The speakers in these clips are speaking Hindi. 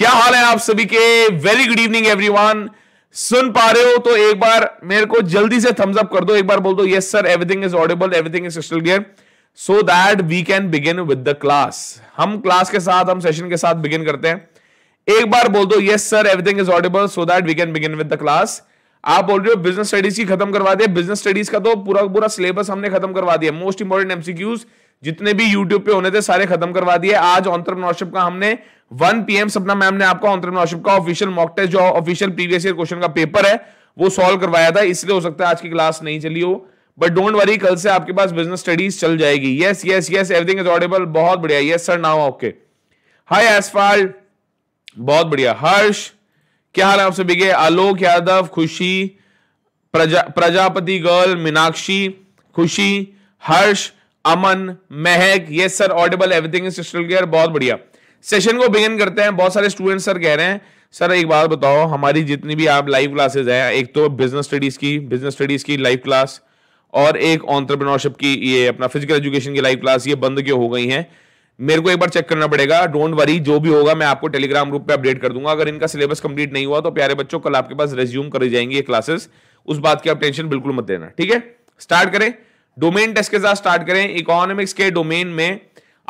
क्या हाल है आप सभी के वेरी गुड इवनिंग एवरीवन सुन पा रहे हो तो एक बार मेरे को जल्दी से थम्स अप कर दो एक बार बोल दो yes sir everything is audible everything is crystal clear so that we can begin with the class हम क्लास के साथ हम सेशन के साथ बिगिन करते हैं एक बार बोल दो yes sir everything is audible so that we can begin with the class आप बोल रहे हो बिजनेस स्टडीज की खत्म करवा दिया बिजनेस स्टडीज का तो पूरा पूरा सिलेबस हमने खत्म करवा दिया मोस्ट इंपोर्टेंट एमसीक्यूज जितने भी यूट्यूब पे होने थे सारे खत्म करवा दिए आज ऑन्टरप्रनोरशिप का हमने 1 पीएम सपना मैम ने आपका ऑन्टरप्रनोरशिप का ऑफिशियल मॉक टेस्ट जो ऑफिशियल प्रीवियस ईयर क्वेश्चन का पेपर है वो सॉल्व करवाया था इसलिए हो सकता है आज की क्लास नहीं चली हो बट डोंट वरी कल से आपके पास बिजनेस स्टडीज चल जाएगी yes yes yes everything is audible बहुत बढ़िया yes sir now okay hi एसफाल बहुत बढ़िया हर्ष क्या हाल है आपसे बिगे आलोक यादव खुशी प्रजा प्रजापति गर्ल मीनाक्षी खुशी हर्ष अमन महक ये sir audible everything is crystal clear बहुत बढ़िया सेशन को बिगिन करते हैं बहुत सारे स्टूडेंट सर कह रहे हैं सर एक बात बताओ हमारी जितनी भी आप लाइव क्लासेज हैं एक तो बिजनेस स्टडीज की बिजनेस स्टडीज की लाइव क्लास और एक ऑन्टरप्रनोरशिप की ये अपना फिजिकल एजुकेशन की लाइव क्लास ये बंद क्यों हो गई हैं मेरे को एक बार चेक करना पड़ेगा डोंट वरी जो भी होगा मैं आपको टेलीग्राम ग्रुप पे अपडेट कर दूंगा अगर इनका सिलेबस कंप्लीट नहीं हुआ तो प्यारे बच्चों कल आपके पास रेज्यूम करी जाएंगी ये क्लासेस उस बात की आप टेंशन बिल्कुल मत देना ठीक है स्टार्ट करें डोमेन टेस्ट के साथ स्टार्ट करें इकोनॉमिक्स के डोमेन में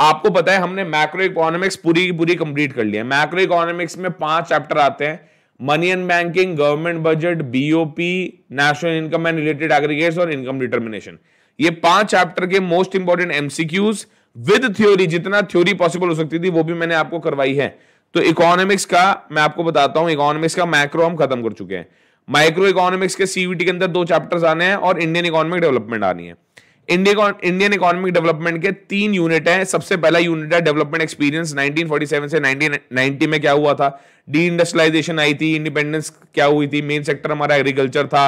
आपको पता है हमने मैक्रो इकोनॉमिक्स पूरी की पूरी कंप्लीट कर लिया मैक्रो इकोनॉमिक्स में पांच चैप्टर आते हैं money and banking government budget BOP national income and related aggregates और इनकम डिटर्मिनेशन ये पांच चैप्टर के most important MCQs with theory जितना थ्योरी पॉसिबल हो सकती थी वो भी मैंने आपको करवाई है तो इकोनॉमिक्स का मैं आपको बताता हूं इकोनॉमिक्स का मैक्रो हम खत्म कर चुके हैं माइक्रो इकोनॉमिक्स के सीवीटी के अंदर दो चैप्टर्स आने हैं और इंडियन इकोनॉमिक डेवलपमेंट आनी है इंडियन इकोनॉमिक डेवलपमेंट के तीन यूनिट हैं सबसे पहला यूनिट है डेवलपमेंट एक्सपीरियंस 1947 से 1990 में क्या हुआ था डी इंडस्ट्रियलाइजेशन आई थी इंडिपेंडेंस क्या हुई थी मेन सेक्टर हमारा एग्रीकल्चर था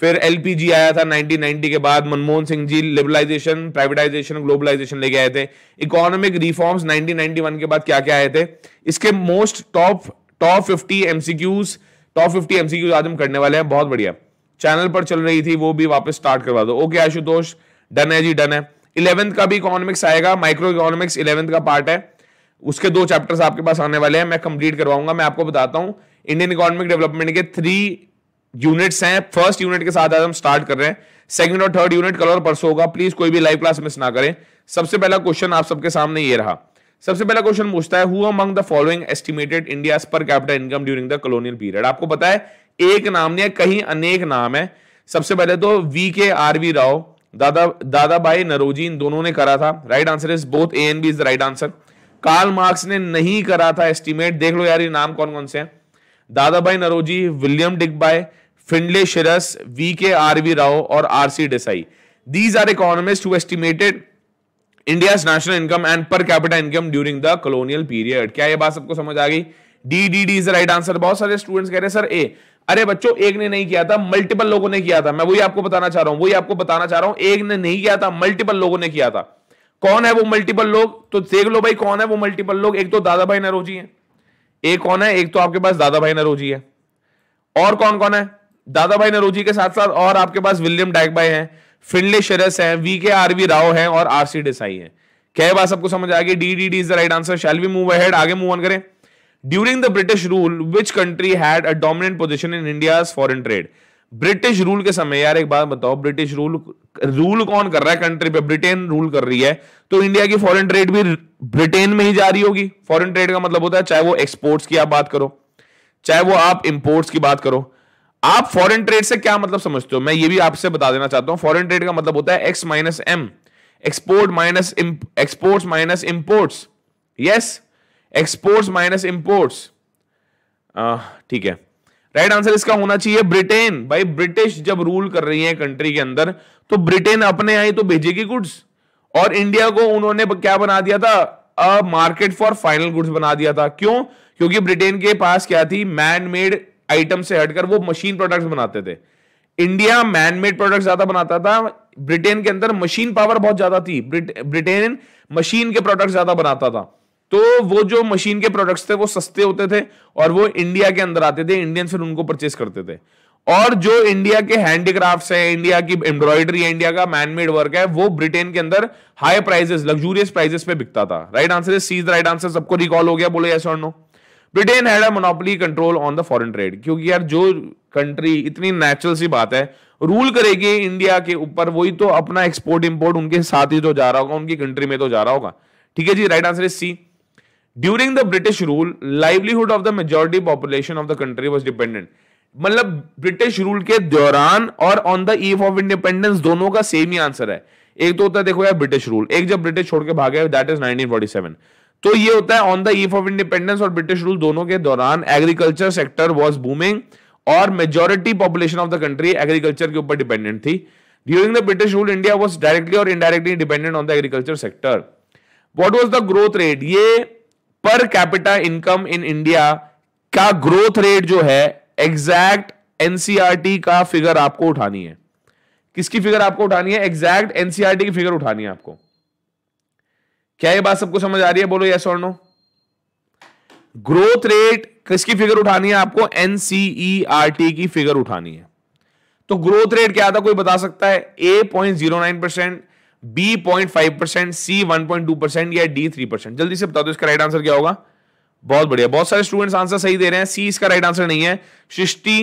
फिर एलपीजी आया था 1990 के बाद Manmohan Singh ji liberalisation privatisation globalisation लेके आए थे इकोनॉमिक रिफॉर्म्स 1991 के बाद क्या क्या आए थे इसके most top top 50 MCQs top 50 MCQs आज हम करने वाले हैं बहुत बढ़िया चैनल पर चल रही थी वो भी वापस स्टार्ट करवा दो ओके आशुतोष डन है जी डन है इलेवेंथ का भी इकोनॉमिक्स आएगा माइक्रो इकोनॉमिक्स इलेवंथ का पार्ट है उसके दो चैप्टर्स आपके पास आने वाले हैं मैं कंप्लीट करवाऊंगा मैं आपको बताता हूं इंडियन इकोनॉमिक डेवलपमेंट के थ्री यूनिट्स हैं फर्स्ट यूनिट के साथ आज हम स्टार्ट कर रहे हैं सेकंड और थर्ड यूनिट कल और परसों होगा प्लीज कोई भी लाइव क्लास मिस ना करें सबसे पहला क्वेश्चन आप सबके सामने ये रहा सबसे पहला क्वेश्चन पूछता है who among the following estimated India per capital income during the colonial period आपको पता है एक नाम नहीं है कहीं अनेक नाम है सबसे पहले तो we K R V Rao दादा दादा भाई नरोजी इन दोनों ने करा था right answer is both A and B is the right answer Karl Marx ने नहीं करा था एस्टिमेट देख लो यार ये नाम कौन कौन से हैं Dadabhai Naoroji William Digby Findlay Shirras V K R V Rao और R C Desai these are economists who estimated India national income and per capital income during the colonial period क्या ये बात सबको समझ आ गई D D D is the right answer बहुत सारे स्टूडेंट्स कह रहे हैं सर ए अरे बच्चों एक ने नहीं किया था मल्टीपल लोगों ने किया था मैं वही आपको बताना चाह रहा हूं वही आपको बताना चाह रहा हूं एक ने नहीं किया था मल्टीपल लोगों ने किया था कौन है वो मल्टीपल लोग तो देख लो भाई कौन है वो मल्टीपल लोग एक तो दादा भाई नरोजी है एक कौन है एक तो आपके पास दादा भाई नरोजी है और कौन कौन है दादा भाई नरोजी के साथ साथ और आपके पास विलियम डाइक भाई है फिनले शेरस है V K R V Rao है और आर सी देसाई है क्या बात सबको समझ आ गई D D D is the right answer shall we move ahead आगे मूव ऑन करें during the British rule which country had a dominant position in India foreign trade British rule के समय यार एक बात बताओ ब्रिटिश रूल रूल कौन कर रहा है कंट्री पे ब्रिटेन रूल कर रही है तो इंडिया की फॉरेन ट्रेड भी ब्रिटेन में ही जारी होगी फॉरेन ट्रेड का मतलब होता है चाहे वो एक्सपोर्ट्स की आप बात करो चाहे वो आप इंपोर्ट्स की बात करो आप फॉरेन ट्रेड से क्या मतलब समझते हो मैं ये भी आपसे बता देना चाहता हूं फॉरेन ट्रेड का मतलब होता है X minus M export minus export minus imports yes exports minus imports ठीक है राइट आंसर इसका होना चाहिए ब्रिटेन भाई ब्रिटिश जब रूल कर रही है कंट्री के अंदर तो ब्रिटेन अपने आई तो भेजेगी गुड्स और इंडिया को उन्होंने क्या बना दिया था a market for final goods बना दिया था क्यों क्योंकि ब्रिटेन के पास क्या थी मैन मेड आइटम से हटकर वो मशीन प्रोडक्ट्स बनाते थे इंडिया मैनमेड प्रोडक्ट ज्यादा बनाता था ब्रिटेन के अंदर मशीन पावर बहुत ज्यादा थी ब्रिटेन मशीन के प्रोडक्ट ज्यादा बनाता था तो वो जो मशीन के प्रोडक्ट्स थे वो सस्ते होते थे और वो इंडिया के अंदर आते थे इंडियन फिर उनको परचेस करते थे और जो इंडिया के हैंडीक्राफ्ट है इंडिया की एम्ब्रॉयडरी है इंडिया का मैनमेड वर्क है वो ब्रिटेन के अंदर हाई प्राइजेस लग्जूरियस प्राइजेस पे बिकता था right answer C's right answer सबको रिकॉल हो गया बोले ऐसा no Britain had monopoly control on the foreign trade क्योंकि यार जो कंट्री इतनी नेचुरल सी बात है रूल करेगी इंडिया के ऊपर वही तो अपना एक्सपोर्ट इंपोर्ट उनके साथ ही तो जा रहा होगा उनकी कंट्री में तो जा रहा होगा ठीक है जी right answer is C during the British rule livelihood of the majority population of the country was dependent मतलब ब्रिटिश रूल के दौरान और on the eve of independence दोनों का सेम ही आंसर है एक तो होता है देखो यार ब्रिटिश रूल एक जब ब्रिटिश छोड़ के भागे दैट इज 1947 तो ये होता है on the eve of independence और ब्रिटिश रूल दोनों के दौरान एग्रीकल्चर सेक्टर वॉज बूमिंग और majority population of the country agriculture के ऊपर डिपेंडेंट थी during the British rule India was directly और indirectly dependent on the agriculture sector what was the growth rate ये per capita income in India का ग्रोथ रेट जो है एग्जैक्ट एनसीआरटी e का फिगर आपको उठानी है किसकी फिगर आपको उठानी है एग्जैक्ट एनसीआरटी e की फिगर उठानी है आपको क्या ये बात सबको समझ आ रही है बोलो यस और नो ग्रोथ रेट किसकी फिगर उठानी है आपको एनसीईआरटी e की फिगर उठानी है तो ग्रोथ रेट क्या था कोई बता सकता है A point zero nine percent B point five percent C one point two percent या डी थ्री परसेंट जल्दी से बता दो इसका राइट आंसर क्या होगा बहुत बढ़िया बहुत सारे स्टूडेंट्स आंसर सही दे रहे हैं सी इसका राइट आंसर नहीं है सृष्टि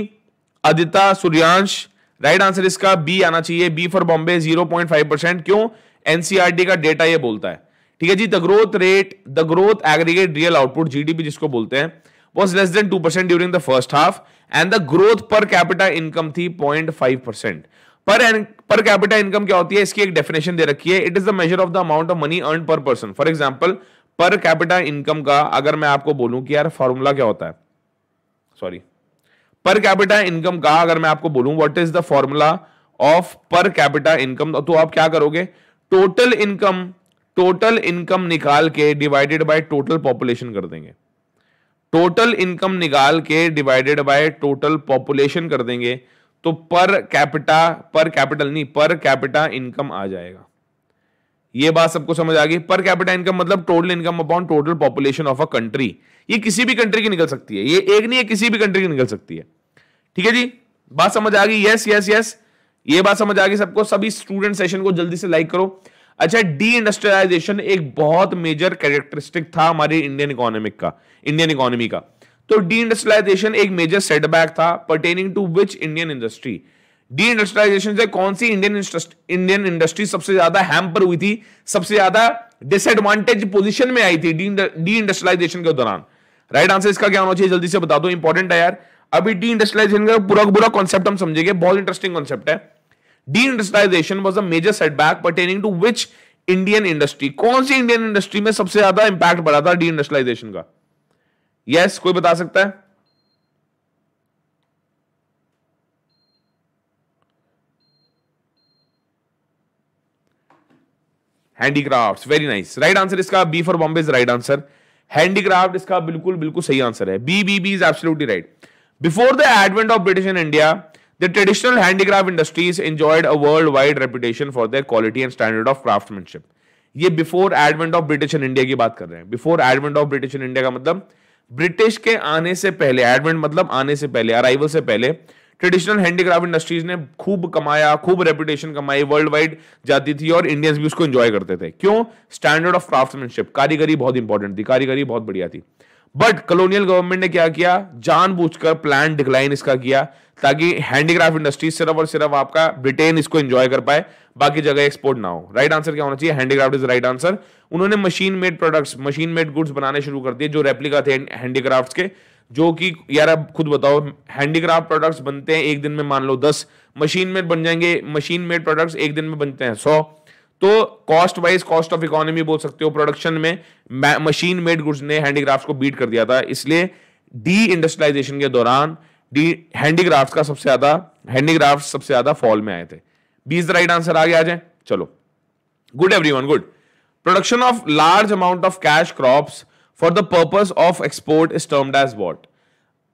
आदिता सूर्यांश राइट आंसर इसका बी आना चाहिए B for Bombay zero point five percent क्यों एनसीआरटी e का डेटा यह बोलता है ठीक है जी the growth rate the growth aggregate real output GDP जिसको बोलते हैं was less than two percent during the first half and the growth per capital income थी point five percent per per capital income क्या होती है इसकी एक डेफिनेशन दे रखी है it is the measure of the amount of money earn per person for example per capital income का अगर मैं आपको बोलूं कि यार फॉर्मूला क्या होता है सॉरी पर कैपिटल इनकम का अगर मैं आपको बोलूं what is the formula of per capital income तो आप क्या करोगे टोटल इनकम टोटल इनकम निकाल के डिवाइडेड बाय टोटल पॉपुलेशन कर देंगे टोटल इनकम निकाल के डिवाइडेड बाय टोटल पॉपुलेशन कर देंगे तो पर कैपिटा पर कैपिटल नहीं पर कैपिटा इनकम आ जाएगा ये बात सबको समझ आ गई पर कैपिटा इनकम मतलब total income upon total population of a country ये किसी भी कंट्री की निकल सकती है ये एक नहीं है किसी भी कंट्री की निकल सकती है ठीक है जी बात समझ आ गई यस यस यस ये बात समझ आ गई सबको सभी स्टूडेंट सेशन को जल्दी से लाइक करो अच्छा डी इंडस्ट्रियलाइजेशन एक बहुत मेजर कैरेक्टरिस्टिक था हमारी इंडियन इकोनॉमिक का इंडियन इकोनॉमी का तो डी इंडस्ट्रियलाइजेशन एक मेजर सेटबैक था pertaining to which Indian industry deindustrialisation से कौन सी इंडियन इंडियन इंडस्ट्री सबसे ज्यादा हैम्पर हुई थी सबसे ज्यादा डिसएडवांटेज पोजीशन में आई थी डी इंडस्ट्रियलाइजेशन के दौरान राइट आंसर इसका क्या होना चाहिए जल्दी से बता दो इंपॉर्टेंट है यार अभी डी इंडस्ट्रियलाइजेशन का पूरा पूरा कॉन्सेप्ट हम समझेंगे बहुत इंटरेस्टिंग कॉन्सेप्ट है deindustrialisation was a major setback pertaining to which Indian industry कौन सी इंडियन इंडस्ट्री में सबसे ज्यादा इंपैक्ट पड़ा था डी इंडस्ट्रियलाइजेशन का यस कोई बता सकता है handicraft very nice right answer इसका B for Bombay is right answer handicraft इसका बिल्कुल बिल्कुल सही आंसर है B B B is absolutely right before the advent of British in India traditional handicraft industries enjoyed a worldwide reputation for the quality and standard of craftsmanship ये before advent of British in India की बात कर रहे हैं before advent of British in India का मतलब ब्रिटिश के आने से पहले एडवेंट मतलब आने से पहले अराइवल से पहले ट्रेडिशनल हैंडीक्राफ्ट इंडस्ट्रीज ने खूब कमाया खूब रेपुटेशन कमाई वर्ल्ड वाइड जाती थी और इंडियंस भी उसको एंजॉय करते थे क्यों स्टैंडर्ड ऑफ क्राफ्टमैनशिप कारीगरी बहुत इंपॉर्टेंट थी कारीगरी बहुत बढ़िया थी बट कॉलोनियल गवर्नमेंट ने क्या किया जानबूझकर प्लान डिक्लाइन इसका किया ताकि हैंडीक्राफ्ट इंडस्ट्री सिर्फ और सिर्फ आपका ब्रिटेन इसको एंजॉय कर पाए बाकी जगह एक्सपोर्ट ना हो राइट आंसर क्या होना चाहिए हैंडीक्राफ्ट इज राइट आंसर उन्होंने machine made products machine made goods बनाने शुरू कर दिए जो रेप्लिका थे हैंडीक्राफ्ट के जो कि यार अब खुद बताओ हैंडीक्राफ्ट प्रोडक्ट्स बनते हैं एक दिन में मान लो दस मशीन मेड बन जाएंगे मशीन मेड प्रोडक्ट्स एक दिन में बनते हैं सौ तो cost wise cost of economy बोल सकते हो प्रोडक्शन में मशीन मेड गुड्स ने हैंडीक्राफ्ट को बीट कर दिया था इसलिए डी इंडस्ट्रियलाइजेशन के दौरान डी हैंडीक्राफ्ट का सबसे ज्यादा हैंडीक्राफ्ट सबसे ज्यादा फॉल में आए थे बीस द राइट आंसर आगे आ जाए चलो good every good production of large amount of cash crop for the purpose of export is termed as what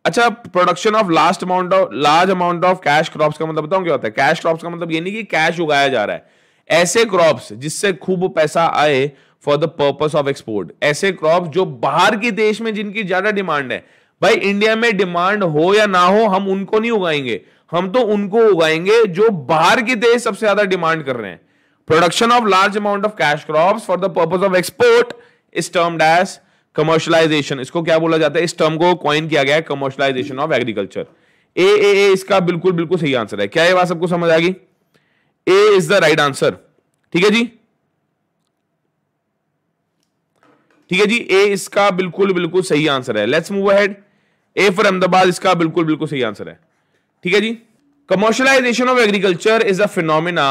अच्छा production of last amount of large amount of cash crops का मतलब बताऊं क्या होता है कैश क्रॉप्स का मतलब ये नहीं कि कैश उगाया जा रहा है ऐसे क्रॉप्स जिससे खूब पैसा आए for the purpose of export ऐसे क्रॉप जो बाहर के देश में जिनकी ज्यादा डिमांड है भाई इंडिया में डिमांड हो या ना हो हम उनको नहीं उगाएंगे हम तो उनको उगाएंगे जो बाहर के देश सबसे ज्यादा डिमांड कर रहे हैं production of large amount of cash crop for the purpose of export इस टर्म डैश कमर्शलाइजेशन इसको क्या बोला जाता है इस टर्म को क्वाइन किया गया है commercialisation of agriculture A A A इसका बिल्कुल बिल्कुल सही आंसर है क्या ये बात सबको समझ आ गई A is the right answer ठीक है जी ठीक है जी ए इसका बिल्कुल बिल्कुल सही आंसर है let's move ahead A for Ahmedabad इसका बिल्कुल बिल्कुल सही आंसर है ठीक है जी commercialisation of agriculture is a phenomena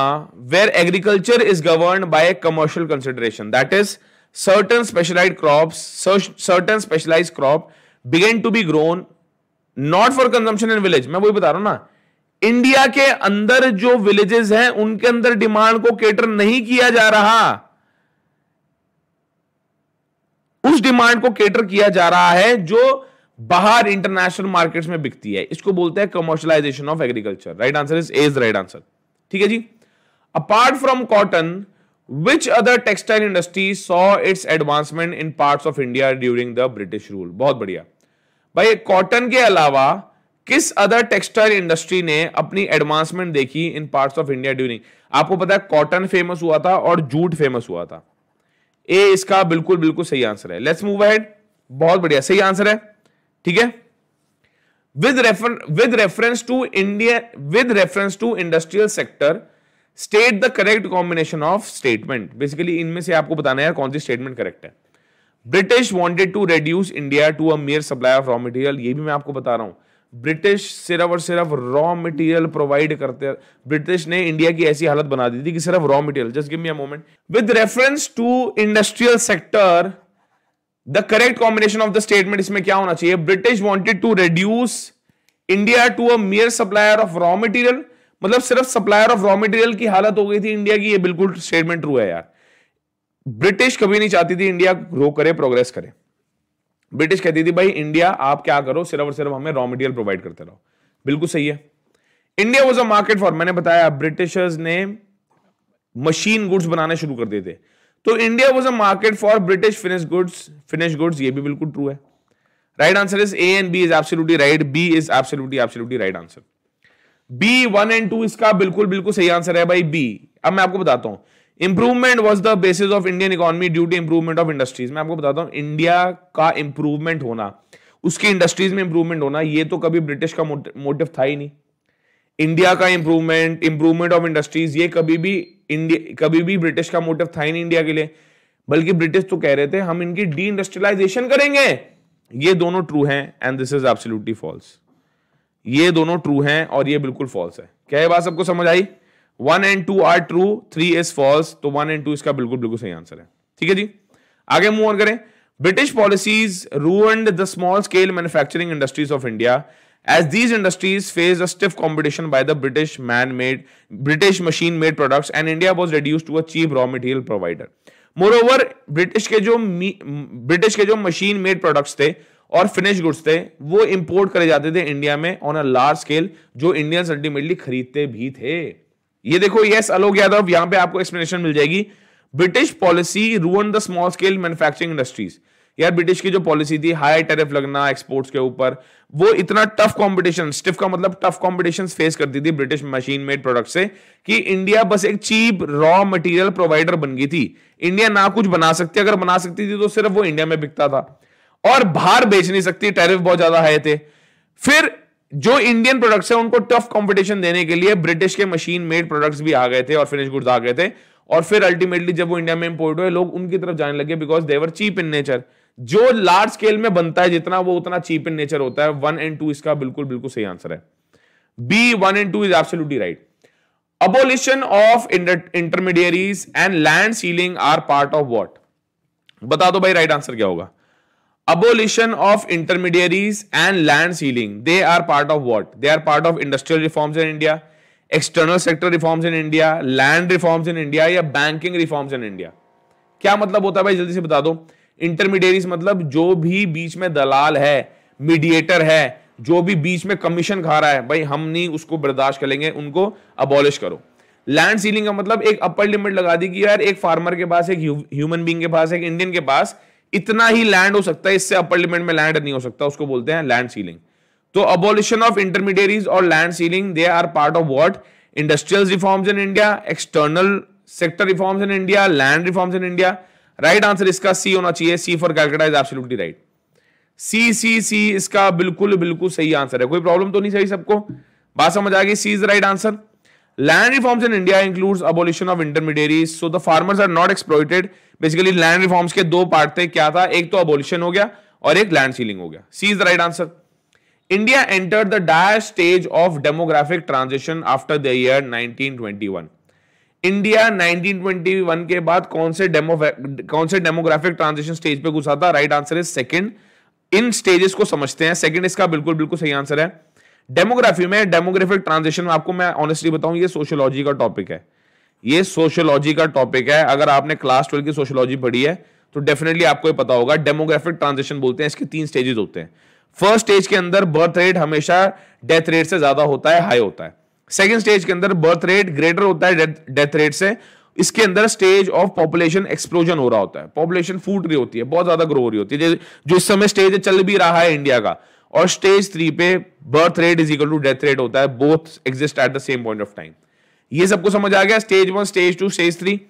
where agriculture is govern by a commercial consideration that is certain specialise crop certain specialise crop begin to be grown not for consumption in village मैं वही बता रहा हूं ना इंडिया के अंदर जो विलेजेस हैं उनके अंदर डिमांड को केटर नहीं किया जा रहा उस डिमांड को केटर किया जा रहा है जो बाहर इंटरनेशनल मार्केट्स में बिकती है इसको बोलते हैं commercialisation of agriculture right answer is as right answer ठीक है जी apart from cotton which other textile industry saw its advancement in part of India during the British rule बहुत बढ़िया भाई कॉटन के अलावा किस अदर टेक्सटाइल इंडस्ट्री ने अपनी एडवांसमेंट देखी in parts of India during आपको पता है कॉटन फेमस हुआ था और जूट फेमस हुआ था ए इसका बिल्कुल बिल्कुल सही आंसर है लेट्स मूव अहेड बहुत बढ़िया सही आंसर है ठीक है with refer with reference to India with reference to industrial sector state the correct combination of statement basically इनमें से आपको बताना है कौन सी स्टेटमेंट करेक्ट है British wanted to reduce India to a mere supply of raw material ये भी मैं आपको बता रहा हूं ब्रिटिश सिर्फ और सिर्फ रॉ मटेरियल प्रोवाइड करते ब्रिटिश ने इंडिया की ऐसी हालत बना दी थी कि सिर्फ raw material just give me a moment with reference to industrial sector the correct combination of the statement इसमें क्या होना चाहिए British wanted to reduce India to a mere supplier of raw material मतलब सिर्फ सप्लायर ऑफ रॉ मटेरियल की हालत हो गई थी इंडिया की ये बिल्कुल स्टेटमेंट ट्रू है यार ब्रिटिश कभी नहीं चाहती थी इंडिया ग्रो करे प्रोग्रेस करे ब्रिटिश कहती थी भाई इंडिया आप क्या करो सिर्फ और सिर्फ हमें रॉ मटेरियल प्रोवाइड करते रहो बिल्कुल सही है India was a market for मैंने बताया ब्रिटिशर्स ने मशीन गुड्स बनाने शुरू कर दिए थे तो India was a market for British finish goods finish goods ये भी बिल्कुल ट्रू है right answer is A and B is absolutely right B is absolutely absolutely right answer B one and two इसका बिल्कुल बिल्कुल सही आंसर है भाई बी अब मैं आपको बताता हूं improvement was the basis of Indian economy due to improvement of industries मैं आपको बताता हूँ इंडिया का इंप्रूवमेंट होना उसकी इंडस्ट्रीज में इंप्रूवमेंट होना ये तो कभी ब्रिटिश का मोटिव था ही नहीं इंडिया का इंप्रूवमेंट इंप्रूवमेंट ऑफ इंडस्ट्रीज ये कभी भी इंडिया कभी भी ब्रिटिश का मोटिव था ही नहीं इंडिया के लिए बल्कि ब्रिटिश तो कह रहे थे हम इनकी डी इंडस्ट्रियलाइजेशन करेंगे ये दोनों ट्रू हैं and this is absolutely false ये दोनों ट्रू हैं और ये बिल्कुल फॉल्स है क्या ये बात सबको समझ आई one and two are true three is false तो वन एंड टू इसका बिल्कुल बिल्कुल सही आंसर है ठीक है जी आगे मूव ऑन करें British policies ruined the small scale manufacturing industries of India as these industries industries a stiff competition by the British man made British machine made products and India was reduce to a cheap raw raw provider moreover British के जो ब्रिटिश के जो मशीन मेड प्रोडक्ट्स थे और फिनिश गुड्स थे वो इंपोर्ट करे जाते थे इंडिया में ऑन अ लार्ज स्केल जो इंडियंस अल्टीमेटली खरीदते भी थे ये देखो यस अलोक यादव यहां पे आपको एक्सप्लेनेशन मिल जाएगी British policy ruin the small scale manufacturing industries यार ब्रिटिश की जो पॉलिसी थी हाई टैरिफ लगना एक्सपोर्ट्स के ऊपर वो इतना टफ कंपटीशन स्टिफ का मतलब टफ कंपटीशन फेस करती थी ब्रिटिश मशीन मेड प्रोडक्ट से कि इंडिया बस एक चीप रॉ मटेरियल प्रोवाइडर बन गई थी इंडिया ना कुछ बना सकती अगर बना सकती थी तो सिर्फ वो इंडिया में बिकता था और बाहर बेच नहीं सकती टैरिफ बहुत ज्यादा हाई थे फिर जो इंडियन प्रोडक्ट्स है उनको टफ कंपटीशन देने के लिए ब्रिटिश के मशीन मेड प्रोडक्ट्स भी आ गए थे और फिनिश गुड्स आ गए थे और फिर अल्टीमेटली जब वो इंडिया में इंपोर्ट हुए लोग उनकी तरफ जाने लगे because they were cheap in nature जो लार्ज स्केल में बनता है जितना वो उतना चीप इन नेचर होता है वन एंड टू इसका बिल्कुल बिल्कुल सही आंसर है B one and two is absolutely right abolition of intermediaries and land ceiling are part of what बता दो भाई राइट right आंसर क्या होगा abolition of intermediaries and land sealing they are part of what they are part of industrial reforms in india external sector reforms in india land reforms in india या banking reforms in india क्या मतलब होता है भाई जल्दी से बता दो इंटरमीडियरीज मतलब जो भी बीच में दलाल है मीडिएटर है जो भी बीच में कमीशन खा रहा है भाई हम नहीं उसको बर्दाश्त करेंगे उनको अबॉलिश करो लैंड सीलिंग का मतलब एक अपर लिमिट लगा दी कि यार एक फार्मर के पास एक ह्यूमन बींग के पास एक इंडियन के पास इतना ही लैंड हो सकता है इससे अपर लिमिट में लैंड नहीं हो सकता उसको बोलते हैं लैंड सीलिंग तो अबोलिशन ऑफ इंटरमीडियरीज और land ceiling they are part of what industrial reforms in India external sector reforms in India land reforms in India right answer इसका सी होना चाहिए C for Calcutta is absolutely right C C C इसका बिल्कुल बिल्कुल सही आंसर है कोई प्रॉब्लम तो नहीं सही सबको बात समझ आ गई C is right answer Land reforms in India includes abolition of intermediaries. So the farmers are not exploited. Basically land reforms के दो पार्ट थे क्या था एक तो abolition हो गया और एक land sealing हो गया. C is the right answer. India entered the dire stage of demographic transition after the year 1921. India 1921 के बाद कौन से डेमो कौन से डेमोग्राफिक ट्रांजिशन स्टेज पे घुसा था राइट आंसर इज सेकंड इन स्टेजेस को समझते हैं सेकंड इसका बिल्कुल बिल्कुल सही आंसर है डेमोग्राफी में डेमोग्राफिक ट्रांजिशन में आपको मैं ऑनेस्टली बताऊं ये सोशियोलॉजी का टॉपिक है ये सोशियोलॉजी का टॉपिक है अगर आपने क्लास ट्वेल्व की सोशियोलॉजी पढ़ी है तो डेफिनेटली आपको ये पता होगा डेमोग्राफिक ट्रांजिशन बोलते हैं इसके तीन स्टेजेस होते हैं फर्स्ट स्टेज के अंदर बर्थ रेट हमेशा डेथ रेट से ज्यादा होता है हाई होता है सेकेंड स्टेज के अंदर बर्थ रेट ग्रेटर होता है डेथ रेट से इसके अंदर स्टेज ऑफ पॉपुलेशन एक्सप्लोजन हो रहा होता है पॉपुलेशन फूट रही होती है बहुत ज्यादा ग्रो हो रही होती है जो इस समय स्टेज चल भी रहा है इंडिया का और स्टेज थ्री पे birth rate is equal to death rate होता है both exist at the same point of time ये सबको समझ आ गया stage one stage two stage three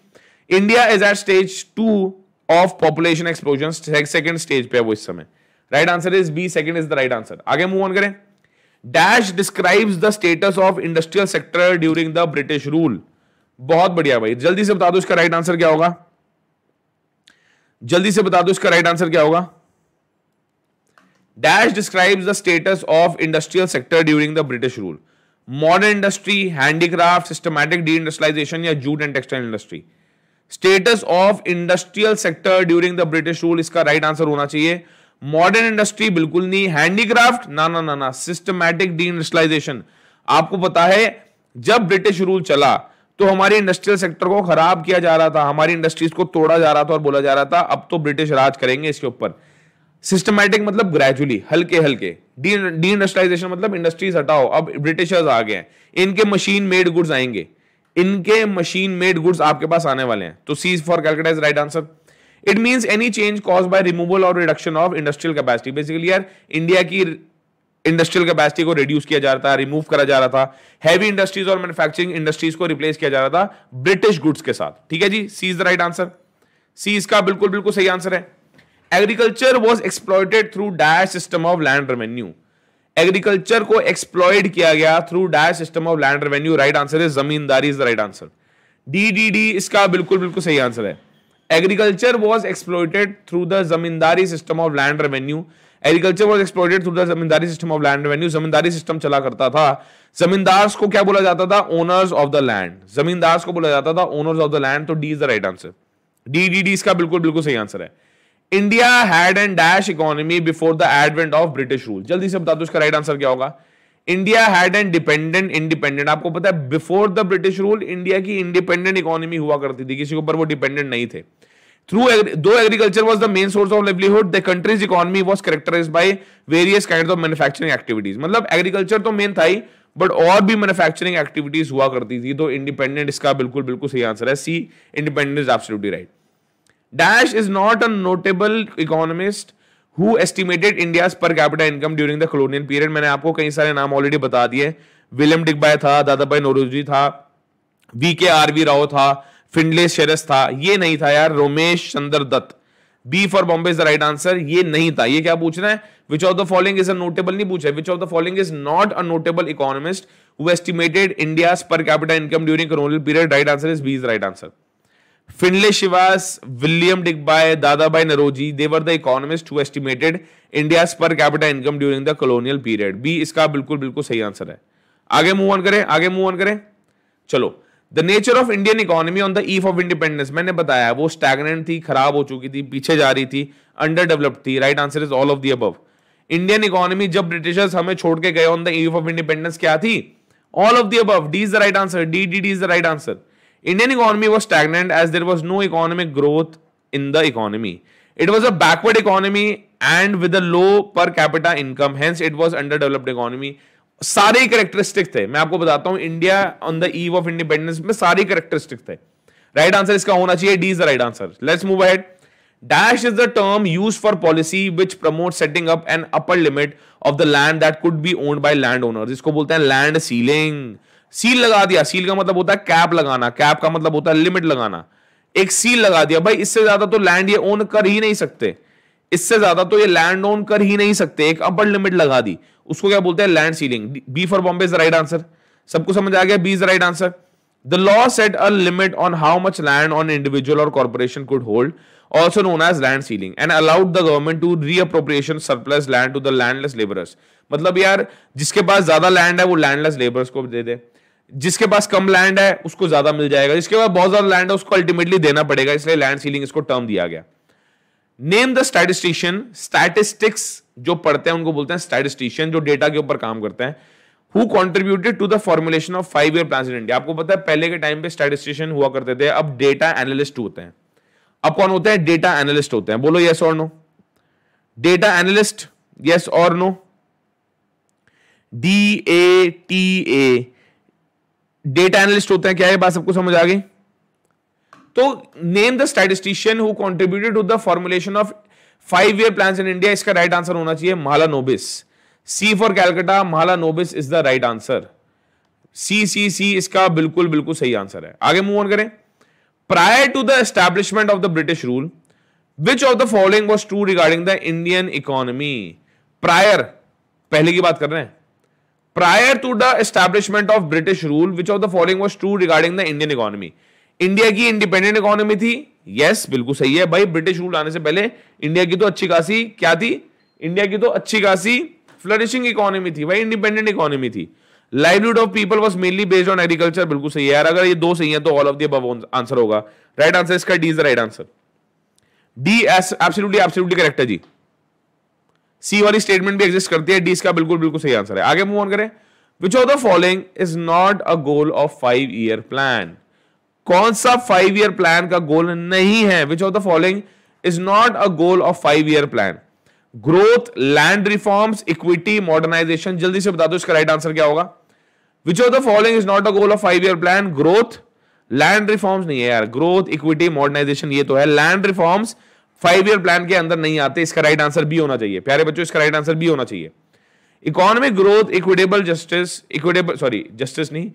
India is at stage two of population explosion second stage पे है वो इस समय right answer is B second is the right answer आगे मूव ऑन करें dash describes the status of industrial sector during the British rule बहुत बढ़िया भाई जल्दी से बता दो इसका राइट आंसर क्या होगा जल्दी से बता दो इसका राइट आंसर क्या होगा dash describe the status of industrial sector during the British rule modern industry handicraft systematic deindustrialisation या jute and textile industry status of industrial sector during the British rule इसका राइट right आंसर होना चाहिए मॉडर्न इंडस्ट्री बिल्कुल नहीं हैंडीक्राफ्ट ना ना ना ना सिस्टमैटिक डी इंडस्ट्रियलाइजेशन आपको पता है जब ब्रिटिश रूल चला तो हमारे इंडस्ट्रियल सेक्टर को खराब किया जा रहा था हमारी इंडस्ट्रीज को तोड़ा जा रहा था और बोला जा रहा था अब तो ब्रिटिश राज करेंगे इसके ऊपर सिस्टमैटिक मतलब ग्रेजुअली हल्के हल्के डी इंडस्ट्राइजेशन मतलब इंडस्ट्रीज हटाओ अब ब्रिटिशर्स आ गए हैं इनके मशीन मेड गुड्स आएंगे इनके मशीन मेड गुड्स आपके पास आने वाले हैं तो C for Calcutta is right answer it means any change cause by removal और reduction of industrial capacity basically यार इंडिया की इंडस्ट्रियल कैपेसिटी को रिड्यूस किया जा रहा था रिमूव करा जा रहा था हैवी इंडस्ट्रीज और मैन्युफैक्चरिंग इंडस्ट्रीज को रिप्लेस किया जा रहा था ब्रिटिश गुड्स के साथ ठीक है जी C is the right answer C इसका बिल्कुल बिल्कुल सही आंसर है agriculture was exploited through dire system of land revenue agriculture को एक्सप्लॉयड किया गया through dire system of land revenue right answer है zamindari is the right answer D D D इसका बिल्कुल बिल्कुल सही आंसर है agriculture was exploited through the zamindari system of land revenue agriculture was exploited through the zamindari system of land revenue zamindari system चला करता था जमींदार को क्या बोला जाता था ओनर्स ऑफ द लैंड जमींदार को बोला जाता था ओनर्स ऑफ द लैंड तो D is the right answer D D D इसका बिल्कुल बिल्कुल सही आंसर है India had and dash economy before the advent of British rule जल्दी से बता दो इसका राइट आंसर क्या होगा India had and dependent independent आपको पता है before the British rule India की इंडिपेंडेंट इकोनॉमी हुआ करती थी किसी के ऊपर वो डिपेंडेंट नहीं थे थ्रू दो agriculture was the main source of livelihood the country's economy was characterised by various kind of manufacturing activities मतलब एग्रीकल्चर तो मेन था ही बट और भी मैनुफेक्चरिंग एक्टिविटीज हुआ करती थी तो इंडिपेंडेंट इसका बिल्कुल बिल्कुल सही आंसर है C independent is absolutely right dash is not a notable economist who estimated India per capital income during the colonial period मैंने आपको कई सारे नाम ऑलरेडी बता दिए विलियम डिगबाय था दादा भाई नोरूजी था we K R V Rao था फिंडले शेरस था ये नहीं था यार Romesh Chandra Dutt B for Bombay is the right answer ये नहीं था ये क्या पूछना है which of the following is a notable नहीं पूछा which of the following is not a notable economist who estimated India per capital income during colonial period right answer is B is right answer Findlay शिवास William Digby Dadabhai Naoroji they were the economist economists estimated India per capital income during the colonial period B इसका बिल्कुल बिल्कुल सही आंसर है आगे मूव ऑन करें आगे मूव ऑन करें चलो the nature of Indian economy on the eve of independence मैंने बताया वो स्टैगनेंट थी खराब हो चुकी थी पीछे जा रही थी अंडर डेवलप्ड थी right answer is all of the above Indian economy जब ब्रिटिशर्स हमें छोड़ के गए on the eve of independence क्या थी all of the above D is the right answer D D D is the right answer Indian economy was stagnant as there was no economic growth in the economy. It was a backward economy and with a low per capita income, hence it was underdeveloped economy. सारे करेक्टरिस्टिक थे मैं आपको बताता हूं India on the eve of independence में सारे करेक्टरिस्टिक थे राइट आंसर इसका होना चाहिए D the right answer. Let's move ahead. Dash is the term used for policy which promotes setting up an upper limit of the land that could be owned by landowners. This is called land ceiling. Seal लगा दिया सील का मतलब होता है कैप लगाना कैप का मतलब होता है लिमिट लगाना एक सील लगा दिया भाई इससे ज्यादा तो लैंड ये ओन कर ही नहीं सकते इससे ज्यादा तो ये लैंड ओन कर ही नहीं सकते एक अपर लिमिट लगा दी उसको क्या बोलते हैं land ceiling B for Bombay is right answer सबको समझ आ गया B is right answer the law set a limit on how much land on individual और corporation could hold also known as land ceiling and allowed the government to reappropriation surplus land to the landless labourers मतलब यार जिसके पास ज्यादा लैंड है वो लैंडलेस लेबर्स को दे दे जिसके पास कम लैंड है उसको ज्यादा मिल जाएगा जिसके पास बहुत ज्यादा लैंड है उसको अल्टीमेटली देना पड़ेगा इसलिए लैंड सीलिंग इसको टर्म दिया गया नेम द स्टैटिस्टिशियन स्टैटिस्टिक्स जो पढ़ते हैं उनको बोलते हैं स्टैटिस्टिशियन जो डेटा के ऊपर काम करते हैं who contributed to the formulation of five year plan in India आपको पता है पहले के टाइम पे स्टैटिस्टिशियन हुआ करते थे अब डेटा एनालिस्ट होते हैं अब कौन होते हैं डेटा एनालिस्ट होते हैं बोलो यस और नो डेटा एनालिस्ट यस और no D A T A data analyst होते हैं क्या ये बात सबको समझ आ गई तो name the statistician who contributed to the formulation of five year plan in India इसका राइट आंसर होना चाहिए Mahalanobis C for Calcutta Mahalanobis is the right answer C C C इसका बिल्कुल बिल्कुल सही आंसर है आगे मूव ऑन करें prior to the establishment of the British rule which of the following was true regarding the Indian economy prior पहले की बात कर रहे हैं prior to the establishment of British rule which of the following was true regarding the Indian economy India की इंडिपेंडेंट इकोनॉमी थी यस yes, बिल्कुल सही है भाई ब्रिटिश रूल आने से पहले इंडिया की तो अच्छी खासी क्या थी इंडिया की तो अच्छी खासी फ्लरिशिंग इकोनॉमी थी भाई इंडिपेंडेंट इकोनॉमी थी livelihood of people was mainly based on agriculture बिल्कुल सही है यार अगर ये दो सही तो है तो ऑल ऑफ दी अब आंसर होगा राइट आंसर इसका D is the right answer D is absolutely absolutely correct है जी सी वाली स्टेटमेंट भी एग्जिस्ट करती है डी इसका बिल्कुल बिल्कुल सही आंसर है आगे मूव ऑन करें which of the following is not a goal of five year plan कौन सा फाइव ईयर प्लान का गोल नहीं है which of the following is not a goal of five year plan growth land reforms equity modernisation जल्दी से बता दो इसका राइट आंसर क्या होगा which of the following is not a goal of five year plan growth land reforms नहीं है यार ग्रोथ इक्विटी मॉडर्नाइजेशन ये तो है land reforms five year plan के अंदर नहीं आते इसका राइट आंसर भी होना चाहिए प्यारे बच्चों इसका राइट आंसर भी होना चाहिए economic growth equitable justice equitable sorry justice नहीं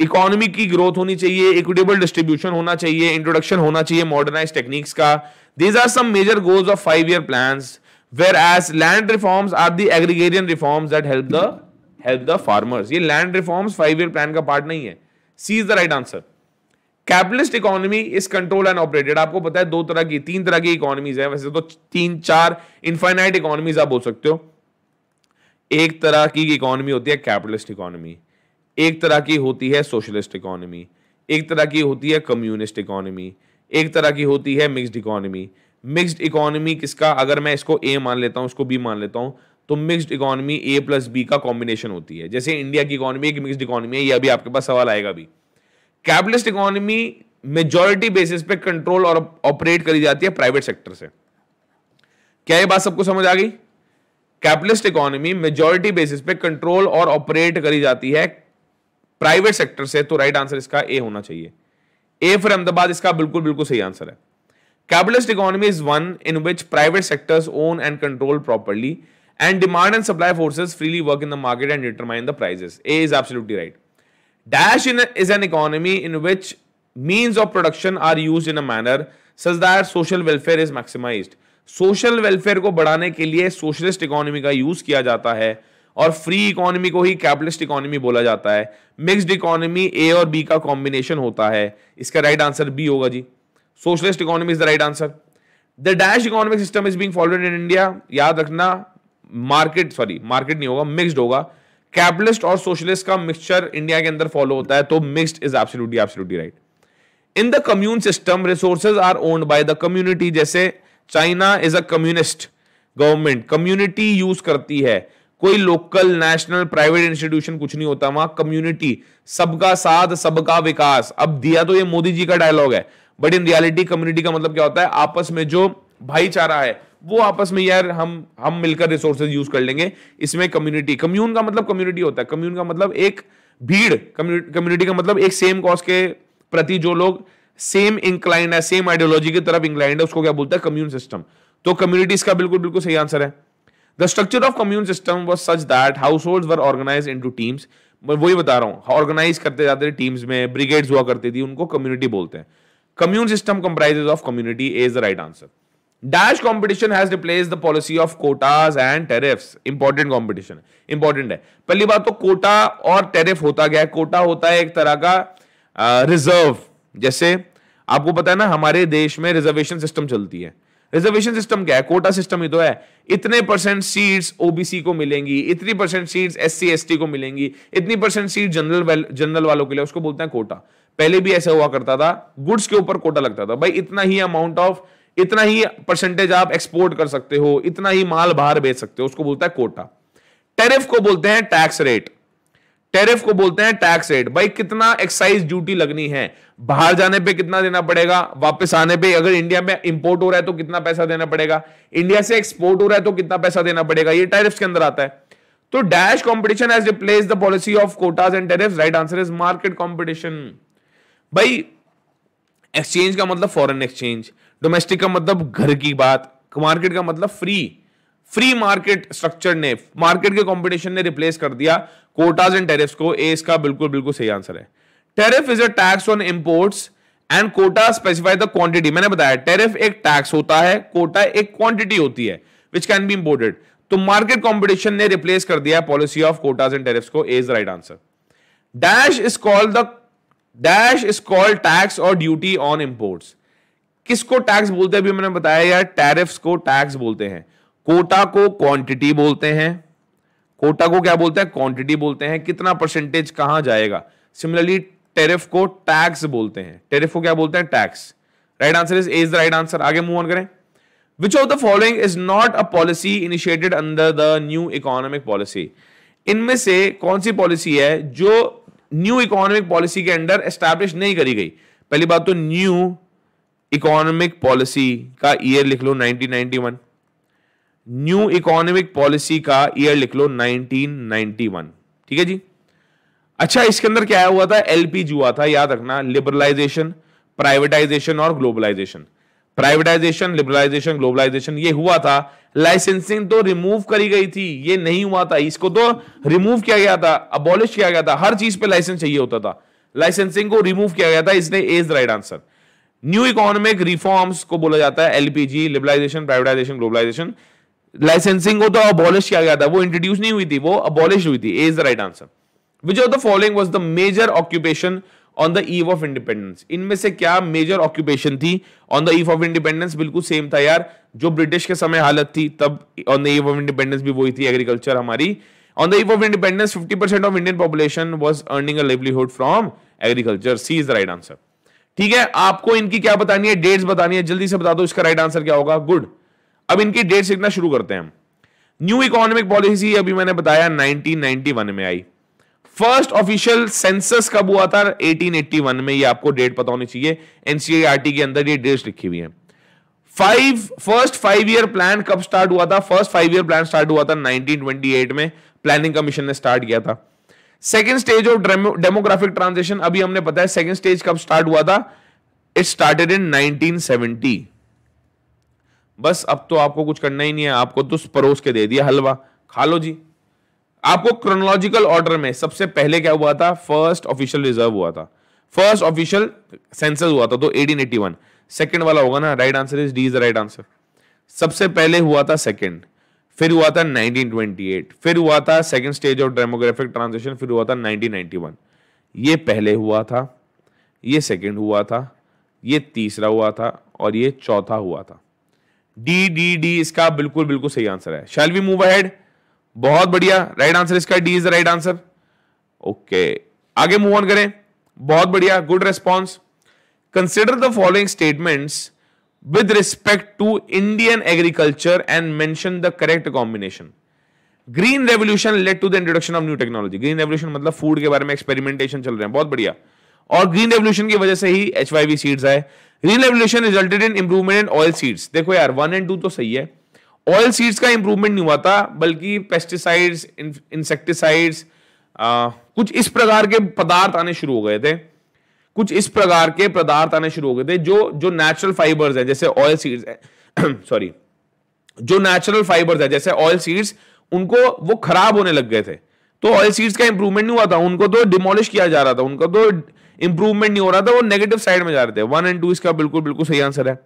इकोनॉमी की ग्रोथ होनी चाहिए इक्विटेबल डिस्ट्रीब्यूशन होना चाहिए इंट्रोडक्शन होना चाहिए मॉडर्नाइज टेक्निक्स का these are some major goals of five year plan whereas land reforms are the agrarian reforms that help the help the farmers ये land reforms five year plan का पार्ट नहीं है C is the right answer capitalist economy is control and operated आपको पता है दो तरह की तीन तरह की इकोनॉमीज है वैसे तो तीन चार इनफाइनाइट इकोनॉमीज आप बोल सकते हो एक तरह की इकोनॉमी होती है कैपिटलिस्ट इकोनॉमी एक तरह की होती है सोशलिस्ट इकोनॉमी एक तरह की होती है कम्युनिस्ट इकोनॉमी एक तरह की होती है मिक्स्ड इकोनॉमी मिक्स्ड इकोनॉमी किसका अगर मैं इसको ए मान लेता हूँ इसको बी मान लेता हूँ तो mixed economy A plus B का कॉम्बिनेशन होती है जैसे इंडिया की इकोनॉमी एक मिक्स्ड इकोनॉमी है ये अभी आपके पास सवाल आएगा भी कैपिटलिस्ट इकोनॉमी मेजोरिटी बेसिस पे कंट्रोल और ऑपरेट करी जाती है प्राइवेट सेक्टर से क्या ये बात सबको समझ आ गई कैपिटलिस्ट इकोनॉमी मेजोरिटी बेसिस पे कंट्रोल और ऑपरेट करी जाती है प्राइवेट सेक्टर से तो राइट आंसर इसका ए होना चाहिए ए फॉर अहमदाबाद इसका बिल्कुल बिल्कुल सही आंसर है capitalist economy is one in which private sectors own and control properly and demand and supply forces freely work in the market and determine the prices A is absolutely right Dash in a, is an economy in which means of production are used in a manner such that social welfare is maximized. Social welfare को बढ़ाने के लिए सोशलिस्ट इकोनॉमी का यूज किया जाता है और फ्री इकोनॉमी को ही कैपिटलिस्ट इकोनॉमी बोला जाता है मिक्स्ड इकोनॉमी ए और बी का कॉम्बिनेशन होता है इसका राइट आंसर बी होगा जी socialist economy is the right answer the dash economic system is being followed in India याद रखना मार्केट सॉरी मार्केट नहीं होगा मिक्सड होगा कैपिटलिस्ट और सोशलिस्ट का मिक्सचर इंडिया के अंदर फॉलो होता है तो mixed is absolutely absolutely right in the commune system resources are owned by the community जैसे China is a communist government community use करती है कोई लोकल नेशनल प्राइवेट इंस्टीट्यूशन कुछ नहीं होता वहां कम्युनिटी सबका साथ सबका विकास अब दिया तो ये मोदी जी का डायलॉग है बट इन रियलिटी कम्युनिटी का मतलब क्या होता है आपस में जो भाईचारा है वो आपस में यार हम हम मिलकर रिसोर्सेज यूज कर लेंगे इसमें कम्युनिटी कम्यून का मतलब कम्युनिटी होता है कम्यून का मतलब एक भीड़ कम्युनिटी का मतलब एक सेम कॉज के प्रति जो लोग सेम इंक्लाइंड है सेम आइडियोलॉजी की तरफ इंक्लाइंड है उसको क्या बोलता है कम्यून सिस्टम तो कम्युनिटी इसका बिल्कुल बिल्कुल सही आंसर है the structure of commune system was such that household were organise into teams मैं वही बता रहा हूँ ऑर्गेनाइज करते जाते थे टीम्स में ब्रिगेड्स हुआ करती थी उनको कम्युनिटी बोलते हैं commune system comprises of community is the right answer dash competition has replace the policy of quotas and tariff important competition important है पहली बात तो कोटा और टेरिफ होता गया है कोटा होता है एक तरह का रिजर्व जैसे आपको पता है ना हमारे देश में रिजर्वेशन सिस्टम चलती है रिजर्वेशन सिस्टम क्या है कोटा सिस्टम ही तो है इतने परसेंट सीट्स ओबीसी को मिलेंगी इतनी परसेंट सीट्स एस टी को मिलेंगी इतनी परसेंट सीट जनरल जनरल वालों के लिए उसको बोलते हैं कोटा पहले भी ऐसा हुआ करता था गुड्स के ऊपर कोटा लगता था भाई इतना ही अमाउंट ऑफ इतना ही परसेंटेज आप एक्सपोर्ट कर सकते हो इतना ही माल बाहर भेज सकते हो उसको बोलता है कोटा टेरिफ को बोलते हैं टैक्स रेट टेरिफ को बोलते हैं टैक्स रेट भाई कितना एक्साइज ड्यूटी लगनी है बाहर जाने पे कितना देना पड़ेगा वापस आने पे अगर इंडिया में इंपोर्ट हो रहा है तो कितना पैसा देना पड़ेगा इंडिया से एक्सपोर्ट हो रहा है तो कितना पैसा देना पड़ेगा ये टैरिफ्स के अंदर आता है तो dash competition has replace the policy of quotas and tariff right answer is market competition भाई एक्सचेंज का मतलब फॉरन एक्सचेंज डोमेस्टिक का मतलब घर की बात मार्केट का मतलब फ्री फ्री मार्केट स्ट्रक्चर ने मार्केट के कंपटीशन ने रिप्लेस कर दिया कोटाज एंड टेरिफ्स को ए इसका बिल्कुल बिल्कुल सही आंसर है tariff is a tax on imports and quota specify the quantity मैंने बताया टेरिफ एक टैक्स होता है कोटा एक क्वांटिटी होती है विच कैन बी इंपोर्टेड तो मार्केट कॉम्पिटिशन ने रिप्लेस कर दिया policy of quotas and tariffs को is right answer dash is called the dash is called tax और ड्यूटी ऑन इंपोर्ट्स किसको टैक्स बोलते हैं अभी मैंने बताया यार टैरिफ्स को टैक्स बोलते हैं कोटा को क्वांटिटी बोलते हैं कोटा को क्या बोलते हैं क्वांटिटी बोलते हैं कितना परसेंटेज कहां जाएगा सिमिलरली टेरिफ को टैक्स बोलते हैं टेरिफ को क्या बोलते हैं tax right answer is is the right answer आगे मूव ऑन करें which of the following is not a policy initiated under the new economic policy इनमें से कौन सी पॉलिसी है जो न्यू इकोनॉमिक पॉलिसी के अंडर एस्टैब्लिश नहीं करी गई पहली बात तो न्यू इकोनॉमिक पॉलिसी का ईयर लिख लो 1991 न्यू इकोनॉमिक पॉलिसी का ईयर लिख लो 1991 ठीक है जी अच्छा इसके अंदर क्या हुआ था एलपी हुआ था याद रखना लिबरलाइजेशन प्राइवेटाइजेशन और ग्लोबलाइजेशन प्राइवेटाइजेशन लिबरलाइजेशन ग्लोबलाइजेशन ये हुआ था लाइसेंसिंग तो रिमूव करी गई थी ये नहीं हुआ था इसको तो रिमूव किया गया था अबॉलिश किया गया था हर चीज पे लाइसेंस चाहिए होता था लाइसेंसिंग को रिमूव किया गया था इसने as right answer new economic reforms को बोला जाता है LPG liberalisation privatisation globalisation licensing को तो अबॉलिश किया गया था वो इंट्रोड्यूस नहीं हुई थी वो अबॉलिश हुई थी is the right answer which of the following was the major occupation on the eve of independence इनमें से क्या मेजर ऑक्यूपेशन थी on the eve of independence बिल्कुल सेम था यार जो ब्रिटिश के समय हालत थी तब on the eve of independence भी वही थी एग्रीकल्चर हमारी on the eve of independence percent of Indian population was earning a livelihood from agriculture C is the right answer ठीक है आपको इनकी क्या बतानी है डेट्स बतानी है जल्दी से बता दो इसका राइट आंसर क्या होगा गुड अब इनकी डेट्स लिखना शुरू करते हैं हम न्यू इकोनॉमिक पॉलिसी अभी मैंने बताया 1991 में आई फर्स्ट ऑफिशियल सेंसस कब हुआ था 1881 में ये आपको डेट पता होनी चाहिए एनसीईआरटी के अंदर ये डेट्स लिखी हुई है five first five year plan कब स्टार्ट हुआ था first five year plan start हुआ था 1928 में प्लानिंग कमीशन ने स्टार्ट किया था second stage of demographic transition अभी हमने पता है सेकेंड स्टेज कब स्टार्ट हुआ था इट स्टार्टेड इन 1970 बस अब तो आपको कुछ करना ही नहीं है आपको तो परोस के दे दिया हलवा खा लो जी आपको क्रोनोलॉजिकल ऑर्डर में सबसे पहले क्या हुआ था फर्स्ट ऑफिशियल रिजर्व हुआ था फर्स्ट ऑफिशियल सेंसस हुआ था तो 1881 सेकंड वाला होगा ना right answer is D is the right answer सबसे पहले हुआ था सेकंड फिर हुआ था 1928 फिर हुआ था second stage of demographic transition फिर हुआ था 1991 ये पहले हुआ था ये सेकेंड हुआ था ये तीसरा हुआ था और ये चौथा हुआ था डी डी डी इसका बिल्कुल बिल्कुल सही आंसर है शैल वी मूव अहेड बहुत बढ़िया राइट आंसर इसका D is the right answer okay आगे मूव ऑन करें बहुत बढ़िया good response consider the following statements with respect to Indian agriculture and mention the correct combination green revolution late to the introduction of new technology green revolution मतलब फूड के बारे में एक्सपेरिमेंटेशन चल रहे हैं बहुत बढ़िया और ग्रीन रेवोल्यूशन की वजह से ही एच वाई सीड्स आए green revolution resulted in improvement in oil seeds देखो यार वन एंड टू तो सही है ऑयल सीड्स का इंप्रूवमेंट नहीं हुआ था बल्कि पेस्टिसाइड्स इंसेक्टिसाइड्स कुछ इस प्रकार के पदार्थ आने शुरू हो गए थे कुछ इस प्रकार के पदार्थ आने शुरू हो गए थे जो जो नेचुरल फाइबर्स हैं जैसे ऑयल सीड्स हैं सॉरी जो नेचुरल फाइबर्स हैं जैसे ऑयल सीड्स उनको वो खराब होने लग गए थे तो ऑयल सीड्स का इंप्रूवमेंट नहीं हुआ था उनको तो डिमोलिश किया जा रहा था उनका तो इंप्रूवमेंट नहीं हो रहा था वो नेगेटिव साइड में जा रहे थे वन एंड टू इसका बिल्कुल बिल्कुल सही आंसर है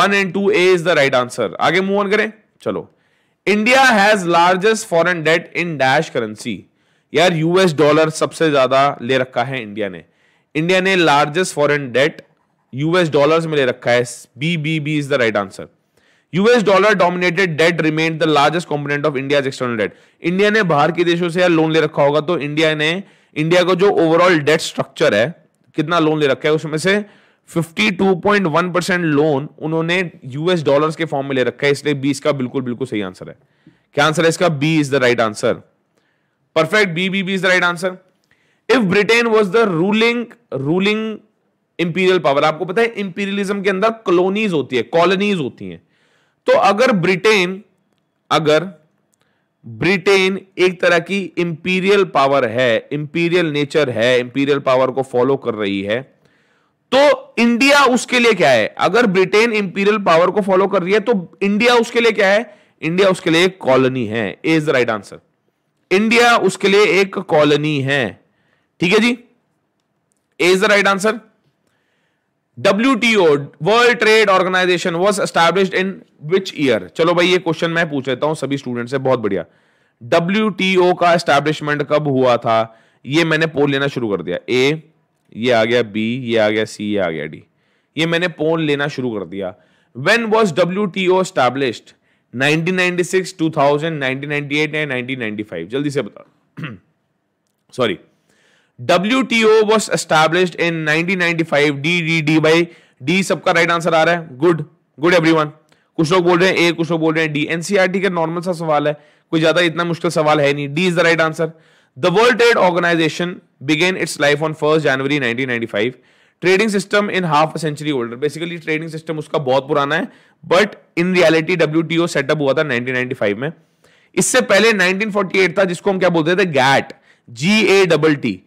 one and two A is the right answer आगे मूव ऑन करें चलो India has largest foreign debt in dash currency यार यूएस डॉलर सबसे ज्यादा ले रखा है इंडिया ने इंडिया ने largest foreign debt US dollars में ले रखा है B B B is the right answer US dollar dominated debt remain the largest component of India external debt India ने बाहर के देशों से यार लोन ले रखा होगा तो इंडिया ने इंडिया का जो ओवरऑल डेट स्ट्रक्चर है कितना लोन ले रखा है उसमें से 52.1 परसेंट लोन उन्होंने यूएस डॉलर्स के फॉर्म में ले रखा है इसलिए बी इसका बिल्कुल बिल्कुल सही आंसर है क्या आंसर है इसका B is the right answer perfect B B B is the right answer if Britain was the ruling ruling imperial power आपको पता है इंपीरियलिज्म के अंदर कॉलोनीज होती है कॉलोनीज होती हैं तो अगर ब्रिटेन अगर ब्रिटेन एक तरह की इंपीरियल पावर है इंपीरियल नेचर है इंपीरियल पावर को फॉलो कर रही है तो इंडिया उसके लिए क्या है अगर ब्रिटेन इंपीरियल पावर को फॉलो कर रही है तो इंडिया उसके लिए क्या है इंडिया उसके लिए एक कॉलोनी है is the right answer India उसके लिए एक कॉलोनी है ठीक है जी A is the right answer W T O world trade organisation was establish in which year चलो भाई ये क्वेश्चन मैं पूछ लेता हूं सभी स्टूडेंट से बहुत बढ़िया डब्ल्यू का एस्टैब्लिशमेंट कब हुआ था ये मैंने पोल लेना शुरू कर दिया ए ये आ गया बी ये आ गया सी ये आ गया डी ये मैंने पोल लेना शुरू कर दिया when was W T O nineteen ninety six two thousand ninety eight and nineteen ninety five जल्दी से बता sorry WTO was established in 1995 DDD by D सबका राइट आंसर आ रहा है गुड गुड एवरी कुछ लोग बोल रहे हैं ए कुछ लोग बोल रहे हैं डी एनसीआर एनसीआरटी का नॉर्मल सा सवाल है कोई ज्यादा इतना मुश्किल सवाल है नहीं D is the right answer the world trade organisation began its life on first January 1995 trading system in half century older basically trading system उसका बहुत पुराना है but in reality W T O setup हुआ था 1995 में इससे पहले 1948 था जिसको हम क्या बोलते थे GATT G A double T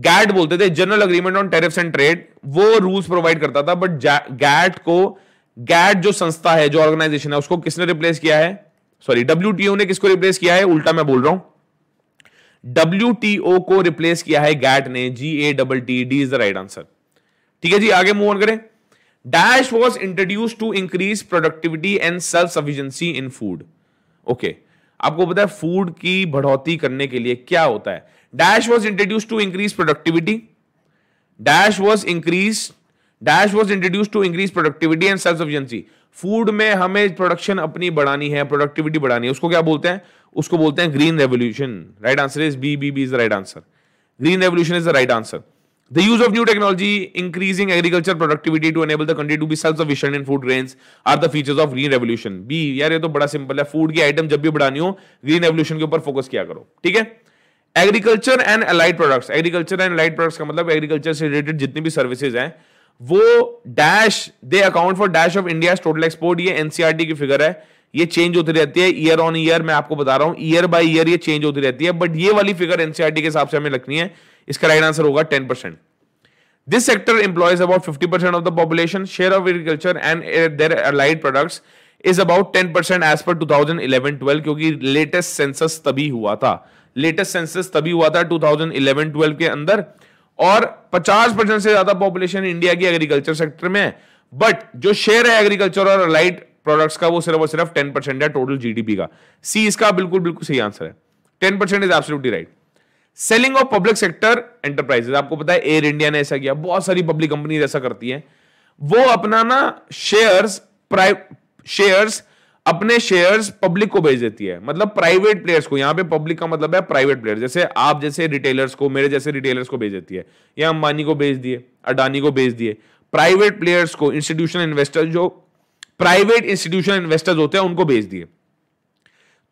GATT बोलते थे general agreement on tariffs and trade वो रूल्स प्रोवाइड करता था बट गैट को गैट जो संस्था है जो ऑर्गेनाइजेशन है उसको किसने रिप्लेस किया है सॉरी डब्ल्यू ने किसको रिप्लेस किया है उल्टा मैं बोल रहा हूं डब्ल्यू को रिप्लेस किया है गैट ने G A double T D is the right answer ठीक है जी आगे मूव ऑन करें dash was introduce to increase productivity and self sufficiency in food okay आपको पता है फूड की बढ़ोतरी करने के लिए क्या होता है dash was introduce to increase productivity dash was increase dash was introduce to increase productivity and self sufficiency food में हमें प्रोडक्शन अपनी बढ़ानी है प्रोडक्टिविटी बढ़ानी है उसको क्या बोलते हैं उसको बोलते हैं green revolution right answer is B B B is the right answer green revolution is the right answer the use of new technology increasing agriculture productivity to enable the country to be self sufficient in food grain are the features of green revolution B यार ये तो बड़ा सिंपल है फूड की आइटम जब भी बढ़ानी हो ग्रीन रेवोल्यूशन के ऊपर फोकस किया करो ठीक है agriculture and allied products agriculture and allied products का मतलब एग्रीकल्चर से रिलेटेड जितनी भी सर्विसेज हैं वो dash they account for dash of India total export ये एनसीआरटी की फिगर है ये चेंज होती रहती है ईयर ऑन ईयर मैं आपको बता रहा हूं ईयर बाय ईयर ये चेंज होती रहती है बट ये वाली फिगर एनसीआरटी के हिसाब से हमें लगनी है इसका राइट आंसर होगा ten percent this sector employs about fifty percent of the population share of agriculture and their allied products is about ten percent as per two thousand eleven twelve क्योंकि लेटेस्ट सेंसस तभी हुआ था लेटेस्ट सेंसस तभी हुआ था 2011-12 के अंदर और 50 परसेंट से ज्यादा पॉपुलेशन इंडिया की एग्रीकल्चर सेक्टर में है बट जो शेयर है एग्रीकल्चर और लाइट प्रोडक्ट्स का वो सिर्फ और सिर्फ टेन परसेंट है टोटल जीडीपी का सी इसका बिल्कुल बिल्कुल सही आंसर है ten percent is absolutely right selling of public sector enterprises आपको पता है एयर इंडिया ने ऐसा किया बहुत सारी पब्लिक कंपनी ऐसा करती है वो अपना ना शेयर्स शेयर्स अपने शेयर्स पब्लिक को भेज देती है मतलब प्राइवेट प्लेयर्स को यहां पे पब्लिक का मतलब है प्राइवेट प्लेयर जैसे आप जैसे रिटेलर्स को मेरे जैसे रिटेलर्स को भेज देती है या अंबानी को भेज दिए अडानी को भेज दिए प्राइवेट प्लेयर्स को इंस्टीट्यूशनल इन्वेस्टर्स जो प्राइवेट इंस्टीट्यूशनल इन्वेस्टर्स होते हैं उनको भेज दिए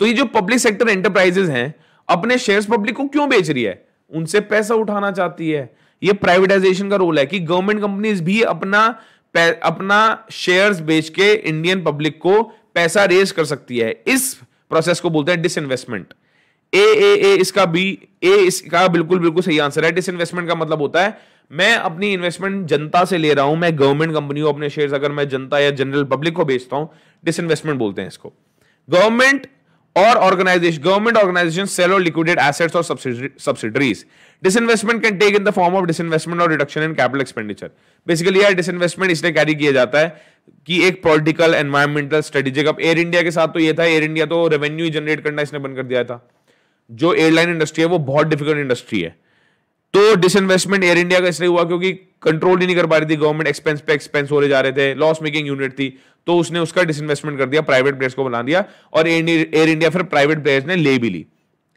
तो ये जो पब्लिक सेक्टर एंटरप्राइजेस हैं अपने शेयर्स पब्लिक को क्यों बेच रही है उनसे पैसा उठाना चाहती है ये प्राइवेटाइजेशन का रोल है कि गवर्नमेंट कंपनीज भी अपना अपना शेयर्स बेच के इंडियन पब्लिक को पैसा रेज कर सकती है इस प्रोसेस को बोलते हैं डिस ए ए ए इसका बी ए इसका बिल्कुल बिल्कुल सही आंसर है डिस का मतलब होता है मैं अपनी इन्वेस्टमेंट जनता से ले रहा हूं मैं गवर्नमेंट कंपनी को अपने शेयर्स अगर मैं जनता या जनरल पब्लिक को बेचता हूं डिस इन्वेस्टमेंट बोलते हैं इसको गवर्नमेंट और ऑर्गेनाइजेशन गवर्नमेंट ऑर्गेनाइजेशन सेल और लिक्विडेड एसेट्स और subsidiaries investment can take in the form of disinvestment और reduction in capital expenditure basically यार डिसइन्वेस्टमेंट इसलिए कैरी किया जाता है कि एक पॉलिटिकल एनवायरमेंटल स्ट्रेटेजिक अब एयर इंडिया के साथ तो ये था एयर इंडिया तो रेवेन्यू जनरेट करना इसने बंद कर दिया था जो एयरलाइन इंडस्ट्री है वो बहुत डिफिकल्ट इंडस्ट्री है तो डिस इन्वेस्टमेंट एयर इंडिया का इसलिए हुआ क्योंकि कंट्रोल ही नहीं कर पा रही थी गवर्नमेंट एक्सपेंस पे एक्सपेंस हो रहे जा रहे थे लॉस मेकिंग यूनिट थी तो उसने उसका डिसइन्वेस्टमेंट कर दिया प्राइवेट प्लेयर्स को बना दिया और एयर इंडिया फिर प्राइवेट प्लेयर्स ने ले भी ली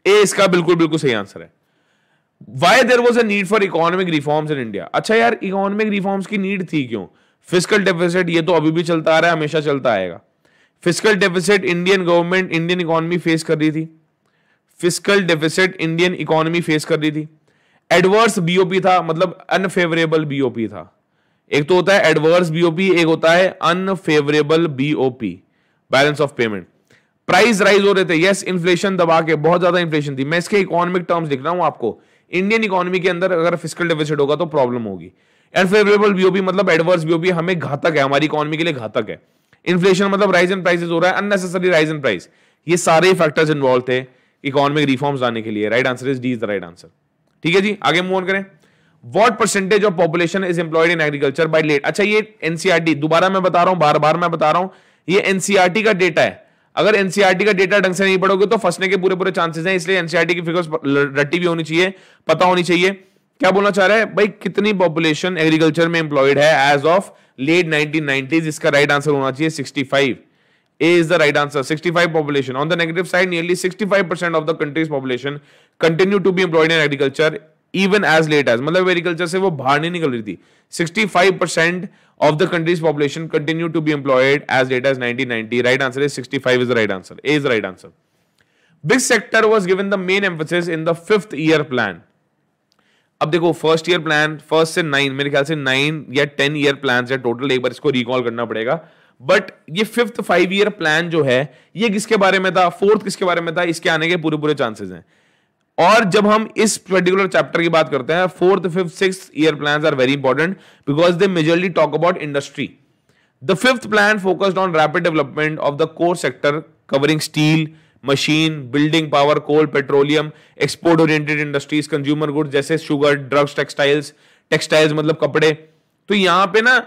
ए इसका बिल्कुल बिल्कुल सही आंसर है why there was a need for economic reforms in India अच्छा यार इकोनॉमिक रिफॉर्म्स की नीड थी क्यों फिजिकल डेफिसिट ये तो अभी भी चलता आ रहा है हमेशा चलता आएगा physical deficit Indian government Indian economy face कर रही थी physical deficit Indian economy face कर रही थी एडवर्स बीओपी था मतलब अनफेवरेबल बीओपी था एक तो होता है एडवर्स बीओपी एक होता है unfavourable BOP balance of payment price rise हो रहे थे यस इन्फ्लेशन दबा के बहुत ज्यादा इन्फ्लेशन थी मैं इसके इकोनॉमिक टर्म्स लिख रहा हूं आपको इंडियन इकोनॉमी के अंदर अगर फिजिकल डेफिसिट होगा तो प्रॉब्लम होगी अनफेवरेबल बीओपी मतलब एडवर्स बीओपी हमें घातक है हमारी इकोनॉमी के लिए घातक है इन्फ्लेशन मतलब राइज इन प्राइसेस हो रहा है अननेसेसरी राइज इन प्राइस ये सारे फैक्टर्स इन्वॉल्व थे इकोनॉमिक रिफॉर्म्स आने के लिए right answer is D is the right answer ठीक है जी आगे मूव ऑन करें what percentage of population is employed in agriculture by late अच्छा ये एनसीआरटी e दोबारा मैं बता रहा हूं बार बार मैं बता रहा हूं ये एनसीआरटी e का डेटा है अगर एनसीआरटी e का डेटा ढंग से नहीं पढ़ोगे तो फंसने के पूरे पूरे चांसेस हैं इसलिए एनसीआरटी की फिगर्स रट्टी भी होनी चाहिए पता होनी चाहिए क्या बोलना चाह रहे हैं भाई कितनी पॉपुलेशन एग्रीकल्चर में एम्प्लॉयड है एज ऑफ लेट नाइनटीन इसका राइट right आंसर होना चाहिए sixty five right answer sixty five population on the negative side nearly sixty five percent of the country's population continue to be employed in agriculture even as late as मतलब एग्रीकल्चर से वो बाहर नहीं निकल रही थी 65 percent of the country's population continue to be employed as late as 1990 right answer is 65 is the right answer A is right answer big sector was given the main emphasis in the fifth year plan अब देखो फर्स्ट ईयर प्लान फर्स्ट से नाइन मेरे ख्याल से नाइन या टेन ईयर प्लान या टोटल एक बार इसको रिकॉल करना पड़ेगा बट ये फिफ्थ फाइव ईयर प्लान जो है ये किसके बारे में था फोर्थ किसके बारे में था इसके आने के पूरे पूरे चांसेस हैं और जब हम इस पर्टिकुलर चैप्टर की बात करते हैं fourth fifth six year plan are very important because they majorly talk about industry the fifth plan focused on rapid development of the core sector covering steel machine building power coal petroleum export oriented industries consumer goods जैसे शुगर ड्रग्स टेक्सटाइल्स टेक्सटाइल्स मतलब कपड़े तो यहां पे ना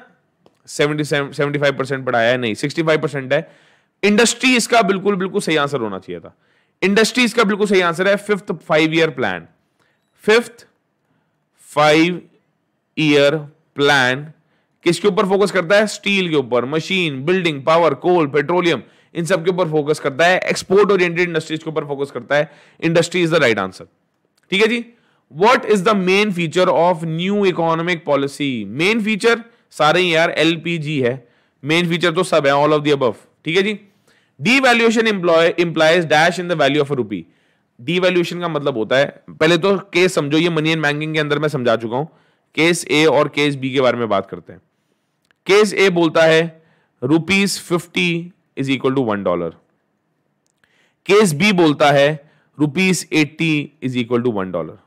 सेवेंटी सेवेंटी फाइव परसेंट पढ़ाया है नहीं सिक्सटी फाइव परसेंट है इंडस्ट्री इसका बिल्कुल बिल्कुल सही आंसर होना चाहिए था इंडस्ट्रीज का बिल्कुल सही आंसर है fifth five year plan fifth five year plan किसके ऊपर फोकस करता है स्टील के ऊपर machine building power coal petroleum इन सब के ऊपर फोकस करता है एक्सपोर्ट ओरिएंटेड इंडस्ट्रीज के ऊपर फोकस करता है industry is the right answer ठीक है जी what is the main feature of new economic policy main feature सारे यार एलपीजी है मेन फीचर तो सब है ऑल ऑफ दी अब ठीक है जी devaluation employ employees dash in the value of a devaluation का मतलब होता है पहले तो केस समझो ये मनी एंड बैंकिंग के अंदर मैं समझा चुका हूं केस ए और केस बी के बारे में बात करते हैं केस ए बोलता है rupees fifty is equal to one dollar case B बोलता है rupees eighty is equal to one dollar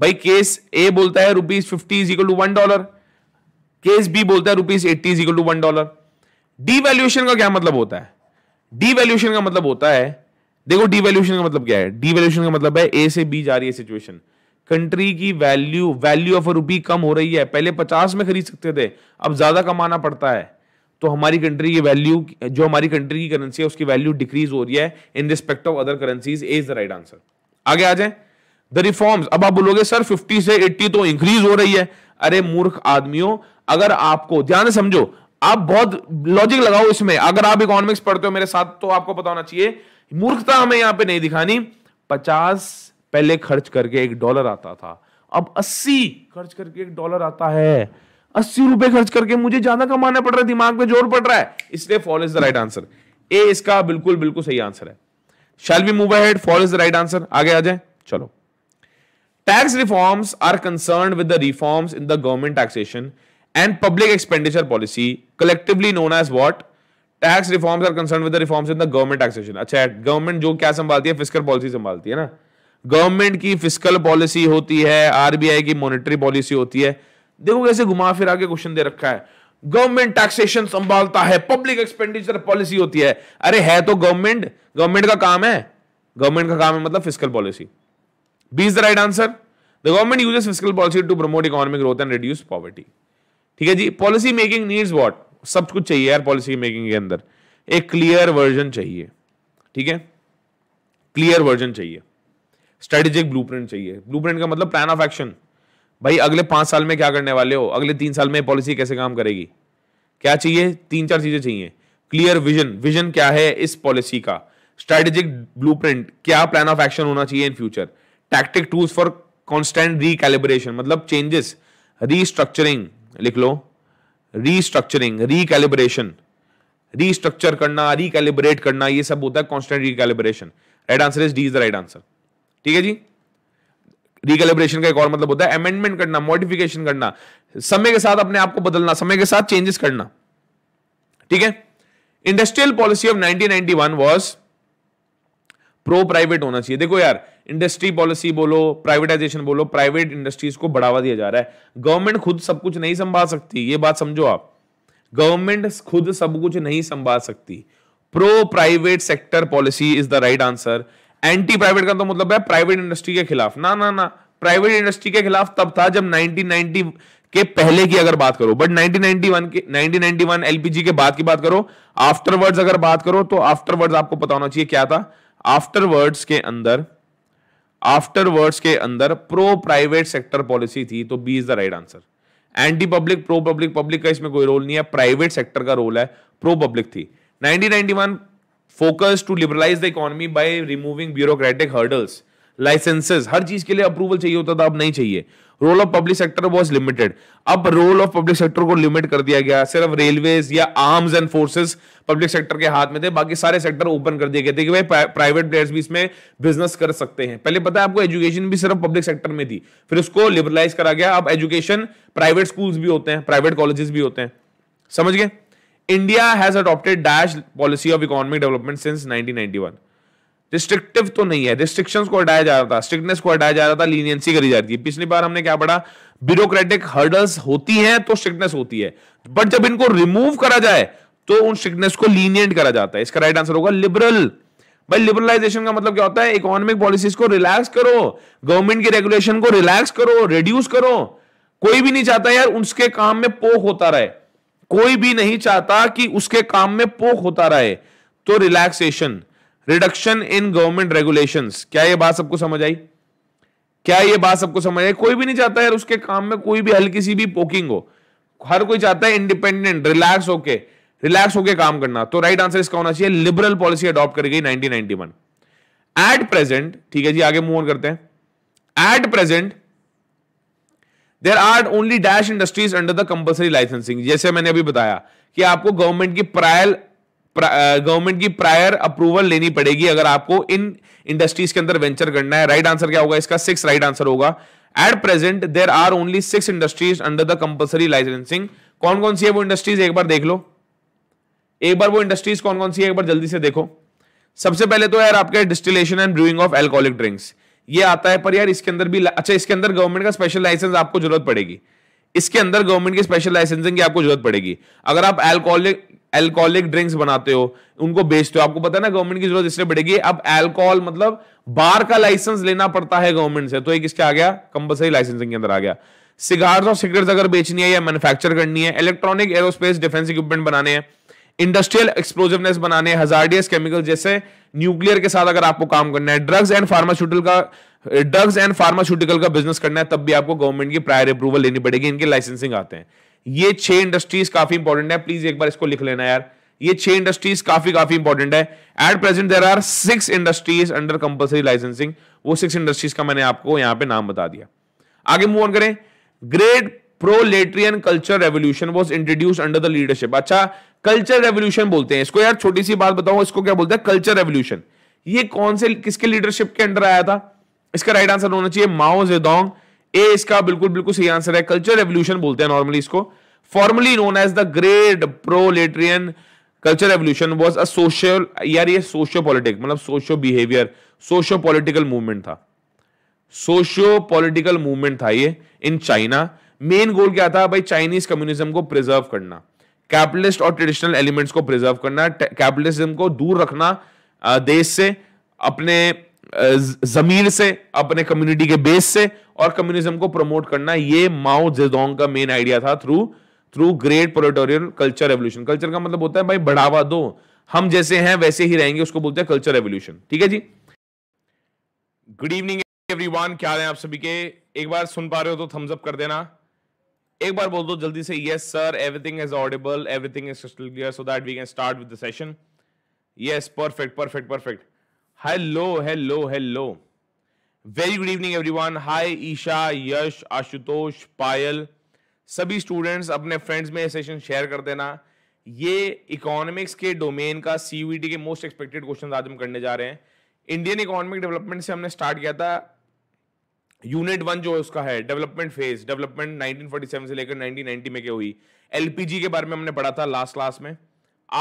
भाई केस ए बोलता है rupees fifty is equal to one dollar case B बोलता है rupees eighty is equal to one dollar devaluation का क्या मतलब होता है डीवेल्यूशन का मतलब होता है देखो डीवेल्यूशन का मतलब क्या है डीवेल्यूशन का मतलब है ए से बी जा रही है सिचुएशन कंट्री की वैल्यू वैल्यू ऑफ रुपी कम हो रही है पहले पचास में खरीद सकते थे अब ज्यादा कमाना पड़ता है तो हमारी कंट्री की वैल्यू जो हमारी कंट्री की करेंसी है उसकी वैल्यू डिक्रीज हो रही है in respect of other currencies is the right answer आगे आ जाए द रिफॉर्म्स अब आप बोलोगे सर 50 से 80 तो इंक्रीज हो रही है अरे मूर्ख आदमियों अगर आपको ध्यान समझो आप बहुत लॉजिक लगाओ इसमें अगर आप इकोनॉमिक्स पढ़ते हो मेरे साथ तो आपको पता होना चाहिए मूर्खता हमें यहां पे नहीं दिखानी पचास पहले खर्च करके एक डॉलर आता था अब अस्सी खर्च करके एक डॉलर आता है अस्सी रुपए खर्च करके मुझे ज्यादा कमाना पड़ रहा है दिमाग में जोर पड़ रहा है इसलिए fall is the right answer A इसका बिल्कुल बिल्कुल सही आंसर है shall we move ahead fall is the right answer आगे आ जाए चलो tax reforms are concerned with the reforms in the government taxation and public expenditure policy, collectively known as what? Tax reforms are concerned with the reforms in the government taxation. अच्छा government जो क्या संभालती है फिजिकल पॉलिसी संभालती है ना गवर्नमेंट की फिजिकल पॉलिसी होती है आरबीआई की मॉनेटरी पॉलिसी होती है देखो कैसे घुमा फिरा के क्वेश्चन दे रखा है गवर्नमेंट टैक्सेशन संभालता है पब्लिक एक्सपेंडिचर पॉलिसी होती है अरे है तो गवर्नमेंट गवर्नमेंट का काम है गवर्नमेंट का काम है मतलब physical policy B is the right answer the government uses physical policy to promote economic growth and reduce poverty ठीक है जी पॉलिसी मेकिंग नीड्स वॉट सब कुछ चाहिए यार पॉलिसी मेकिंग के अंदर एक क्लियर वर्जन चाहिए ठीक है क्लियर वर्जन चाहिए स्ट्रेटेजिक प्रिंट चाहिए ब्लूप्रिंट का मतलब प्लान ऑफ एक्शन भाई अगले पांच साल में क्या करने वाले हो अगले तीन साल में पॉलिसी कैसे काम करेगी क्या चाहिए तीन चार चीज़ें चाहिए क्लियर विजन विजन क्या है इस पॉलिसी का स्ट्रेटेजिक ब्लू क्या प्लान ऑफ एक्शन होना चाहिए in future tactic tools for constant recalibration मतलब चेंजेस रीस्ट्रक्चरिंग लिख लो रीस्ट्रक्चरिंग रिकैलिब्रेशन रीस्ट्रक्चर करना रिकैलिब्रेट करना ये सब होता है constant recalibration right answer is D is the right answer ठीक है जी रिकैलिब्रेशन का एक और मतलब होता है अमेंडमेंट करना मॉडिफिकेशन करना समय के साथ अपने आप को बदलना समय के साथ चेंजेस करना ठीक है industrial policy of 1991 was pro private होना चाहिए देखो यार इंडस्ट्री पॉलिसी बोलो प्राइवेटाइजेशन बोलो प्राइवेट इंडस्ट्रीज को बढ़ावा दिया जा रहा है गवर्नमेंट खुद सब कुछ नहीं संभाल सकती ये बात समझो आप गवर्नमेंट खुद सब कुछ नहीं संभाल सकती pro private sector policy is the right answer anti private का तो मतलब है प्राइवेट इंडस्ट्री के खिलाफ ना ना ना प्राइवेट इंडस्ट्री के खिलाफ तब था जब 1990 के पहले की अगर बात करो बट 1991 के 1991 एलपीजी के बाद की बात करो आफ्टरवर्ड्स अगर बात करो तो आफ्टरवर्ड्स आपको पता होना चाहिए क्या था आफ्टरवर्ड्स के अंदर आफ्टर वर्ड्स के अंदर प्रो प्राइवेट सेक्टर पॉलिसी थी तो B is the right answer anti public pro public public का इसमें कोई रोल नहीं है प्राइवेट सेक्टर का रोल है प्रो पब्लिक थी 1991 focus to liberalise the economy by removing bureaucratic hurdles licences हर चीज के लिए अप्रूवल चाहिए होता था अब नहीं चाहिए role of public sector was limited अब रोल ऑफ पब्लिक सेक्टर को लिमिट कर दिया गया सिर्फ रेलवे या arms and forces public sector के हाथ में थे बाकी सारे सेक्टर ओपन कर दिए गए थे कि भाई प्राइवेट प्लेयर्स भी इसमें बिजनेस कर सकते हैं पहले पता है आपको एजुकेशन भी सिर्फ पब्लिक सेक्टर में थी फिर उसको लिबरलाइज करा गया अब एजुकेशन प्राइवेट स्कूल भी होते हैं प्राइवेट कॉलेजेस भी होते हैं समझ गए India has adopted dash policy of economic development since one restrictive तो नहीं है रिस्ट्रिक्शन को हटाया जा रहा था स्ट्रिक्टनेस को हटाया जा रहा था लीनियंसी करी जा रही थी पिछली बार हमने क्या पढ़ा ब्यूरोक्रेटिक हर्डल्स होती हैं तो स्ट्रिक्टनेस होती है बट जब इनको रिमूव करा जाए तो उन स्ट्रिक्टनेस को लीनियंट करा जाता है इसका राइट आंसर होगा लिबरल भाई लिबरलाइजेशन का मतलब क्या होता है इकोनॉमिक पॉलिसीज को रिलैक्स करो गवर्नमेंट की रेगुलेशन को रिलैक्स करो रिड्यूस करो कोई भी नहीं चाहता यार उसके काम में पोख होता रहे कोई भी नहीं चाहता कि उसके काम में पोख होता रहे तो relaxation reduction in government regulation क्या यह बात सबको समझ आई क्या यह बात सबको समझ आई कोई भी नहीं चाहता यार उसके काम में कोई भी हल्की सी भी पोकिंग हो हर कोई चाहता है इंडिपेंडेंट रिलैक्स होके रिलैक्स होके काम करना तो राइट आंसर इसका होना चाहिए लिबरल पॉलिसी अडॉप्ट करी गई नाइनटीन एट प्रेजेंट ठीक है जी आगे मूव ऑन करते हैं at present there are only dash industries under the compulsory licensing जैसे मैंने अभी बताया कि आपको गवर्नमेंट की प्रायल गवर्नमेंट की प्रायर अप्रूवल लेनी पड़ेगी अगर आपको इन इंडस्ट्रीज के अंदर वेंचर करना है राइट आंसर क्या होगा इसका सिक्स राइट आंसर होगा at present there are only six industries under the compulsory licensing कौन कौन सी है वो इंडस्ट्रीज एक बार देख लो एक बार वो इंडस्ट्रीज कौन कौन सी है एक बार जल्दी से देखो सबसे पहले तो यार आपके distillation and brewing of alcoholic drinks ये आता है पर यार इसके अंदर भी अच्छा इसके अंदर गवर्नमेंट का स्पेशल लाइसेंस आपको जरूरत पड़ेगी इसके अंदर गवर्नमेंट की स्पेशल लाइसेंसिंग की आपको जरूरत पड़ेगी अगर आप एल्कोहलिक एल्कोहलिक ड्रिंक्स बनाते हो उनको बेचते हो आपको पता है ना गवर्नमेंट की जरूरत इसलिए बढ़ेगी अब एल्कोहल मतलब बार का लाइसेंस लेना पड़ता है गवर्नमेंट से तो एक इसके आ गया कंपल्सरी लाइसेंसिंग के अंदर आ गया सिगार्स और सिगरेट्स अगर बेचनी है या मैन्युफैक्चर करनी है इलेक्ट्रॉनिक एरोस्पेस डिफेंस इक्विपमेंट बनाने हैं इंडस्ट्रियल एक्सप्लोजिवनेस बनाने हजारडियस केमिकल जैसे न्यूक्लियर के साथ अगर आपको काम करना है ड्रग्स एंड फार्मास्यूटिकल का ड्रग्स एंड फार्मास्यूटिकल का बिजनेस करना है तब भी आपको गवर्नमेंट की प्रायर अप्रूवल लेनी पड़ेगी इनके लाइसेंसिंग आते हैं ये छह इंडस्ट्रीज काफी इंपॉर्टेंट है प्लीज एक बार इसको लिख लेना यार ये छह इंडस्ट्रीज काफी काफी इंपॉर्टेंट है at present there are six industries under compulsory licensing वो सिक्स इंडस्ट्रीज का मैंने आपको यहां पे नाम बता दिया आगे मूव ऑन करें great proletarian culture revolution was introduce under the leadership अच्छा कल्चर रेवोल्यूशन बोलते हैं इसको यार छोटी सी बात बताऊं इसको क्या बोलते हैं कल्चर रेवोल्यूशन ये कौन से किसके लीडरशिप के अंडर आया था इसका राइट आंसर होना चाहिए माओ जेदोंग ए इसका बिल्कुल बिल्कुल सही आंसर है कल्चर रेवोल्यूशन बोलते हैं नॉर्मली इसको formally known as the great proletarian culture revolution was a social यार ये सोशो पॉलिटिक मतलब socio behaviour socio political movement था सोशो पॉलिटिकल मूवमेंट था ये इन चाइना मेन गोल क्या था भाई चाइनीज कम्युनिज्म को प्रिजर्व करना कैपिटलिस्ट और ट्रेडिशनल एलिमेंट्स को प्रिजर्व करना कैपिटलिज्म को दूर रखना देश से अपने जमीर से अपने कम्युनिटी के बेस से और कम्युनिज्म को प्रमोट करना ये माओ जेडोंग का मेन आइडिया था through through great proletarian culture revolution culture का मतलब होता है भाई बढ़ावा दो हम जैसे हैं वैसे ही रहेंगे उसको बोलते हैं कल्चर रेवोल्यूशन ठीक है जी गुड इवनिंग एवरीवन क्या हाल है आप सभी के एक बार सुन पा रहे हो तो थम्स अप कर देना एक बार बोल दो जल्दी से yes sir everything is audible everything is crystal clear so that we can start with the session yes perfect perfect perfect hello hello hello very good evening everyone hi Isha Yash Ashutosh Payal सभी स्टूडेंट्स अपने फ्रेंड्स में सेशन शेयर कर देना ये इकोनॉमिक्स के डोमेन का सीयूईटी e के मोस्ट एक्सपेक्टेड क्वेश्चन आज हम करने जा रहे हैं इंडियन इकोनॉमिक डेवलपमेंट से हमने स्टार्ट किया था यूनिट वन जो उसका है डेवलपमेंट फेज डेवलपमेंट 1947 से लेकर 1990 में के हुई एलपीजी के बारे में हमने पढ़ा था लास्ट क्लास में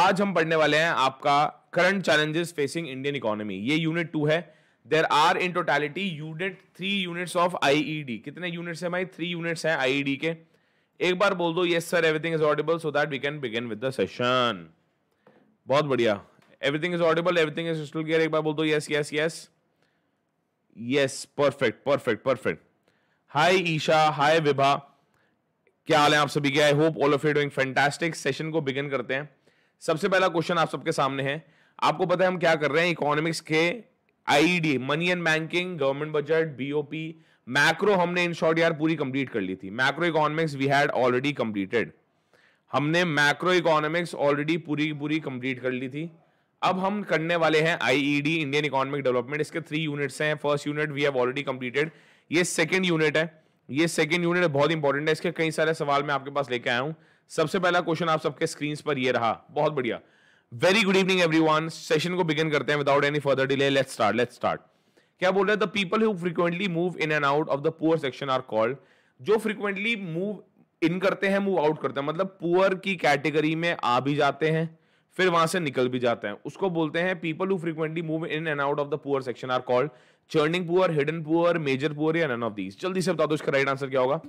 आज हम पढ़ने वाले हैं आपका current challenges facing Indian economy ये यूनिट टू है there are in totality unit three units of IED कितने यूनिट्स हैं भाई थ्री यूनिट्स हैं आईईडी e के एक बार बोल दो yes sir everything is audible so that we can begin with the session बहुत बढ़िया everything is audible everything is still clear एक बार बोल दो yes yes yes yes perfect perfect perfect हाय ईशा हाय विभा क्या हाल है आप सभी के I hope all of you doing fantastic session को बिगिन करते हैं सबसे पहला क्वेश्चन आप सबके सामने है आपको पता है हम क्या कर रहे हैं इकोनॉमिक्स के ID money and banking government budget BOP macro हमने इन शॉर्ट यार पूरी कंप्लीट कर ली थी macro economics we had already completed हमने मैक्रो इकोनॉमिक्स ऑलरेडी पूरी पूरी कंप्लीट कर ली थी अब हम करने वाले हैं आईईडी इंडियन इकोनॉमिक डेवलपमेंट इसके थ्री यूनिट्स हैं first unit we have already completed ये सेकंड यूनिट है ये सेकंड यूनिट बहुत इंपॉर्टेंट है इसके कई सारे सवाल मैं आपके पास लेके आया हूं सबसे पहला क्वेश्चन आप सबके स्क्रीन पर ये रहा बहुत बढ़िया very good evening every session को बिगिन करते हैं without any further delay let's start let's start क्या बोल रहे हैं the people who frequently move in and out of the poor section are called जो फ्रीक्वेंटली मूव इन करते हैं मूव आउट करते हैं मतलब पुअर की कैटेगरी में आ भी जाते हैं फिर वहां से निकल भी जाते हैं उसको बोलते हैं people who frequently move in and out of the poor section are called churning poor hidden poor major poor या नन ऑफ दीज जल्दी से बता दो इसका राइट आंसर क्या होगा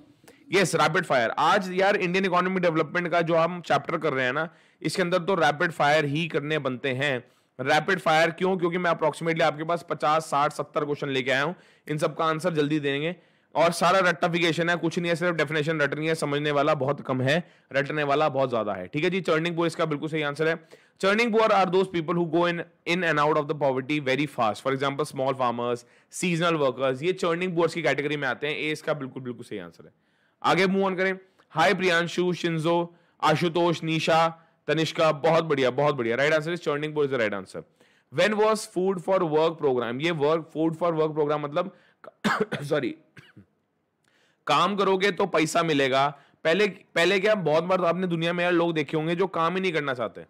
यस रैपिड फायर आज यार इंडियन इकोनॉमिक डेवलपमेंट का जो हम चैप्टर कर रहे हैं ना इसके अंदर तो रैपिड फायर ही करने बनते हैं रैपिड फायर क्यों क्योंकि मैं अप्रोक्सीमेटली आपके पास पचास साठ सत्तर क्वेश्चन लेके आया हूँ इन सबका आंसर जल्दी देंगे और सारा रट्टाफिकेशन है कुछ नहीं है सिर्फ डेफिनेशन रटनी है समझने वाला बहुत कम है रटने वाला बहुत ज्यादा है ठीक है जी चर्निंग पुअर इसका बिल्कुल सही आंसर है churning poor are those people who go in in and out of the poverty very fast for example small farmers seasonal workers ये चर्निंग पुअर्स की कैटेगरी में आते हैं ए इसका बिल्कुल बिल्कुल सही आंसर है आगे मूव ऑन करें हाई प्रियांशु शिंजो आशुतोष निशा तनिष्का बहुत बढ़िया बहुत बढ़िया right answer is churning board is the right answer when was food for work programme ये work food for work programme मतलब सॉरी काम करोगे तो पैसा मिलेगा पहले पहले क्या बहुत बार तो आपने दुनिया में यार लोग देखे होंगे जो काम ही नहीं करना चाहते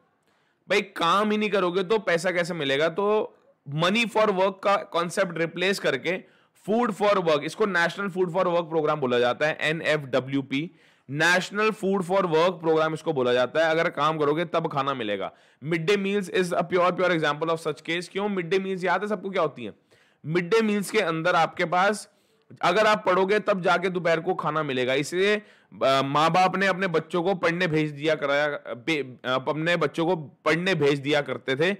भाई काम ही नहीं करोगे तो पैसा कैसे मिलेगा तो मनी फॉर वर्क का कॉन्सेप्ट रिप्लेस करके फूड फॉर वर्क इसको national food for work programme बोला जाता है N F W P national food for work programme इसको बोला जाता है अगर काम करोगे तब खाना मिलेगा mid day meals is a pure pure example of such case क्यों मिड डे मील्स याद है सबको क्या होती है मिड डे मील्स के अंदर आपके पास अगर आप पढ़ोगे तब जाके दोपहर को खाना मिलेगा इसलिए माँ बाप ने अपने बच्चों को पढ़ने भेज दिया कराया अपने बच्चों को पढ़ने भेज दिया करते थे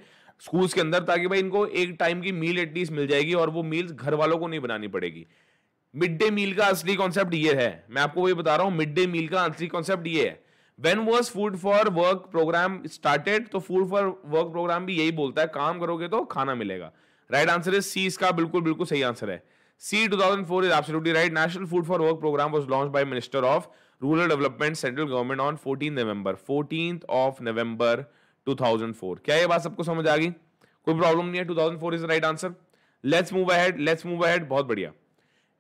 स्कूल्स के अंदर ताकि भाई इनको एक टाइम की मील एटलीस्ट मिल जाएगी और वो मील्स घर वालों को नहीं बनानी पड़ेगी मिड डे मील का असली कॉन्सेप्ट ये है मैं आपको वही बता रहा हूँ मिड डे मील का असली कॉन्सेप्ट ये है when was food for work programme started तो फूड फॉर वर्क प्रोग्राम भी यही बोलता है काम करोगे तो खाना मिलेगा राइट आंसर इज सी इसका बिल्कुल बिल्कुल सही आंसर है C two thousand four is absolutely right national food for work programme was launch by minister of rural development central government on fourteen November fourteen of November two thousand four क्या ये बात सबको समझ आ गई कोई प्रॉब्लम नहीं है two thousand four is right answer let's move ahead let's move ahead बहुत बढ़िया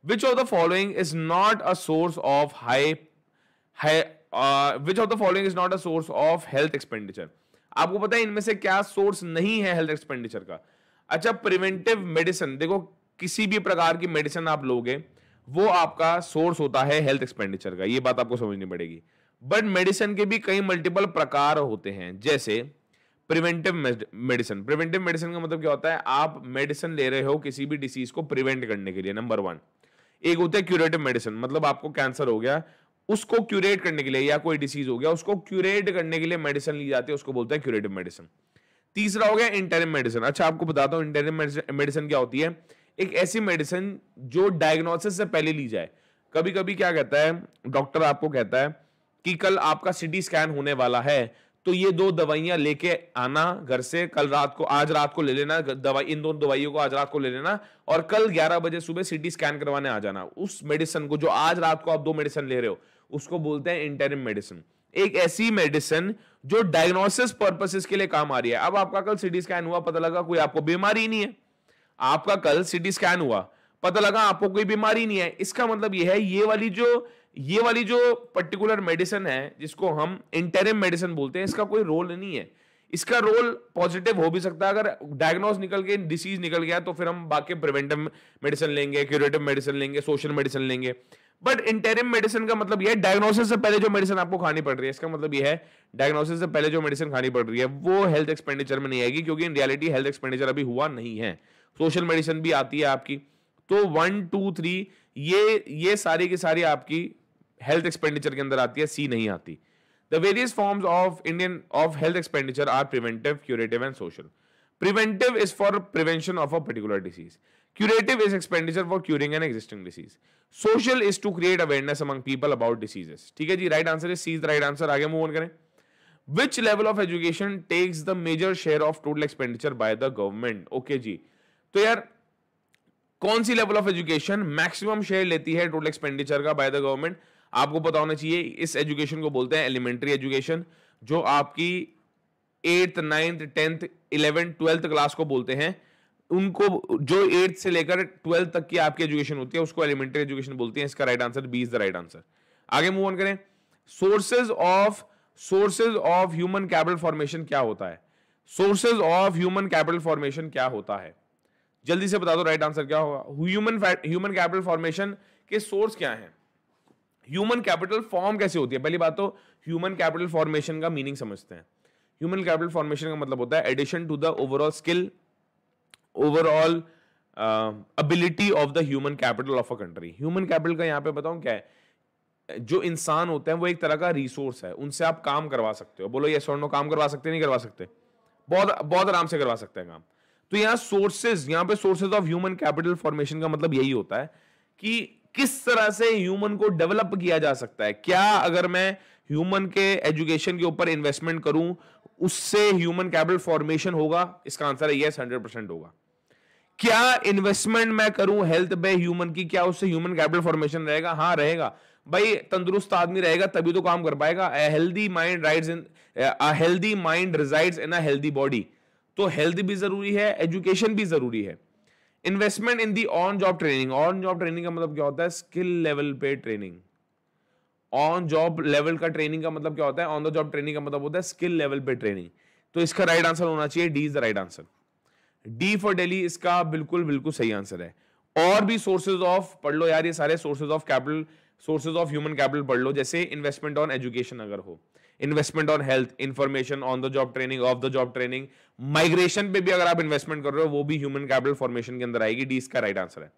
which of the following is not a source of high which of the following is not a source of health expenditure आपको पता है इनमें से क्या सोर्स नहीं है हेल्थ एक्सपेंडिचर का अच्छा प्रिवेंटिव मेडिसिन देखो किसी भी प्रकार की मेडिसिन आप लोगे वो आपका सोर्स होता है हेल्थ एक्सपेंडिचर का ये बात आपको समझनी पड़ेगी बट मेडिसिन के भी कई मल्टीपल प्रकार होते हैं जैसे प्रिवेंटिव मेडिसिन प्रिवेंटिव मेडिसिन का मतलब क्या होता है आप मेडिसिन ले रहे हो किसी भी डिसीज को प्रिवेंट करने के लिए नंबर वन एक होता है क्यूरेटिव मेडिसिन मतलब आपको कैंसर हो गया उसको क्यूरेट करने के लिए या कोई डिसीज हो गया उसको क्यूरेट करने के लिए मेडिसिन ली जाती है उसको बोलते हैं क्यूरेटिव मेडिसिन तीसरा हो गया इंटरिम मेडिसिन अच्छा आपको बताता हूँ इंटरिम मेडिसिन क्या होती है एक ऐसी मेडिसिन जो डायग्नोसिस से पहले ली जाए कभी कभी क्या कहता है डॉक्टर आपको कहता है कि कल आपका सिटी स्कैन होने वाला है तो ये दो दवाइयां लेके आना घर से कल रात को आज रात को ले लेना दवाई इन दोनों दवाइयों को आज रात को ले लेना और कल 11 बजे सुबह सीटी स्कैन करवाने आ जाना उस मेडिसिन को जो आज रात को आप दो मेडिसिन ले रहे हो उसको बोलते हैं इंटरिम मेडिसिन एक ऐसी मेडिसिन जो डायग्नोसिस पर्पसेस के लिए काम आ रही है अब आपका कल सिटी स्कैन हुआ पता लगा कोई आपको बीमारी नहीं है आपका कल सिटी स्कैन हुआ पता लगा आपको कोई बीमारी नहीं है इसका मतलब यह है ये वाली जो ये वाली जो पर्टिकुलर मेडिसिन है जिसको हम इंटरिम मेडिसिन बोलते हैं इसका कोई रोल नहीं है इसका रोल पॉजिटिव हो भी सकता है अगर डायग्नोस निकल के डिसीज निकल गया तो फिर हम बाकी प्रिवेंटिव मेडिसिन लेंगे क्यूरेटिव मेडिसिन लेंगे सोशल मेडिसिन लेंगे बट इंटेरिम मेडिसिन का मतलब यह डायग्नोसिस से पहले जो मेडिसिन आपको खानी पड़ रही है इसका मतलब यह है डायग्नोसिस से पहले जो मेडिसिन खानी पड़ रही है वो हेल्थ एक्सपेंडिचर में नहीं आएगी क्योंकि इन रियलिटी हेल्थ एक्सपेंडिचर अभी हुआ नहीं है सोशल मेडिसिन भी आती है आपकी तो वन टू थ्री ये ये सारी की सारी आपकी हेल्थ एक्सपेंडिचर के अंदर आती है सी नहीं आती the various forms of Indian of health expenditure are preventive curative and social preventive is for prevention of a particular disease curative is expenditure for curing an existing disease social is to create awareness among people about diseases ठीक है जी right answer is C is the right answer आगे मूव ऑन करें which level of education takes the major share of total expenditure by the government okay जी तो यार कौन सी level of education maximum share लेती है टोटल एक्सपेंडिचर का बाय द गवर्नमेंट आपको पता होना चाहिए इस एजुकेशन को बोलते हैं एलिमेंट्री एजुकेशन जो आपकी eighth ninth tenth eleventh twelfth class को बोलते हैं उनको जो एट्थ से लेकर ट्वेल्थ तक की आपकी एजुकेशन होती है उसको एलिमेंट्री एजुकेशन बोलते हैं इसका right answer B is the right answer आगे मूव ऑन करें sources of sources of human capital formation क्या होता है sources of human capital formation क्या होता है जल्दी से बता दो राइट आंसर क्या होगा ह्यूमन ह्यूमन कैपिटल फॉर्मेशन के सोर्स क्या हैं ह्यूमन कैपिटल फॉर्म कैसे होती है पहली बात तो ह्यूमन कैपिटल फॉर्मेशन का मीनिंग समझते हैं ह्यूमन कैपिटल फॉर्मेशन का मतलब होता है addition to the overall skill overall ability of the human capital of a country human capital का यहाँ पे बताऊँ क्या है जो इंसान होते हैं वो एक तरह का रिसोर्स है उनसे आप काम करवा सकते हो बोलो ये सोनो काम करवा सकते नहीं करवा सकते बहुत बहुत आराम से करवा सकते हैं काम तो यहाँ सोर्सेज यहाँ पे sources of human capital formation का मतलब यही होता है कि किस तरह से ह्यूमन को डेवलप किया जा सकता है क्या अगर मैं ह्यूमन के एजुकेशन के ऊपर इन्वेस्टमेंट करूं उससे ह्यूमन कैपिटल फॉर्मेशन होगा इसका आंसर है यस हंड्रेड परसेंट होगा क्या इन्वेस्टमेंट मैं करूं हेल्थ पे ह्यूमन की क्या उससे ह्यूमन कैपिटल फॉर्मेशन रहेगा हाँ रहेगा भाई तंदुरुस्त आदमी रहेगा तभी तो काम कर पाएगा healthy mind rides in healthy mind resides in a healthy body तो हेल्थ भी जरूरी है एजुकेशन भी जरूरी है investment in the on job training on job training का मतलब क्या होता है स्किल लेवल पे ट्रेनिंग ऑन जॉब लेवल का ट्रेनिंग का मतलब क्या होता है ऑन द जॉब ट्रेनिंग का मतलब होता है स्किल लेवल पे ट्रेनिंग तो इसका राइट right आंसर होना चाहिए D is the right answer D for daily इसका बिल्कुल बिल्कुल सही आंसर है और भी सोर्सेज ऑफ पढ़ लो यार ये सारे sources of capital sources of human capital पढ़ लो जैसे इन्वेस्टमेंट ऑन एजुकेशन अगर हो investment on health information on the job training of the job training migration पे भी अगर आप इन्वेस्टमेंट कर रहे हो वो भी ह्यूमन कैपिटल फॉर्मेशन के अंदर आएगी डी इसका राइट आंसर है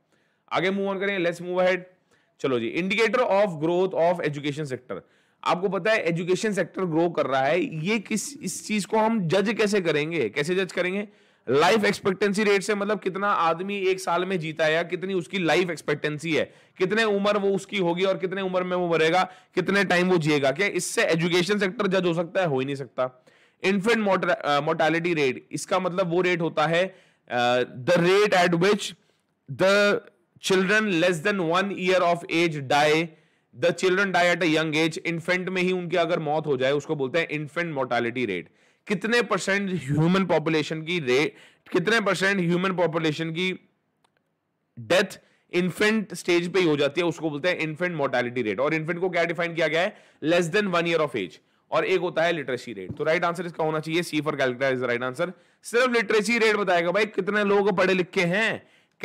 आगे मूव ऑन करें लेट्स मूव अहेड चलो जी indicator of growth of education sector आपको पता है एजुकेशन सेक्टर ग्रो कर रहा है ये किस इस चीज को हम जज कैसे करेंगे कैसे जज करेंगे लाइफ एक्सपेक्टेंसी रेट से मतलब कितना आदमी एक साल में जीता है या कितनी उसकी लाइफ एक्सपेक्टेंसी है कितने उम्र वो उसकी होगी और कितने उम्र में वो मरेगा कितने टाइम वो जिएगा क्या इससे एजुकेशन सेक्टर जज हो सकता है हो ही नहीं सकता इन्फेंट मोर्टेलिटी रेट इसका मतलब वो रेट होता है the rate at which the children less than one year of age die the children die at a young age infant में ही उनकी अगर मौत हो जाए उसको बोलते हैं इन्फेंट मोर्टेलिटी रेट कितने परसेंट ह्यूमन पॉपुलेशन की रेट कितने परसेंट ह्यूमन पॉपुलेशन की डेथ इन्फेंट स्टेज पे ही हो जाती है उसको बोलते हैं इन्फेंट मोर्टेलिटी रेट और इन्फेंट को क्या डिफाइन किया गया है less than one year of age और एक होता है लिटरेसी रेट तो राइट आंसर इसका होना चाहिए C for calculator is right answer सिर्फ लिटरेसी रेट बताएगा भाई कितने लोग पढ़े लिखे हैं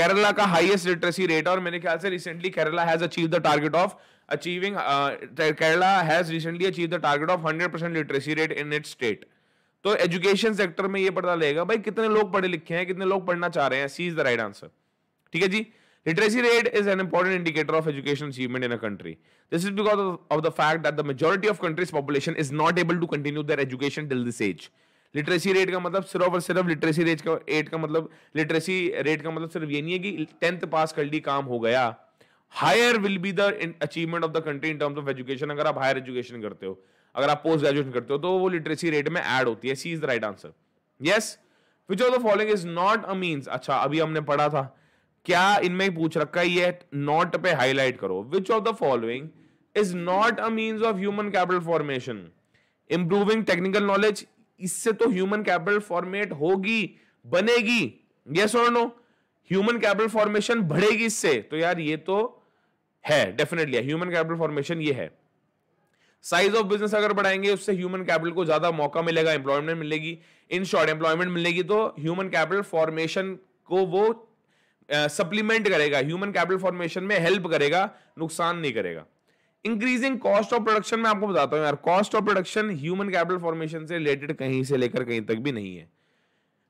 केरला का हाईएस्ट लिटरेसी रेट और मेरे ख्याल से recently Kerala has achieve the target of achieving Kerala has recently achieve the target of 100% literacy rate in its state तो एजुकेशन सेक्टर में ये पता लगेगा भाई कितने लोग पढ़े लिखे हैं कितने लोग पढ़ना चाह रहे हैं C is the right answer ठीक है जी literacy rate is an important indicator of education achievement in country this is because of the fact that the majority of countries population is not able to continue their education till this age literacy rate का मतलब सिर्फ और सिर्फ लिटरेसी रेट का एट का मतलब लिटरेसी रेट का मतलब सिर्फ ये नहीं है कि टेंथ पास कर ली काम हो गया higher will be the achievement of the country in terms of education अगर आप हायर एजुकेशन करते हो अगर आप पोस्ट ग्रेजुएशन करते हो तो वो लिटरेसी रेट में एड होती है C is the right answer yes which of the following is not a means अच्छा अभी हमने पढ़ा था क्या इनमें पूछ रखा है ये नॉट पे हाईलाइट करो which of the following is not a means of human capital formation improving technical knowledge इससे तो ह्यूमन कैपिटल फॉर्मेट होगी बनेगी यस और नो ह्यूमन कैपिटल फॉर्मेशन बढ़ेगी इससे तो यार ये तो है डेफिनेटली ह्यूमन कैपिटल फॉर्मेशन ये है साइज ऑफ बिजनेस अगर बढ़ाएंगे उससे ह्यूमन कैपिटल को ज्यादा मौका मिलेगा एम्प्लॉयमेंट मिलेगी इन शॉर्ट एम्प्लॉयमेंट मिलेगी तो ह्यूमन कैपिटल फॉर्मेशन को वो सप्लीमेंट uh, करेगा ह्यूमन कैपिटल फॉर्मेशन में हेल्प करेगा नुकसान नहीं करेगा इंक्रीजिंग कॉस्ट ऑफ प्रोडक्शन में आपको बताता हूँ यार cost of production human capital formation से रिलेटेड कहीं से लेकर कहीं तक भी नहीं है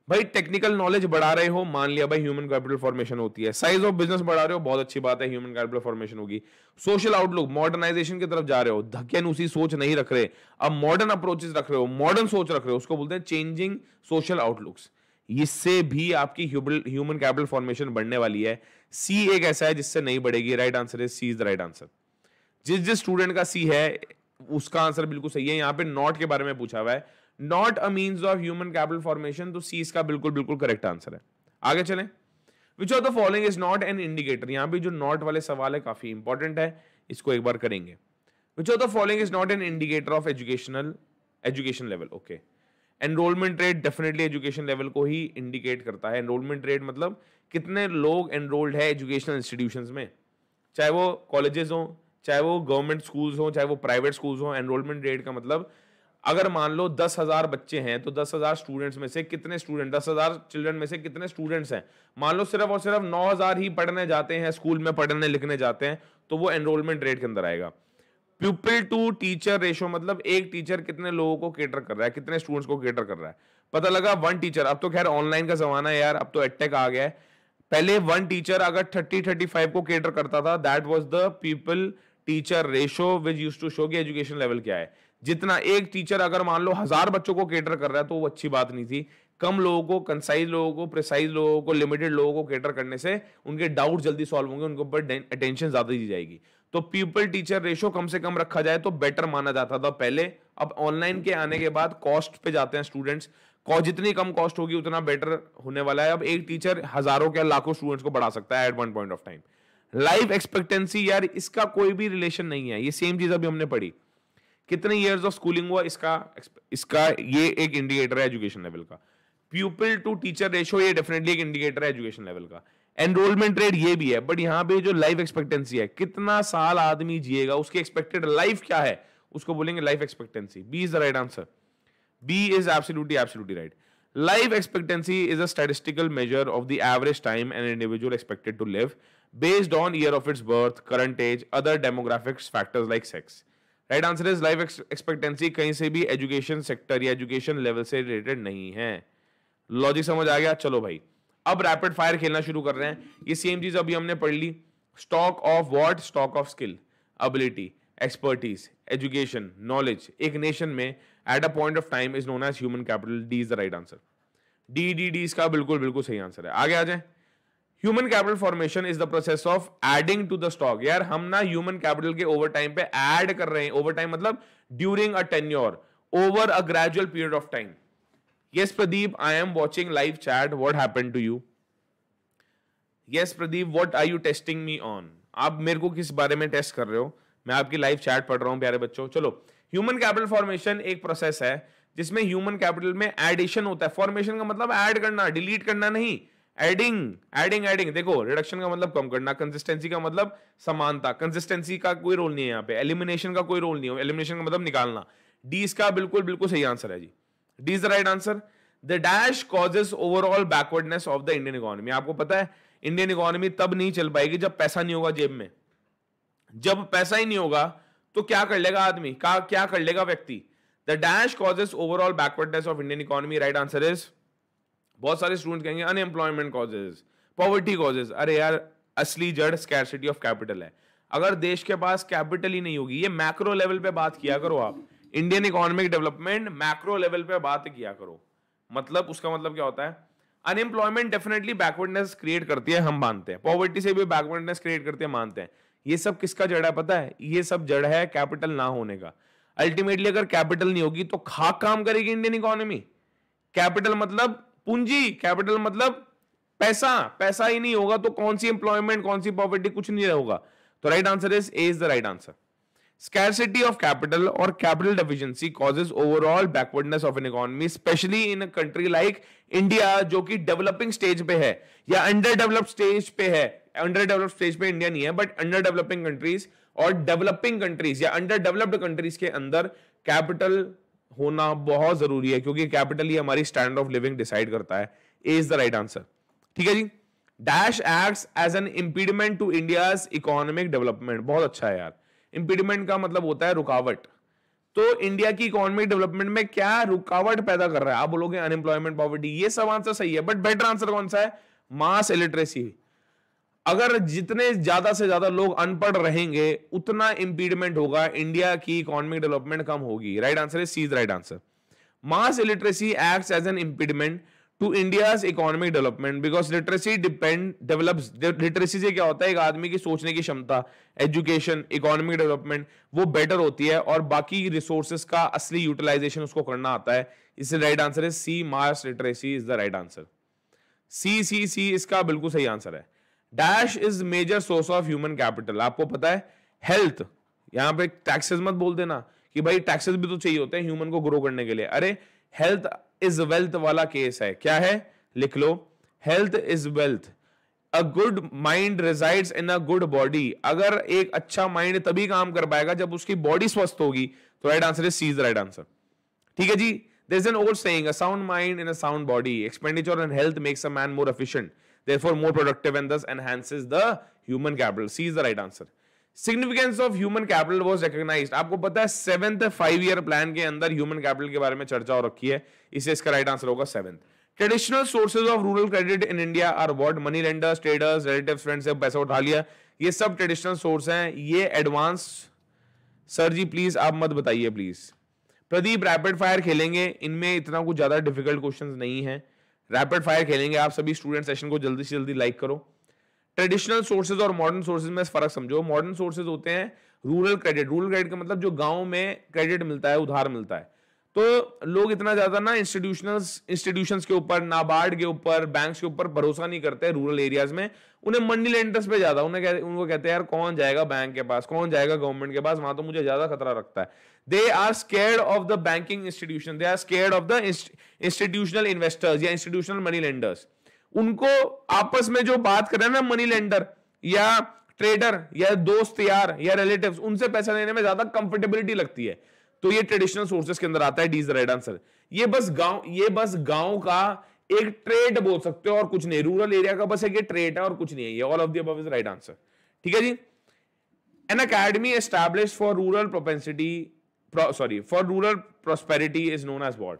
भाई टेक्निकल नॉलेज बढ़ा रहे हो मान लिया भाई ह्यूमन कैपिटल फॉर्मेशन होती है साइज ऑफ बिजनेस बढ़ा रहे हो बहुत अच्छी बात है ह्यूमन कैपिटल फॉर्मेशन होगी सोशल आउटलुक मॉडर्नाइजेशन की तरफ जा रहे हो उसी सोच नहीं रख रहे अब मॉडर्न अप्रोचेस रख रहे हो मॉडर्न सोच रख रहे हो उसको बोलते हैं चेंजिंग सोशल आउटलुक्स इससे भी आपकी ह्यूमन कैपिटल फॉर्मेशन बढ़ने वाली है सी एक ऐसा है जिससे नहीं बढ़ेगी राइट आंसर है C is the right answer जिस जिस स्टूडेंट का सी है उसका आंसर बिल्कुल सही है यहाँ पे नॉट के बारे में पूछा हुआ है not a mean of human capital formation तो सी इसका बिल्कुल बिल्कुल करेक्ट आंसर है आगे चले which of the following is not an indicator यहां भी जो नॉट वाले सवाल है काफी इंपॉर्टेंट है इसको एक बार करेंगे which of the following is not an indicator of educational education level okay enrolment rate definitely education level को ही इंडिकेट करता है एनरोलमेंट रेट मतलब कितने लोग एनरोल्ड है एजुकेशनल इंस्टीट्यूशन में चाहे वो कॉलेजेस हों चाहे वो गवर्नमेंट स्कूल्स हों चाहे वो प्राइवेट स्कूल्स हों एनरोलमेंट रेट का मतलब अगर मान लो दस हजार बच्चे हैं तो दस हजार स्टूडेंट्स में से कितने स्टूडेंट दस हजार चिल्ड्रन में से कितने स्टूडेंट्स हैं मान लो सिर्फ और सिर्फ नौ हजार ही पढ़ने जाते हैं स्कूल में पढ़ने लिखने जाते हैं तो वो एनरोलमेंट रेट के अंदर आएगा प्यूपल टू टीचर रेशो मतलब एक टीचर कितने लोगों को केटर कर रहा है कितने स्टूडेंट्स को केटर कर रहा है पता लगा वन टीचर अब तो खैर ऑनलाइन का जमाना है यार अब तो एटेक आ गया है पहले वन टीचर अगर थर्टी थर्टी फाइव को केटर करता था that was the people teacher ratio which use to show की एजुकेशन लेवल क्या है जितना एक टीचर अगर मान लो हजार बच्चों को केटर कर रहा है तो वो अच्छी बात नहीं थी कम लोगों को कंसाइज लोगों को प्रिसाइज लोगों को लिमिटेड लोगों को केटर करने से उनके डाउट जल्दी सॉल्व होंगे उनके ऊपर अटेंशन ज्यादा दी जाएगी तो पीपल टीचर रेशो कम से कम रखा जाए तो बेटर माना जाता था पहले अब ऑनलाइन के आने के बाद कॉस्ट पे जाते हैं स्टूडेंट्स जितनी कम कॉस्ट होगी उतना बेटर होने वाला है अब एक टीचर हजारों या लाखों स्टूडेंट्स को बढ़ा सकता है at one point of time life expectancy यार इसका कोई भी रिलेशन नहीं है ये सेम चीज अभी हमने पढ़ी कितने ईयर्स ऑफ स्कूलिंग हुआ इसका इसका ये एक इंडिकेटर है एजुकेशन लेवल का प्यूपल टू टीचर रेशो ये डेफिनेटली एक इंडिकेटर है एजुकेशन लेवल का एनरोलमेंट रेट ये भी है बट यहाँ पे जो लाइफ एक्सपेक्टेंसी है कितना साल आदमी जिएगा उसकी एक्सपेक्टेड लाइफ क्या है उसको बोलेंगे life expectancy B is the right answer B is absolutely absolutely right life expectancy is a statistical measure of the average time an individual expected to live based on year of its birth current age other demographics factors like sex right answer is life expectancy कहीं से भी एजुकेशन सेक्टर या एजुकेशन लेवल से रिलेटेड नहीं है लॉजिक समझ आ गया चलो भाई अब रैपिड फायर खेलना शुरू कर रहे हैं ये सेम चीज अभी हमने पढ़ ली stock of what stock of skill ability expertise education knowledge एक नेशन में at a point of time is known as human capital D is the right answer D D D इसका बिल्कुल बिल्कुल सही आंसर है आगे आ जाए human capital formation is the process of adding to the stock यार हम ना ह्यूमन कैपिटल के ओवर टाइम पे एड कर रहे हैं ओवर टाइम मतलब during a tenure over a gradual period of time yes Pradeep I am watching live chat what happen to you yes Pradeep what are you testing me on आप मेरे को किस बारे में टेस्ट कर रहे हो मैं आपकी लाइव चैट पढ़ रहा हूँ प्यारे बच्चों चलो ह्यूमन कैपिटल फॉर्मेशन एक प्रोसेस है जिसमें ह्यूमन कैपिटल में एडिशन होता है फॉर्मेशन का मतलब एड करना डिलीट करना नहीं एडिंग एडिंग एडिंग देखो रिडक्शन का मतलब कम करना कंसिस्टेंसी का मतलब समानता कंसिस्टेंसी का कोई रोल नहीं है यहाँ पे एलिमिनेशन का कोई रोल नहीं है एलिमिनेशन का मतलब निकालना डी इसका बिल्कुल बिल्कुल सही आंसर है जी D is the right answer the dash causes overall backwardness of the Indian economy आपको पता है इंडियन इकोनॉमी तब नहीं चल पाएगी जब पैसा नहीं होगा जेब में जब पैसा ही नहीं होगा तो क्या कर लेगा आदमी क्या कर लेगा व्यक्ति the dash causes overall backwardness of Indian economy right answer is बहुत सारे स्टूडेंट कहेंगे अनएम्प्लॉयमेंट कॉजेज पॉवर्टी कॉजेज अरे यार असली जड़ स्कैरसिटी ऑफ कैपिटल है अगर देश के पास कैपिटल ही नहीं होगी ये मैक्रो लेवल पे बात किया करो आप Indian economic development macro level पे बात किया करो मतलब उसका मतलब क्या होता है अनएम्प्लॉयमेंट डेफिनेटली बैकवर्डनेस क्रिएट करती है हम मानते हैं पॉवर्टी से भी बैकवर्डनेस क्रिएट करती है मानते हैं ये सब किसका जड़ है पता है ये सब जड़ है कैपिटल ना होने का अल्टीमेटली अगर कैपिटल नहीं होगी तो खाक काम करेगी इंडियन इकोनॉमी कैपिटल मतलब पूंजी कैपिटल मतलब पैसा पैसा ही नहीं होगा तो कौन सी एम्प्लॉयमेंट कौन सी प्रॉपर्टी कुछ नहीं होगा तो right answer is A is the right answer scarcity of capital और capital deficiency causes overall backwardness of an economy specially in a country like India जो कि डेवलपिंग स्टेज पे है या अंडर डेवलप्ड स्टेज पे है अंडर डेवलप्ड स्टेज पे इंडिया नहीं है बट अंडर डेवलपिंग कंट्रीज और डेवलपिंग कंट्रीज या अंडर डेवलप्ड कंट्रीज के अंदर कैपिटल होना बहुत जरूरी है क्योंकि कैपिटल ही हमारी स्टैंडर्ड ऑफ लिविंग डिसाइड करता है इज द राइट आंसर ठीक है जी dash acts as an impediment to India economic development बहुत अच्छा है यार इम्पीडमेंट का मतलब होता है रुकावट तो इंडिया की इकोनॉमिक डेवलपमेंट में क्या रुकावट पैदा कर रहा है आप बोलोगे अनएम्प्लॉयमेंट पॉवर्टी ये सब आंसर सही है बट बेटर आंसर कौन सा है मास इलिटरेसी अगर जितने ज्यादा से ज्यादा लोग अनपढ़ रहेंगे उतना इंपीडमेंट होगा इंडिया की इकोनॉमिक डेवलपमेंट कम होगी right answer is C is right answer mass illiteracy act as an impediment to India economic development because literacy depend develop literacy से क्या होता है एक आदमी की सोचने की क्षमता एजुकेशन इकोनॉमिक डेवलपमेंट वो बेटर होती है और बाकी रिसोर्सेस का असली यूटिलाइजेशन उसको करना आता है इसलिए राइट आंसर है C mass literacy is the right answer C C C इसका बिल्कुल सही आंसर है dash is major source of human capital आपको पता है हेल्थ यहां पे टैक्सेस मत बोल देना कि भाई टैक्सेस भी तो चाहिए होते हैं ह्यूमन को ग्रो करने के लिए अरे हेल्थ इज वेल्थ वाला केस है क्या है लिख लो health is wealth a good mind resides in a good body अगर एक अच्छा माइंड तभी काम कर पाएगा जब उसकी बॉडी स्वस्थ होगी तो right answer is seize right answer ठीक है जी is an old saying a sound mind in a sound body expenditure on health makes a man more efficient therefore more productive and thus enhances the human capital c is the right answer significance of human capital was recognise आपको पता है सेवेंथ फाइव ईयर प्लान के अंदर ह्यूमन कैपिटल के बारे में चर्चा हो रखी है इसे इसका राइट आंसर होगा seventh traditional sources of rural credit in India are what money lenders traders relative friend से पैसा उठा लिया ये सब ट्रेडिशनल सोर्स हैं ये एडवांस सर जी प्लीज आप मत बताइए प्लीज प्रदीप रैपिड फायर खेलेंगे इनमें इतना कुछ ज्यादा डिफिकल्ट क्वेश्चन नहीं है रैपिड फायर खेलेंगे आप सभी स्टूडेंट सेशन को जल्दी से जल्दी लाइक करो ट्रेडिशनल सोर्सेज और मॉडर्न सोर्सेज में फर्क समझो मॉडर्न सोर्सेज होते हैं रूरल क्रेडिट रूरल क्रेडिट का मतलब जो गांव में क्रेडिट मिलता है उधार मिलता है तो लोग इतना ज्यादा ना इंस्टीट्यूशनल इंस्टीट्यूशन के ऊपर नाबार्ड के ऊपर बैंक के ऊपर भरोसा नहीं करते रूरल एरियाज में उन्हें मंडी लेंडर्स पे ज्यादा उन्हें कहते उनको कहते हैं यार कौन जाएगा बैंक के पास कौन जाएगा गवर्नमेंट के पास वहां तो मुझे ज्यादा खतरा रखता है they are scared of the banking institution they are scared of the institutional investors या इंस्टीट्यूशनल मनी लेंडर्स उनको आपस में जो बात कर रहे हैं ना मनी लेंडर या ट्रेडर या दोस्त यार या रिलेटिव उनसे पैसा लेने में ज्यादा कंफर्टेबिलिटी लगती है तो ये ट्रेडिशनल सोर्सेस के अंदर आता है डीज राइट आंसर ये बस गांव ये बस गांव का एक ट्रेड बोल सकते हो और कुछ नहीं रूरल एरिया का बस एक ट्रेड है और कुछ नहीं है ये all of the above is right answer ठीक है जी an academy establish for rural propensity sorry for rural prosperity is known as what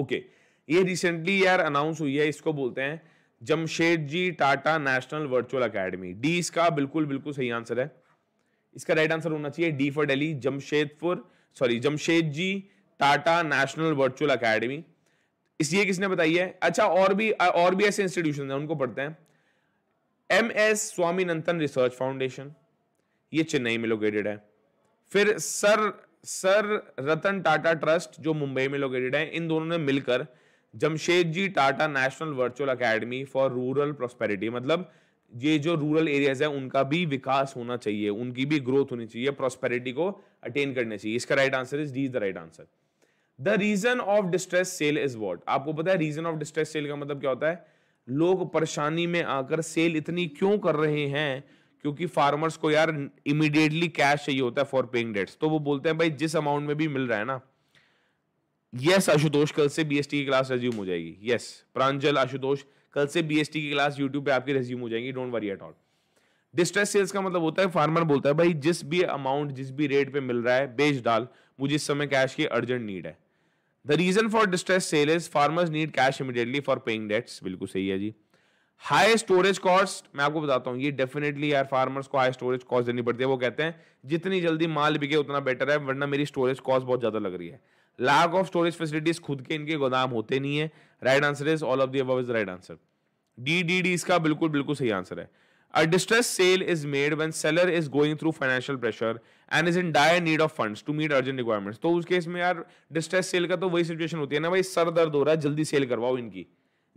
okay ये रिसेंटली यार अनाउंस हुई है इसको बोलते हैं Jamshed ji Tata national virtual academy D इसका बिल्कुल बिल्कुल सही आंसर है इसका राइट आंसर होना चाहिए D for daily Jamshedpur sorry Jamshed ji Tata national virtual academy इसलिए किसने बताई है अच्छा और भी और भी ऐसे इंस्टीट्यूशन हैं उनको पढ़ते हैं M S Swaminathan research foundation ये चेन्नई में लोकेटेड है फिर sir sir Ratan Tata trust जो मुंबई में लोकेटेड है इन दोनों ने मिलकर Jamshed ji Tata national virtual academy for rural prosperity मतलब ये जो रूरल एरियाज है उनका भी विकास होना चाहिए उनकी भी ग्रोथ होनी चाहिए प्रॉस्पेरिटी को अटेन करना चाहिए इसका right answer is D is the right answer the reason of distress sale is what आपको पता है रीजन ऑफ डिस्ट्रेस सेल का मतलब क्या होता है लोग परेशानी में आकर सेल इतनी क्यों कर रहे हैं क्योंकि फार्मर्स को यार इमीडिएटली कैश चाहिए होता है फॉर पेइंग डेट्स तो वो बोलते हैं भाई जिस अमाउंट में भी मिल रहा है ना यस आशुतोष कल से बीएसटी की क्लास रेज्यूम हो जाएगी यस प्रांजल आशुतोष कल से बीएसटी की क्लास यूट्यूब पे आपकी रेज्यूम हो जाएगी don't worry at all distress sales का मतलब होता है फार्मर बोलता है भाई जिस भी अमाउंट जिस भी रेट पे मिल रहा है बेच डाल मुझे इस समय कैश की अर्जेंट नीड है the reason for distress sale is farmers need cash immediately for paying debts बिल्कुल सही है जी हाई स्टोरेज कॉस्ट मैं आपको बताता हूं ये डेफिनेटली यार फार्मर्स को हाई स्टोरेज कॉस्ट देनी पड़ती है वो कहते हैं जितनी जल्दी माल बिके उतना बेटर है वरना मेरी स्टोरेज कॉस्ट बहुत ज़्यादा लग रही है लैक ऑफ स्टोरेज फैसिलिटीज खुद के इनके गोदाम होते नहीं है right answer is all of the above is right answer D D D इसका बिल्कुल बिल्कुल सही आंसर है a distress sale is made when seller is going through financial pressure and is in dire need of funds to meet urgent requirements. तो उस केस में यार डिस्ट्रेस सेल का तो वही सिचुएशन होती है ना भाई सर दर्द हो रहा है जल्दी सेल करवाओ इनकी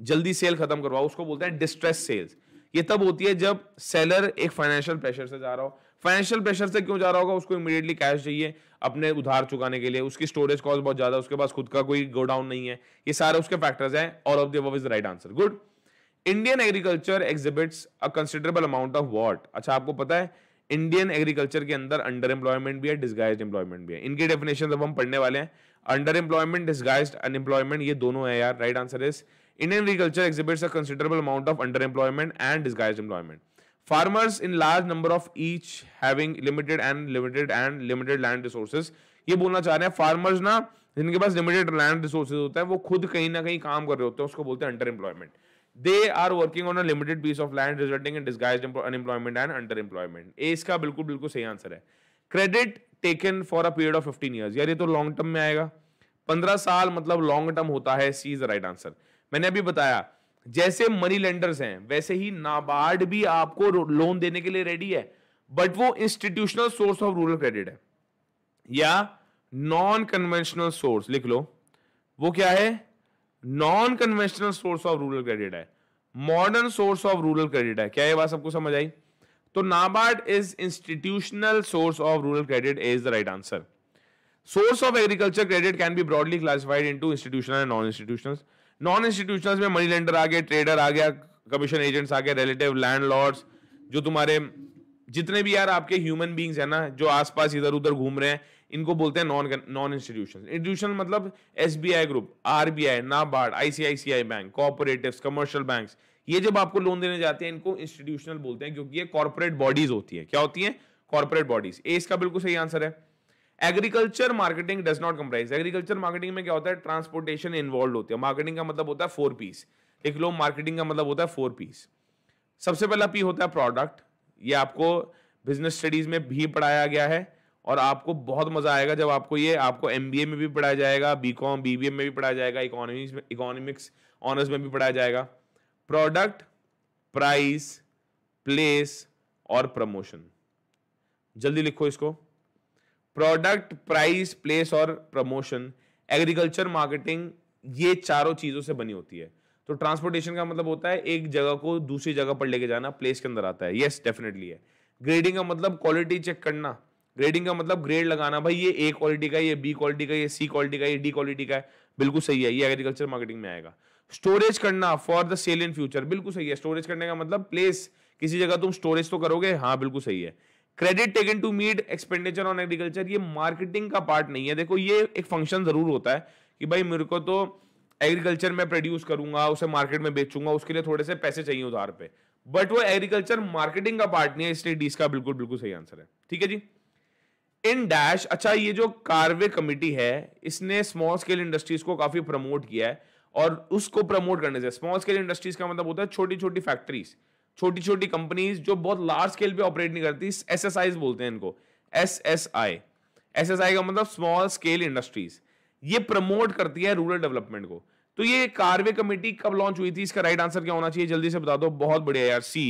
जल्दी सेल खत्म करवाओ उसको बोलते हैं डिस्ट्रेस सेल्स ये तब होती है जब सेलर एक फाइनेंशियल प्रेशर से जा रहा हो फाइनेंशियल प्रेशर से क्यों जा रहा होगा उसको इमीडिएटली कैश चाहिए अपने उधार चुकाने के लिए उसकी स्टोरेज कॉस्ट बहुत ज्यादा उसके पास खुद का कोई गोडाउन नहीं है ये सारे उसके फैक्टर्स हैं all of the above is the right answer good Indian agriculture exhibits a considerable amount of what अच्छा आपको पता है इंडियन एग्रीकल्चर के अंदर अंडर एम्प्लॉयमेंट भी है डिस्गाइज एम्प्लॉयमेंट भी है इनकी डेफिनेशन अब हम पढ़ने वाले हैं अंडर एम्प्लॉयमेंट डिस्गाइज अनएम्प्लॉयमेंट ये दोनों है यार right answer is Indian agriculture exhibits a considerable amount of underemployment and disguised employment. Farmers in large number of each having limited and limited and limited land resources. ये बोलना चाह रहे हैं फार्मर्स ना जिनके पास लिमिटेड लैंड रिसोर्सेज होता है वो खुद कहीं ना कहीं काम कर रहे होते हैं उसको बोलते हैं under employment they are working on a limited piece of land resulting in disguise unemployment and under employment A इसका बिल्कुल बिल्कुल सही आंसर है credit taken for a period of fifteen year यार ये तो लॉन्ग टर्म में आएगा पंद्रह साल मतलब लॉन्ग टर्म होता है C is the right answer मैंने अभी बताया जैसे मनी लेंडर्स हैं वैसे ही नाबार्ड भी आपको लोन देने के लिए रेडी है बट वो institutional source of rural credit है या नॉन कन्वेंशनल सोर्स लिख लो वो क्या है non conventional source of rural credit है modern source of rural credit है क्या ये बात सबको समझ आई तो NABARD is institutional source of rural credit is the right answer source of agriculture credit can be broadly classified into institutional and non institutional non institutional में मनी लेंडर आ गए ट्रेडर आ गया कमीशन एजेंट्स आ गए रिलेटिव लैंड लॉर्ड्स जो तुम्हारे जितने भी यार आपके ह्यूमन बींग्स हैं ना जो आसपास इधर उधर घूम रहे हैं इनको बोलते हैं नॉन नॉन इंस्टीट्यूशन इंस्टीट्यूशन मतलब S group R B I NABARD ICICI bank cooperative commercial bank ये जब आपको लोन देने जाते हैं इनको इंस्टीट्यूशनल बोलते हैं क्योंकि ये कॉर्पोरेट बॉडीज होती है क्या होती है कॉर्पोरेट बॉडीज ए इसका बिल्कुल सही आंसर है agriculture marketing does not comprise agriculture marketing में क्या होता है ट्रांसपोर्टेशन इन्वॉल्व होती है मार्केटिंग का मतलब होता है फोर पीस एक लो मार्केटिंग का मतलब होता है फोर पीस सबसे पहला पी होता है प्रोडक्ट ये आपको बिजनेस स्टडीज में भी पढ़ाया गया है और आपको बहुत मजा आएगा जब आपको ये आपको एम में भी पढ़ाया जाएगा बी कॉम बी में भी पढ़ाया जाएगा इकोनॉमिक्स में इकोनॉमिक्स ऑनर्स में भी पढ़ाया जाएगा प्रोडक्ट प्राइस प्लेस और प्रमोशन जल्दी लिखो इसको प्रोडक्ट प्राइस प्लेस और प्रमोशन एग्रीकल्चर मार्केटिंग ये चारों चीजों से बनी होती है तो ट्रांसपोर्टेशन का मतलब होता है एक जगह को दूसरी जगह पर लेके जाना प्लेस के अंदर आता है यस डेफिनेटली है ग्रेडिंग का मतलब क्वालिटी चेक करना ग्रेडिंग का मतलब ग्रेड लगाना भाई ये ए क्वालिटी का ये बी क्वालिटी का ये सी क्वालिटी का ये डी क्वालिटी का है बिल्कुल सही है ये एग्रीकल्चर मार्केटिंग में आएगा स्टोरेज करना for the sale in future बिल्कुल सही है स्टोरेज करने का मतलब प्लेस किसी जगह तुम स्टोरेज तो करोगे हाँ बिल्कुल सही है credit taken to meet expenditure on agriculture ये मार्केटिंग का पार्ट नहीं है देखो ये एक फंक्शन जरूर होता है कि भाई मेरे को तो एग्रीकल्चर में प्रोड्यूस करूंगा उसे मार्केट में बेचूंगा उसके लिए थोड़े से पैसे चाहिए उधार पे बट वो एग्रीकल्चर मार्केटिंग का पार्ट नहीं है इसलिए डी इसका बिल्कुल बिल्कुल सही आंसर है ठीक है जी इन डैश अच्छा ये जो कार्वे कमिटी है इसने स्मॉल स्केल इंडस्ट्रीज को काफी प्रमोट किया है और उसको प्रमोट करने से स्मॉल स्केल इंडस्ट्रीज का मतलब होता है छोटी छोटी फैक्ट्रीज छोटी छोटी कंपनीज जो बहुत लार्ज स्केल पे ऑपरेट नहीं करती एस एस आई बोलते हैं इनको S S I S S I का मतलब स्मॉल स्केल इंडस्ट्रीज ये प्रमोट करती है रूरल डेवलपमेंट को तो ये कार्वे कमेटी कब लॉन्च हुई थी इसका राइट आंसर क्या होना चाहिए जल्दी से बता दो बहुत बढ़िया यार सी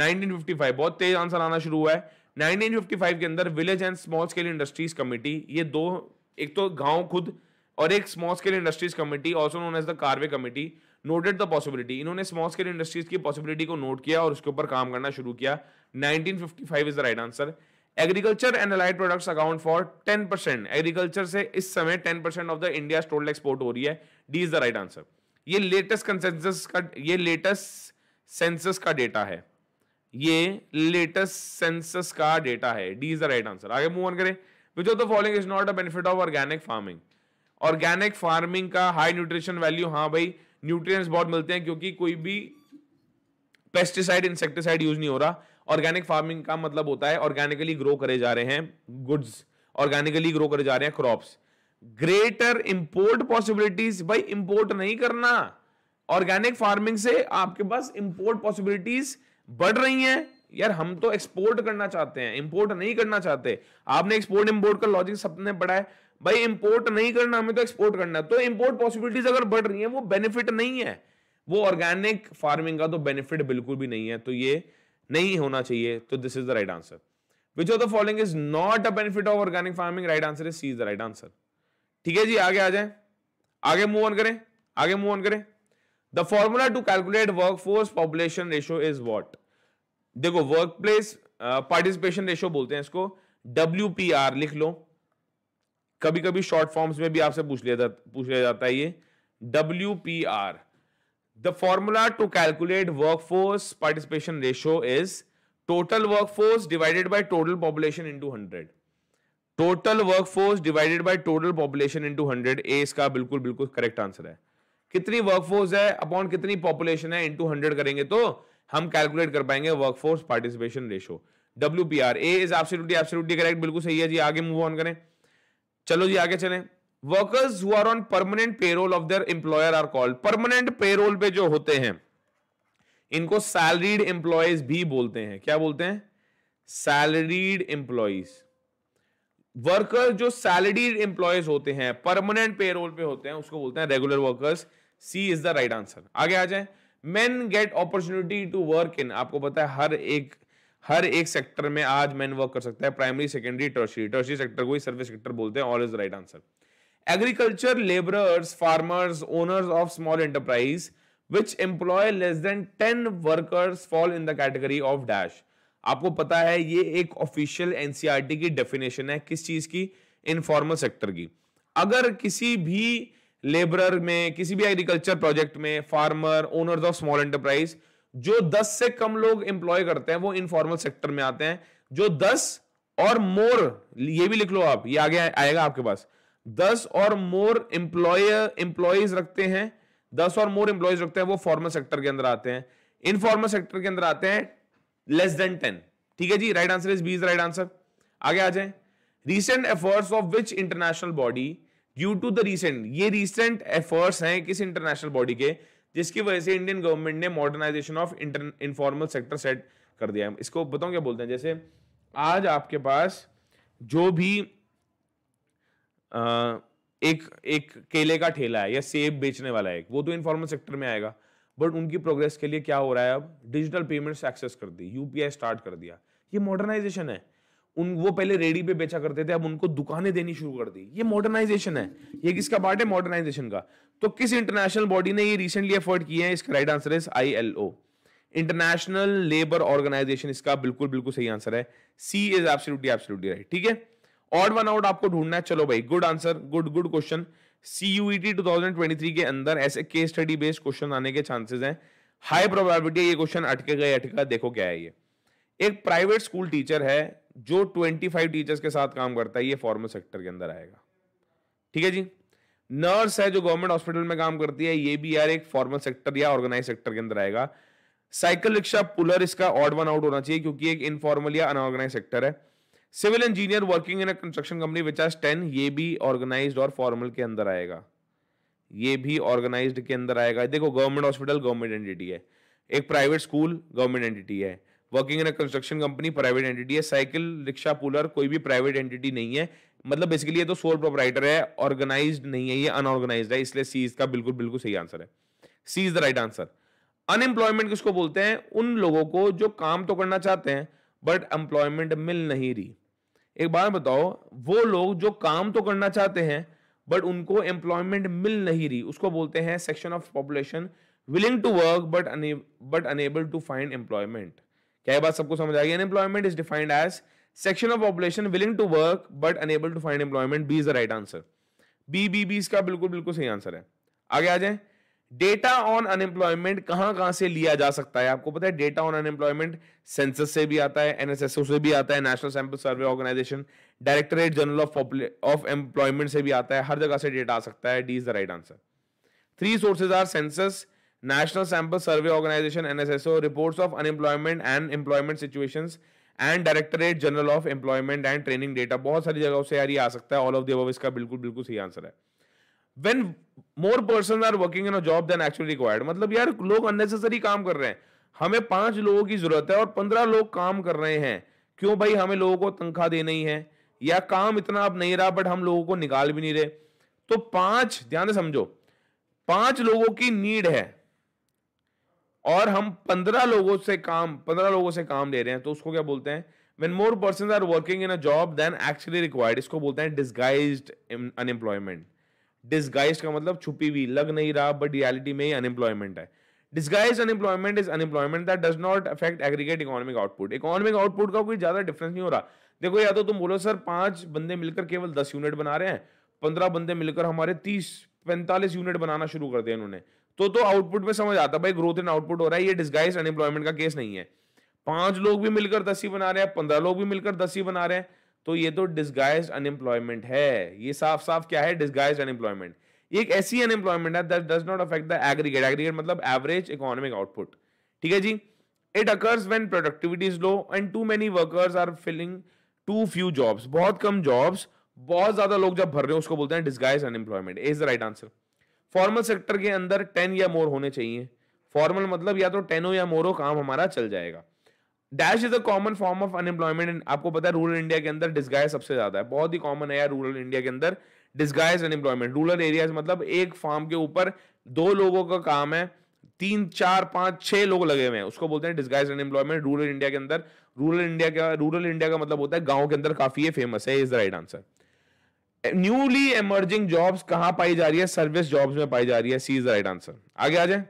1955 बहुत तेज आंसर आना शुरू हुआ है 1955 के अंदर village and small scale industries committee ये दो एक तो गांव खुद और एक small scale industries committee also known as the Karve committee noted the possibility इन्होंने स्मॉल स्केल इंडस्ट्रीज की पॉसिबिलिटी को नोट किया और उसके ऊपर काम करना शुरू किया 1955 is the right answer agriculture and allied products account for 10 percent agriculture से इस समय 10 percent of the India total export हो रही है D is the right answer ये लेटेस्ट कंसेंसस का ये लेटेस्ट सेंसस का डेटा है ये लेटेस्ट सेंसस का डेटा है D is the right answer आगे मूव ऑन करें which of the following is not a benefit of organic farming organic farming का हाई न्यूट्रिशन वैल्यू हाँ भाई न्यूट्रिएंट्स बहुत मिलते हैं क्योंकि कोई भी पेस्टिसाइड इंसेक्टिसाइड यूज नहीं हो रहा ऑर्गेनिक फार्मिंग का मतलब होता है ऑर्गेनिकली ग्रो करे जा रहे हैं गुड्स ऑर्गेनिकली ग्रो करे जा रहे हैं क्रॉप्स ग्रेटर इंपोर्ट पॉसिबिलिटीज भाई इंपोर्ट नहीं करना ऑर्गेनिक फार्मिंग से आपके पास इंपोर्ट पॉसिबिलिटीज बढ़ रही हैं यार हम तो एक्सपोर्ट करना चाहते हैं इंपोर्ट नहीं करना चाहते आपने एक्सपोर्ट इंपोर्ट का लॉजिक सबने पढ़ा है भाई इंपोर्ट नहीं करना हमें तो एक्सपोर्ट करना है तो इंपोर्ट पॉसिबिलिटीज अगर बढ़ रही है वो बेनिफिट नहीं है वो ऑर्गेनिक फार्मिंग का तो बेनिफिट बिल्कुल भी नहीं है तो ये नहीं होना चाहिए तो this is the right answer which of the following is not a benefit of organic farming right answer is C is the right answer ठीक है जी आगे आ जाए आगे मूव ऑन करें आगे मूव ऑन करें the formula to calculate work force population ratio is what देखो वर्क प्लेस पार्टिसिपेशन रेशियो बोलते हैं इसको डब्ल्यू लिख लो कभी कभी शॉर्ट फॉर्म्स में भी आपसे पूछ लिया पूछ लिया जाता है ये W P R the formula to calculate work force participation ratio is total work force divided by total population into hundred total work force divided by total population into hundred A इसका बिल्कुल बिल्कुल करेक्ट आंसर है कितनी वर्क फोर्स है अपॉन कितनी पॉपुलेशन है इंटू हंड्रेड करेंगे तो हम कैलकुलेट कर पाएंगे work force participation ratio W P R A is absolutely absolutely correct बिल्कुल सही है जी आगे मूव ऑन करें चलो जी आगे चलें workers who are on permanent payroll of their employer are called permanent payroll पे जो होते हैं इनको सैलरीड एम्प्लॉयज भी बोलते हैं क्या बोलते हैं सैलरीड एम्प्लॉयज वर्कर्स जो सैलरीड एम्प्लॉयज होते हैं परमानेंट पेरोल पे होते हैं उसको बोलते हैं regular workers C is the right answer आगे आ जाए men get opportunity to work in आपको पता है हर एक हर एक सेक्टर में आज मैन वर्क कर सकता है primary secondary tertiary tertiary sector को ही सर्विस सेक्टर बोलते हैं all is right answer agriculture labourers farmers owners of small enterprise which employ less than ten workers fall in the category of dash आपको पता है ये एक ऑफिशियल एनसीईआरटी e की डेफिनेशन है किस चीज की इनफॉर्मल सेक्टर की अगर किसी भी लेबरर में किसी भी एग्रीकल्चर प्रोजेक्ट में farmer owners of small enterprise जो 10 से कम लोग एम्प्लॉय करते हैं वो इनफॉर्मल सेक्टर में आते हैं जो 10 और मोर ये भी लिख लो आप ये आगे आएगा आपके पास 10 और मोर एम्प्लॉय एम्प्लॉयज रखते हैं 10 और मोर एम्प्लॉयज रखते हैं वो फॉर्मल सेक्टर के अंदर आते हैं इनफॉर्मल सेक्टर के अंदर आते हैं लेस देन टेन ठीक है जी right answer is B is right answer आगे आ जाए recent efforts of which international body due to the recent ये रिसेंट एफर्ट्स हैं किस इंटरनेशनल बॉडी के जिसकी वजह से इंडियन गवर्नमेंट ने modernisation of inter informal sector set कर दिया है इसको बताऊँ क्या बोलते हैं जैसे आज आपके पास जो भी आ, एक एक केले का ठेला है या सेब बेचने वाला है वो तो इनफॉर्मल सेक्टर में आएगा बट उनकी प्रोग्रेस के लिए क्या हो रहा है अब डिजिटल पेमेंट्स एक्सेस कर दी यूपीआई स्टार्ट कर दिया ये मॉडर्नाइजेशन है उन वो पहले रेडी पे बेचा करते थे अब उनको दुकानें देनी शुरू कर दी ये मॉडर्नाइजेशन है ये किसका पार्ट है मॉडर्नाइजेशन का तो किस इंटरनेशनल बॉडी ने ये रिसेंटली एफर्ट किए हैं इसका right answer is I L O international labour organisation इसका बिल्कुल बिल्कुल सही आंसर है C is absolutely absolutely right ठीक है ऑड वन आउट आपको ढूंढना है चलो भाई good answer good good question C U two thousand twenty three के अंदर ऐसे केस स्टडी बेस्ड क्वेश्चन आने के चांसेस हैं हाई प्रोबेबिलिटी ये क्वेश्चन अटके गए अटका देखो क्या है ये एक प्राइवेट स्कूल टीचर है जो 25 टीचर्स के साथ काम करता है ये फॉर्मल सेक्टर के अंदर आएगा ठीक है जी नर्स है जो गवर्नमेंट हॉस्पिटल में काम करती है ये भी यार एक फॉर्मल सेक्टर या ऑर्गेनाइज सेक्टर के अंदर आएगा साइकिल रिक्शा पुलर इसका ऑड वन आउट होना चाहिए क्योंकि एक इनफॉर्मल या अनऑर्गेनाइज सेक्टर है civil engineer working in a construction company which आज टेन ये भी ऑर्गेनाइज और फॉर्मल के अंदर आएगा ये भी ऑर्गेनाइज के अंदर आएगा देखो गवर्नमेंट हॉस्पिटल गवर्नमेंट एंटिटी है एक प्राइवेट स्कूल गवर्नमेंट एंटिटी है working in a construction company private entity है साइकिल रिक्शा पुलर कोई भी प्राइवेट एंटिटी नहीं है मतलब बेसिकली ये तो सोल प्रोपराइटर है ऑर्गेनाइज नहीं है ये अनऑर्गेनाइज है इसलिए सी इसका बिल्कुल बिल्कुल सही आंसर है C is the right answer unemployment किसको बोलते हैं उन लोगों को जो काम तो करना चाहते हैं बट एम्प्लॉयमेंट मिल नहीं रही एक बार बताओ वो लोग जो काम तो करना चाहते हैं बट उनको एम्प्लॉयमेंट मिल नहीं रही उसको बोलते हैं section of population willing to work but but unable to find employment क्या बात सबको समझ आ गई unemployment is defined as section of population willing to work but unable to find employment B is the right answer B B B इसका बिल्कुल बिल्कुल सही आंसर है आगे आ जाए डेटा ऑन अनएम्प्लॉयमेंट कहां कहां से लिया जा सकता है आपको पता है डेटा ऑन अनएम्प्लॉयमेंट सेंसस से भी आता है एनएसएसओ से भी आता है national sample survey organisation directorate general of of employment से भी आता है हर जगह से डेटा आ सकता है D is the right answer three sources are census National Sample Survey Organization NSSO reports of unemployment and employment situations and directorate general of employment and training data बहुत सारी जगहों से यार ये आ सकता है ऑल ऑफ द इसका बिल्कुल बिल्कुल सही आंसर है when more person are working in a job then actually required मतलब यार लोग अननेसेसरी काम कर रहे हैं हमें पांच लोगों की जरूरत है और पंद्रह लोग काम कर रहे हैं क्यों भाई हमें लोगों को तनख्वाह नहीं है या काम इतना अब नहीं रहा बट हम लोगों को निकाल भी नहीं रहे तो पांच ध्यान से समझो पांच लोगों की नीड है और हम पंद्रह लोगों से काम पंद्रह लोगों से काम ले रहे हैं तो उसको क्या बोलते हैं when more person are working in a job then actually required इसको बोलते हैं डिस्गाइज अनएम्प्लॉयमेंट डिस्गाइज का मतलब छुपी हुई लग नहीं रहा बट रियलिटी में ही अनएम्प्लॉयमेंट है disguise unemployment is unemployment that does not affect aggregate economic output economic output का कोई ज्यादा डिफरेंस नहीं हो रहा देखो या तो तुम बोलो सर पांच बंदे मिलकर केवल दस यूनिट बना रहे हैं पंद्रह बंदे मिलकर हमारे तीस पैंतालीस यूनिट बनाना शुरू कर दिया उन्होंने तो तो आउटपुट में समझ आता भाई ग्रोथ इन आउटपुट हो रहा है ये डिस्गाइज अनएम्प्लॉयमेंट का केस नहीं है पांच लोग भी मिलकर दस ही बना रहे हैं पंद्रह लोग भी मिलकर दस ही बना रहे हैं तो ये तो डिस्गाइज अनएम्प्लॉयमेंट है ये साफ साफ क्या है डिस्गाइज अनएम्प्लॉयमेंट एक ऐसी अनएम्प्लॉयमेंट है that does not affect the aggregate aggregate मतलब एवरेज इकोनॉमिक आउटपुट ठीक है जी it occurs when productivity is low and too many workers are filling too few jobs बहुत कम जॉब्स बहुत ज्यादा लोग जब भर रहे हैं उसको बोलते हैं disguise unemployment is the right answer formal sector के अंदर टेन या मोर होने चाहिए फॉर्मल मतलब या तो टेनो या हो काम हमारा चल जाएगा dash is a common form of unemployment आपको पता है रूरल इंडिया के अंदर डिस्गाय सबसे ज्यादा है बहुत ही कॉमन है यार रूरल इंडिया के अंदर डिस्गाइज अनएम्प्लॉयमेंट रूरल एरियाज मतलब एक फार्म के ऊपर दो लोगों का काम है तीन चार पांच छह लोग लगे हुए हैं उसको बोलते हैं डिस्गाइज अनएम्प्लॉयमेंट रूरल इंडिया के अंदर रूरल इंडिया का रूरल इंडिया का मतलब होता है गांव के अंदर काफी फेमस है is the right answer newly emerging jobs कहां पाई जा रही है सर्विस जॉब्स में पाई जा रही है C is the right answer आगे आ जाए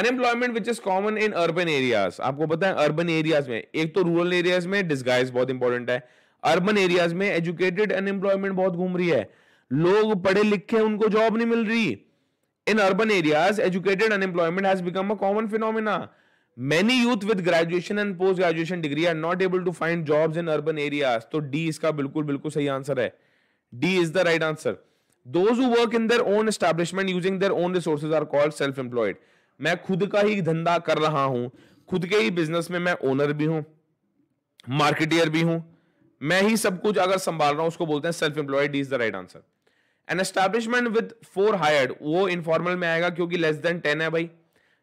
unemployment which is common in urban areas आपको पता है अर्बन एरियाज में एक तो रूरल एरियाज में डिस्गाइज बहुत इंपॉर्टेंट है अर्बन एरियाज में एजुकेटेड अनएम्प्लॉयमेंट बहुत घूम रही है लोग पढ़े लिखे उनको जॉब नहीं मिल रही in urban areas educated unemployment has become a common phenomena many youth with graduation and post graduation degree are not able to find jobs in urban areas तो डी इसका बिल्कुल बिल्कुल सही आंसर है D is the right answer. Those who work in their own establishment using their own resources are called self-employed. मैं खुद का ही धंधा कर रहा हूं खुद के ही बिजनेस में मैं ओनर भी हूं मार्केटियर भी हूं मैं ही सब कुछ अगर संभाल रहा हूं उसको बोलते हैं self employed is the right answer an establishment with four hired वो इनफॉर्मल में आएगा क्योंकि लेस देन टेन है भाई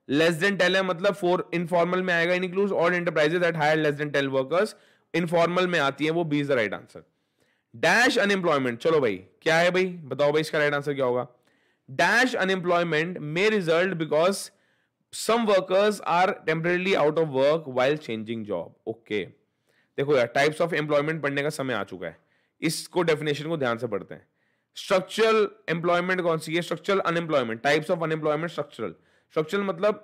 लेस देन टेन है मतलब फोर इनफॉर्मल में आएगा include all enterprises that hire less than ten workers informal में आती है वो B is the right answer dash unemployment चलो भाई क्या है भाई बताओ भाई इसका राइट आंसर क्या होगा dash unemployment may result because some workers are temporarily out of work while changing job okay देखो यार टाइप्स ऑफ एम्प्लॉयमेंट पढ़ने का समय आ चुका है इसको डेफिनेशन को ध्यान से पढ़ते हैं स्ट्रक्चरल एम्प्लॉयमेंट कौन सी है structural unemployment types of unemployment structural structural मतलब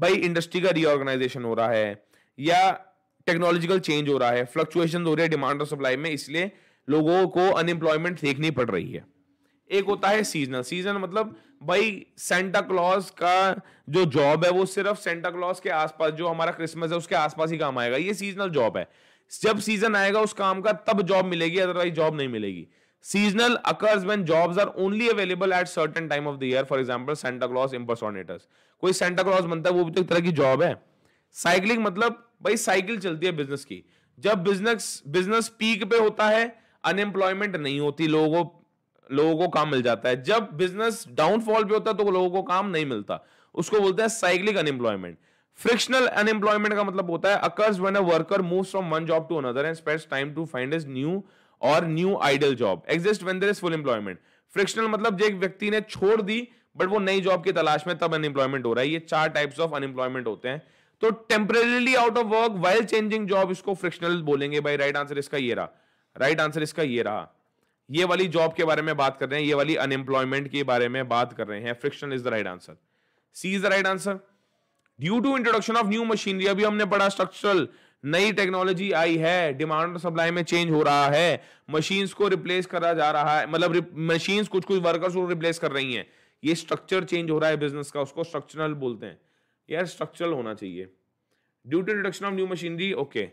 भाई इंडस्ट्री का रीऑर्गेनाइजेशन हो रहा है या टेक्नोलॉजिकल चेंज हो रहा है फ्लक्चुएशन हो रही है डिमांड और सप्लाई में इसलिए लोगों को अनएम्प्लॉयमेंट देखनी पड़ रही है एक होता है सीजनल सीजन मतलब भाई सेंटा क्लॉज का जो जॉब है वो सिर्फ सेंटा क्लॉज के आसपास जो हमारा क्रिसमस है उसके आसपास ही काम आएगा ये सीजनल जॉब है जब सीजन आएगा उस काम का तब जॉब मिलेगी अदरवाइज जॉब नहीं मिलेगी seasonal occurs when jobs are only available at certain time of the year for example Santa Claus impersonators कोई सेंटा क्लॉज बनता है वो भी तो एक तरह की जॉब है साइकिलिंग मतलब भाई साइकिल चलती है बिजनेस की जब बिजनेस बिजनेस पीक पे होता है अनएम्प्लॉयमेंट नहीं होती लोगों लोगों को काम मिल जाता है जब बिजनेस डाउनफॉल भी होता है तो लोगों को काम नहीं मिलता उसको बोलते हैं साइक्लिक अनएम्प्लॉयमेंट फ्रिक्शनल अनएम्प्लॉयमेंट का मतलब होता है occurs when a worker moves from one job to another and spends time to find his new और new ideal job exist when there is full employment frictional मतलब जो एक व्यक्ति ने छोड़ दी बट वो नई जॉब की तलाश में तब अनएम्प्लॉयमेंट हो रहा है ये चार टाइप्स ऑफ अनएम्प्लॉयमेंट होते हैं तो temporarily out of work while changing job इसको फ्रिक्शनल बोलेंगे भाई राइट आंसर इसका ये रहा राइट आंसर इसका ये रहा ये वाली जॉब के बारे में बात कर रहे हैं ये वाली अनएम्प्लॉयमेंट के बारे में बात कर रहे हैं friction is the right answer C is the right answer due to introduction of new machinery अभी हमने पढ़ा स्ट्रक्चरल नई टेक्नोलॉजी आई है डिमांड और सप्लाई में चेंज हो रहा है मशीन्स को रिप्लेस करा जा रहा है मतलब मशीन्स कुछ कुछ वर्कर्स को रिप्लेस कर रही हैं ये स्ट्रक्चर चेंज हो रहा है बिजनेस का उसको स्ट्रक्चरल बोलते हैं यार स्ट्रक्चरल होना चाहिए due to introduction of new machinery okay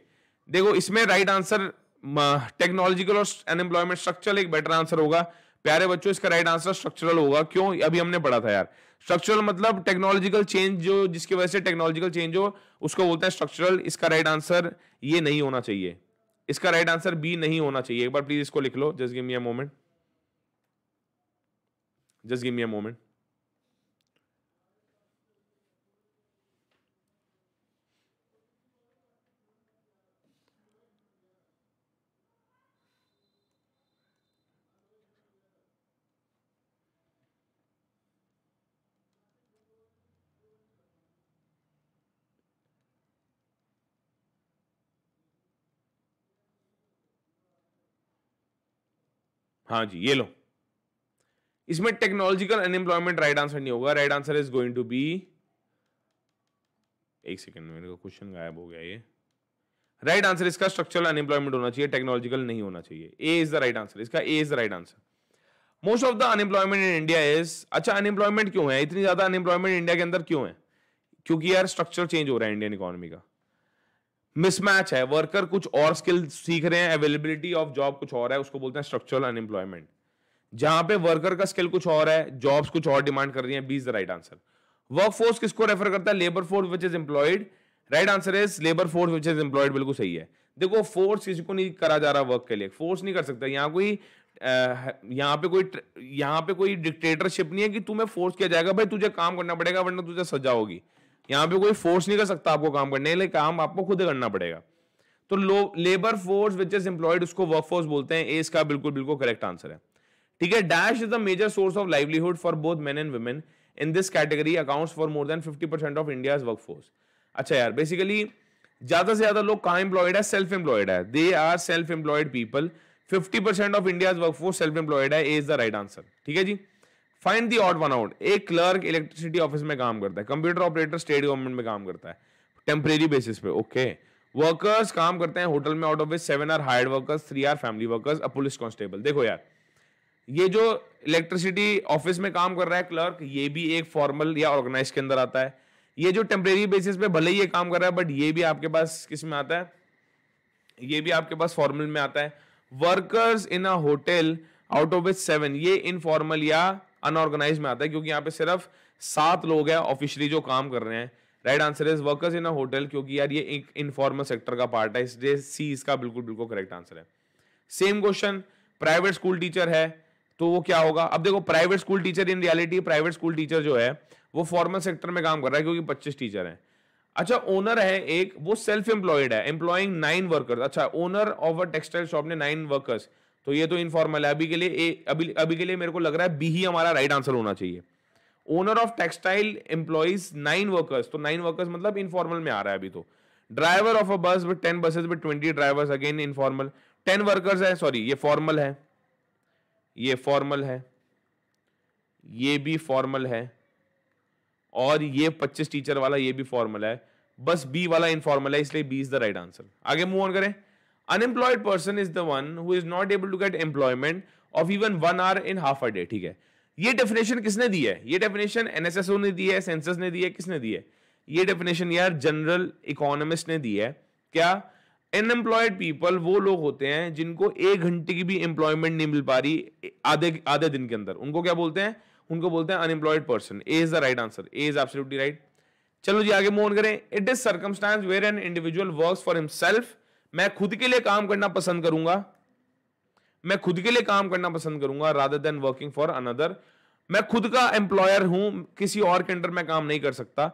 देखो इसमें राइट आंसर टेक्नोलॉजिकल और अनएम्प्लॉयमेंट स्ट्रक्चरल एक बेटर आंसर होगा प्यारे बच्चों इसका राइट आंसर स्ट्रक्चरल होगा क्यों अभी हमने पढ़ा था यार स्ट्रक्चरल मतलब टेक्नोलॉजिकल चेंज जो जिसकी वजह से टेक्नोलॉजिकल चेंज हो उसको बोलते हैं स्ट्रक्चरल इसका राइट आंसर ये नहीं होना चाहिए इसका राइट आंसर बी नहीं होना चाहिए एक बार प्लीज इसको लिख लो just give me a moment just give me a moment हाँ जी ये लो इसमें टेक्नोलॉजिकल अनएम्प्लॉयमेंट राइट आंसर नहीं होगा right answer is going to be एक सेकंड मेरे को क्वेश्चन गायब हो गया ये राइट आंसर इसका स्ट्रक्चरल अनएम्प्लॉयमेंट होना चाहिए टेक्नोलॉजिकल नहीं होना चाहिए A is the right answer इसका A is the right answer most of the unemployment in India is अच्छा अनएम्प्लॉयमेंट क्यों है इतनी ज्यादा अनएम्प्लॉयमेंट इंडिया के अंदर क्यों है क्योंकि यार स्ट्रक्चर चेंज हो रहा है इंडियन इकोनॉमी का मिसमैच है वर्कर कुछ और स्किल सीख रहे हैं अवेलेबिलिटी ऑफ जॉब कुछ और है उसको बोलते हैं स्ट्रक्चरल अनएम्प्लॉयमेंट जहां पे वर्कर का स्किल कुछ और है जॉब्स कुछ और डिमांड कर रही हैं B is the right answer work force किसको रेफर करता है labour force which is employed right answer is labour force which is employed बिल्कुल सही है देखो फोर्स किसी को नहीं करा जा रहा वर्क के लिए फोर्स नहीं कर सकता यहाँ कोई यहाँ पे कोई यहाँ पे कोई डिक्टेटरशिप नहीं है कि तुम्हें फोर्स किया जाएगा भाई तुझे काम करना पड़ेगा वरना तुझे सजा होगी यहाँ पे कोई फोर्स नहीं कर सकता आपको काम करने लिए काम आपको खुद करना पड़ेगा तो labour force which is employed उसको वर्क फोर्स बोलते हैं इसका बिल्कुल बिल्कुल करेक्ट आंसर है ठीक है dash is the major source of livelihood for both men and women in this category accounts for more than fifty percent of India work force अच्छा यार बेसिकली ज्यादा से ज्यादा लोग कहाँ एम्प्लॉयड है सेल्फ एम्प्लॉयड है they are self employed people fifty percent of India work force self employed है इज द राइट आंसर ठीक है जी find the odd one out एक क्लर्क इलेक्ट्रिसिटी ऑफिस में काम करता है कंप्यूटर ऑपरेटर स्टेट गवर्नमेंट में काम करता है टेम्परेरी बेसिस पे ओके वर्कर्स काम करते हैं होटल में out of which seven are hired workers three are family workers a police constable देखो यार ये जो इलेक्ट्रिसिटी ऑफिस में काम कर रहा है क्लर्क ये भी एक फॉर्मल या ऑर्गेनाइज के अंदर आता है ये जो टेम्परेरी बेसिस पे भले ही ये काम कर रहा है बट ये भी आपके पास किस में आता है ये भी आपके पास फॉर्मल में आता है workers in a hotel out of which seven ये इनफॉर्मल या अनऑर्गेनाइज में आता है क्योंकि यहाँ पे सिर्फ सात लोग हैं ऑफिशियली जो काम कर रहे हैं right answer is workers in a hotel क्योंकि यार ये एक इनफॉर्मल सेक्टर का पार्ट है इसलिए सी इसका बिल्कुल बिल्कुल करेक्ट आंसर है same question private school teacher है तो वो क्या होगा अब देखो private school teacher in reality private school teacher जो है वो फॉर्मल सेक्टर में काम कर रहा है क्योंकि पच्चीस टीचर है अच्छा ओनर है एक वो सेल्फ एम्प्लॉयड है एम्प्लॉइंग नाइन वर्कर्स अच्छा owner of a textile shop ने नाइन वर्कर्स तो ये तो इनफॉर्मल है अभी के लिए ए, अभी अभी के लिए मेरे को लग रहा है बी ही हमारा राइट आंसर होना चाहिए owner of textile employs nine workers तो नाइन वर्कर्स मतलब इनफॉर्मल में आ रहा है अभी तो driver of a bus with ten buses with twenty drivers again informal ten workers है सॉरी ये फॉर्मल है ये फॉर्मल है ये भी फॉर्मल है और ये पच्चीस टीचर वाला ये भी फॉर्मल है बस बी वाला इनफॉर्मल है इसलिए B is the right answer आगे मूव ऑन करें unemployed person is the one who is not able to get employment of even one hour in half a day ठीक है ये डेफिनेशन किसने दी है ये डेफिनेशन एनएसएसओ ने दी है सेंसस ने दी है किसने दी है ये डेफिनेशन यार जनरल इकोनॉमिस्ट ने दी है क्या अनएम्प्लॉयड पीपल वो लोग होते हैं जिनको एक घंटे की भी एम्प्लॉयमेंट नहीं मिल पा रही आधे आधे दिन के अंदर उनको क्या बोलते हैं उनको बोलते हैं unemployed person A is the right answer A is absolutely right चलो जी आगे मूव करें it is circumstance where an individual work for himself मैं खुद के लिए काम करना पसंद करूंगा मैं खुद के लिए काम करना पसंद करूंगा rather than working for another मैं खुद का एम्प्लॉयर हूं किसी और के अंडर मैं काम नहीं कर सकता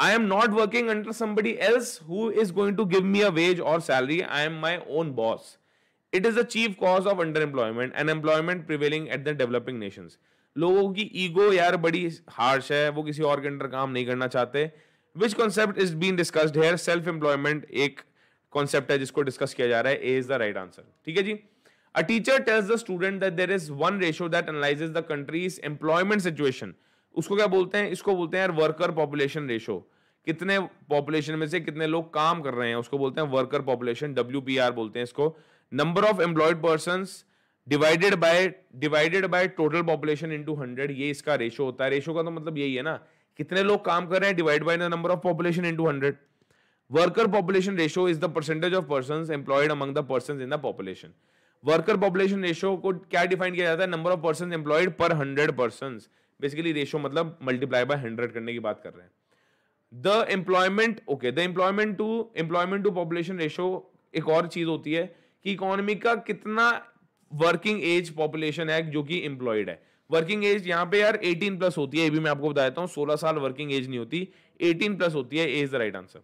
I am not working under somebody else who is going to give me a wage और salary I am my own boss it is the chief cause of under employment and employment prevailing at the developing nation लोगों की ईगो यार बड़ी हार्श है वो किसी और के अंडर काम नहीं करना चाहते which concept is been discussed here self employment एक कॉन्सेप्ट है जिसको डिस्कस किया जा रहा है A is the right answer ठीक है जी a teacher tells the student that there is one ratio that analyses the countries employment situation उसको क्या बोलते हैं इसको बोलते हैं वर्कर पॉपुलेशन रेशियो कितने पॉपुलेशन में से कितने लोग काम कर रहे हैं उसको बोलते हैं वर्कर पॉपुलेशन डब्ल्यू बोलते हैं इसको number of employed person divided by divided by total population into hundred ये इसका रेशो होता है रेशो का तो मतलब यही है ना कितने लोग काम कर रहे हैं divide by the number of population into hundred worker population ratio is the percentage of person employed among the person in the population worker population ratio को क्या डिफाइन किया जाता है number of person employed per hundred person basically ratio मतलब मल्टीप्लाई बाय हंड्रेड करने की बात कर रहे हैं the employment okay the employment to employment to population ratio एक और चीज होती है कि इकोनॉमी का कितना वर्किंग एज पॉपुलेशन है जो कि एम्प्लॉयड है वर्किंग एज यहाँ पे यार 18 प्लस होती है ये भी मैं आपको बता देता हूँ 16 साल वर्किंग एज नहीं होती 18 प्लस होती है एज द राइट आंसर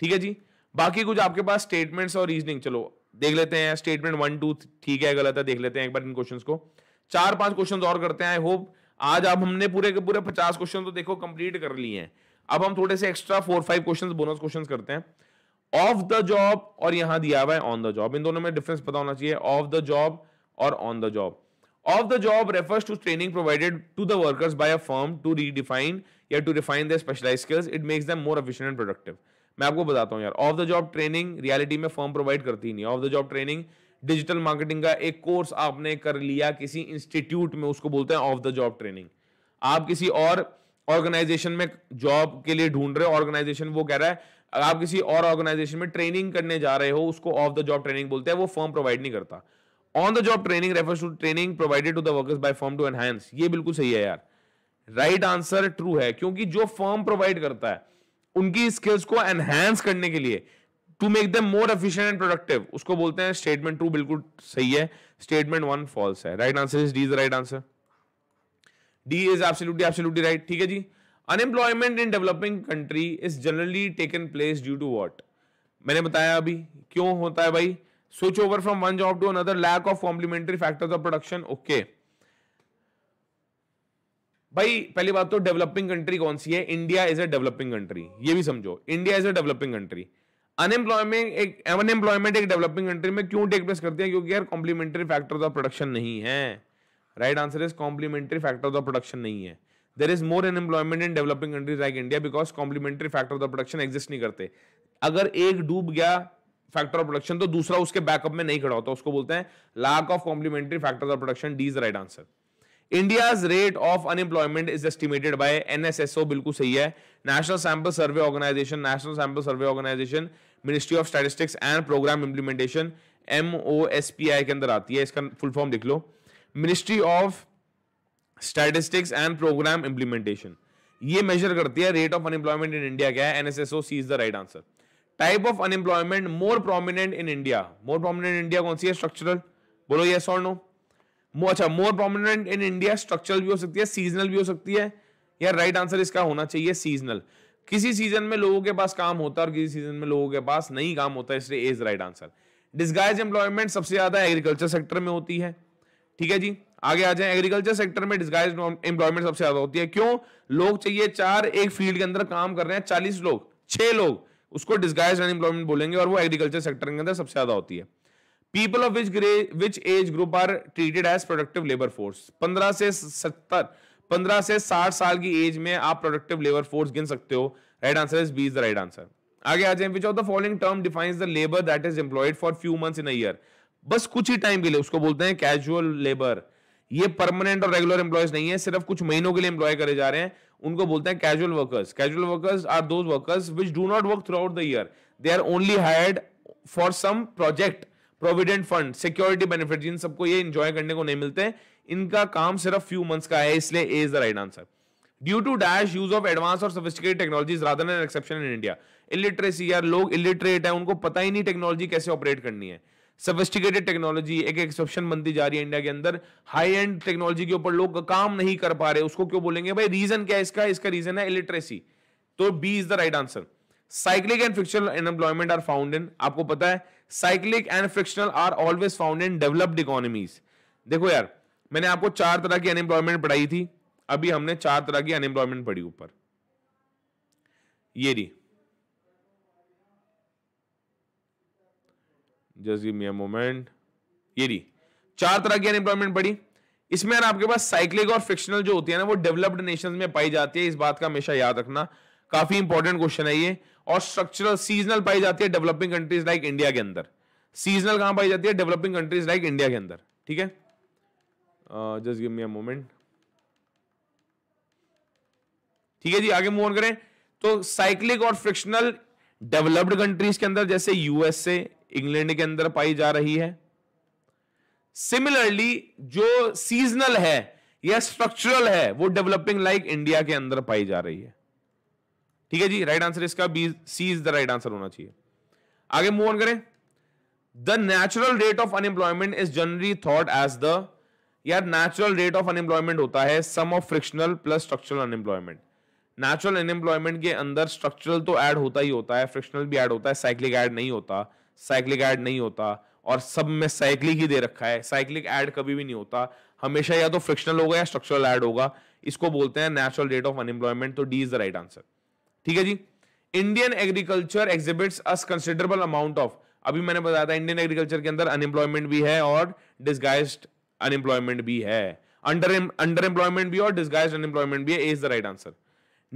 ठीक है जी बाकी कुछ आपके पास स्टेटमेंट्स और रीजनिंग चलो देख लेते हैं स्टेटमेंट वन टू ठीक है गलत है देख लेते हैं एक बार इन क्वेश्चंस को चार पांच क्वेश्चंस और करते हैं आई होप आज आप हमने पूरे के पूरे पचास क्वेश्चन तो देखो कंप्लीट कर लिए हैं अब हम थोड़े से extra four five question bonus question करते हैं ऑफ द जॉब और यहां दिया हुआ है ऑन द जॉब इन दोनों में डिफरेंस पता होना चाहिए ऑफ द जॉब और on the job off the job refers to training provided to the workers by a firm to redefine या to refine the specialised skills it makes them more efficient and productive मैं आपको बताता हूँ यार off the job training reality में फॉर्म प्रोवाइड करती नहीं off the job training digital marketing का एक कोर्स आपने कर लिया किसी इंस्टीट्यूट में उसको बोलते हैं ऑफ द जॉब ट्रेनिंग आप किसी और ऑर्गेनाइजेशन में जॉब के लिए ढूंढ रहे हो ऑर्गेनाइजेशन वो कह रहा है आप किसी और ऑर्गेनाइजेशन में ट्रेनिंग करने जा रहे हो उसको ऑफ द जॉब ट्रेनिंग बोलते हैं वो फॉर्म प्रोवाइड नहीं करता on the job training refers to training provided to the workers by form to enhance ये बिल्कुल सही है यार राइट आंसर ट्रू है क्योंकि जो फॉर्म प्रोवाइड करता है उनकी स्किल्स को एनहेंस करने के लिए to make them more efficient and productive उसको बोलते हैं स्टेटमेंट टू बिल्कुल सही है स्टेटमेंट वन फॉल्स है right answer is D is right answer D is absolutely absolutely right ठीक है जी unemployment in developing country is generally taken place due to what मैंने बताया अभी क्यों होता है भाई switch over from one job to another lack of complementary factors of production okay भाई पहली बात तो डेवलपिंग कंट्री कौन सी है India is a developing country ये भी समझो India is a developing country unemployment एक अनएम्प्लॉयमेंट एक डेवलपिंग कंट्री में क्यों टेक प्लेस करती है क्योंकि यार कॉम्प्लीमेंट्री फैक्टर ऑफ प्रोडक्शन नहीं है right answer is complementary factor of production नहीं है there is more unemployment in developing countries like India because complementary factor of production exist नहीं करते अगर एक डूब गया फैक्टर ऑफ प्रोडक्शन तो दूसरा उसके बैकअप में नहीं खड़ा होता उसको बोलते हैं lack of complementary factor of production D is right answer India's rate of unemployment is estimated by NSSO बिल्कुल सही है national sample survey organisation national sample survey organisation ministry of statistics and programme implementation M O S P I के अंदर आती है इसका फुल फॉर्म देख लो ministry of statistics and programme implementation ये मेजर करती है rate of unemployment in India क्या है NSSO C is the right answer type of unemployment more prominent in India more prominent India कौन सी है स्ट्रक्चरल बोलो यस और नो अच्छा more prominent in India structural भी हो सकती है सीजनल भी हो सकती है या राइट right आंसर इसका होना चाहिए सीजनल किसी सीजन में लोगों के पास काम होता है और किसी सीजन में लोगों के पास नहीं काम होता इसलिए is right answer disguise employment सबसे ज्यादा एग्रीकल्चर सेक्टर में होती है ठीक है जी आगे आ जाए एग्रीकल्चर सेक्टर में डिस्गाइज एम्प्लॉयमेंट सबसे ज्यादा होती है क्यों लोग चाहिए चार एक फील्ड के अंदर काम कर रहे हैं चालीस लोग छह लोग उसको डिस्गाइज अनएम्प्लॉयमेंट बोलेंगे और वो एग्रीकल्चर सेक्टर के अंदर सबसे ज्यादा होती है people of which grey which age group are treated as productive labour force पंद्रह से सत्तर पंद्रह से साठ साल की एज में आप प्रोडक्टिव लेबर फोर्स गिन सकते हो right answer is B is the right answer आगे आ जाए which of the following term define the labour that is employed for few month in a year बस कुछ ही टाइम के लिए उसको बोलते हैं कैजुअल लेबर ये परमानेंट और रेगुलर एम्प्लॉयज नहीं है सिर्फ कुछ महीनों के लिए एम्प्लॉय करे जा रहे हैं उनको बोलते हैं casual workers casual workers are those workers which do not work throughout the year they are only hired for some project provident fund security benefit जिन सबको ये इंजॉय करने को नहीं मिलते इनका काम सिर्फ फ्यू मंथ्स का है इसलिए A is the right answer due to dash use of advance और sophisticated technologies rather an exception in India illiteracy यार लोग इलिटरेट है उनको पता ही नहीं टेक्नोलॉजी कैसे ऑपरेट करनी है सोफिस्टिकेटेड टेक्नोलॉजी एक एक्सेप्शन बनती जा रही है इंडिया के अंदर हाई एंड टेक्नोलॉजी के ऊपर लोग काम नहीं कर पा रहे उसको क्यों बोलेंगे भाई रीजन क्या है इसका इसका रीजन है इलिटरेसी तो B is the right answer cyclic and fiction unemployment are found in आपको पता है cyclic and frictional are always found in developed economies देखो यार मैंने आपको चार तरह की अनएम्प्लॉयमेंट पढ़ाई थी अभी हमने चार तरह की अनएम्प्लॉयमेंट पढ़ी ऊपर ये रही just give me a moment ये रही चार तरह की अनएम्प्लॉयमेंट पड़ी इसमें यार आपके पास साइक्लिक और फ्रिक्शनल जो होती है ना वो डेवलप्ड नेशंस में पाई जाती है इस बात का हमेशा याद रखना काफी इंपॉर्टेंट क्वेश्चन है ये और स्ट्रक्चरल सीजनल पाई जाती है डेवलपिंग कंट्रीज लाइक इंडिया के अंदर सीजनल कहां पाई जाती है डेवलपिंग कंट्रीज लाइक इंडिया के अंदर ठीक है just give me a moment ठीक है जी आगे मूव ऑन करें तो साइक्लिक और फ्रिक्शनल डेवलप्ड कंट्रीज के अंदर जैसे यूएसए इंग्लैंड के अंदर पाई जा रही है सिमिलरली जो सीजनल है या स्ट्रक्चरल है वो डेवलपिंग लाइक इंडिया के अंदर पाई जा रही है ठीक है जी राइट आंसर इसका B C is the right answer होना चाहिए आगे मूव ऑन करें the natural rate of unemployment is generally thought as the यार नेचुरल रेट ऑफ अनएम्प्लॉयमेंट होता है sum of frictional plus structural unemployment natural unemployment के अंदर स्ट्रक्चरल तो ऐड होता ही होता है फ्रिक्शनल भी ऐड होता है साइक्लिक ऐड नहीं होता साइक्लिक ऐड नहीं होता और सब में साइक्लिक ही दे रखा है साइक्लिक ऐड कभी भी नहीं होता हमेशा या तो फ्रिक्शनल होगा या स्ट्रक्चरल ऐड होगा इसको बोलते हैं नेचुरल रेट ऑफ अनएम्प्लॉयमेंट तो D is the right answer ठीक है जी Indian agriculture exhibits us considerable amount of अभी मैंने बताया था इंडियन एग्रीकल्चर के अंदर अनएम्प्लॉयमेंट भी है और डिस्गाइज अनएम्प्लॉयमेंट भी है अंडर अंडर एम्प्लॉयमेंट भी और डिस्गाइज अनएम्प्लॉयमेंट भी है is the right answer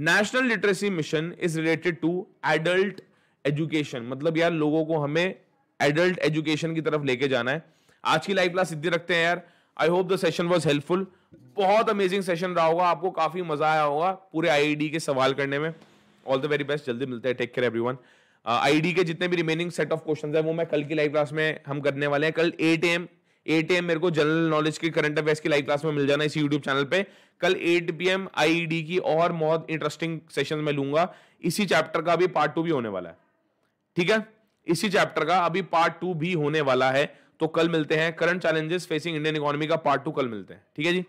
national literacy mission is related to adult education मतलब यार लोगों को हमें एडल्ट एजुकेशन की तरफ लेके जाना है आज की लाइफ क्लास इतनी रखते हैं यार I hope the session was helpful बहुत अमेजिंग सेशन रहा होगा आपको काफी मजा आया होगा पूरे आई e के सवाल करने में ऑल द वेरी बेस्ट जल्दी मिलते हैं टेक केयर एवरीवन आईडी के जितने भी रिमेनिंग सेट ऑफ क्वेश्चंस है वो मैं कल की लाइव क्लास में हम करने वाले हैं कल एट एम एट एम मेरे को जनरल नॉलेज की करंट अफेयर्स की लाइव क्लास में मिल जाना इसी यूट्यूब चैनल पे कल एट पी एम आई की और बहुत इंटरेस्टिंग सेशन में लूंगा इसी चैप्टर का अभी पार्ट टू भी होने वाला है ठीक है इसी चैप्टर का अभी पार्ट टू भी होने वाला है तो कल मिलते हैं current challenges facing Indian economy का पार्ट टू कल मिलते हैं ठीक है जी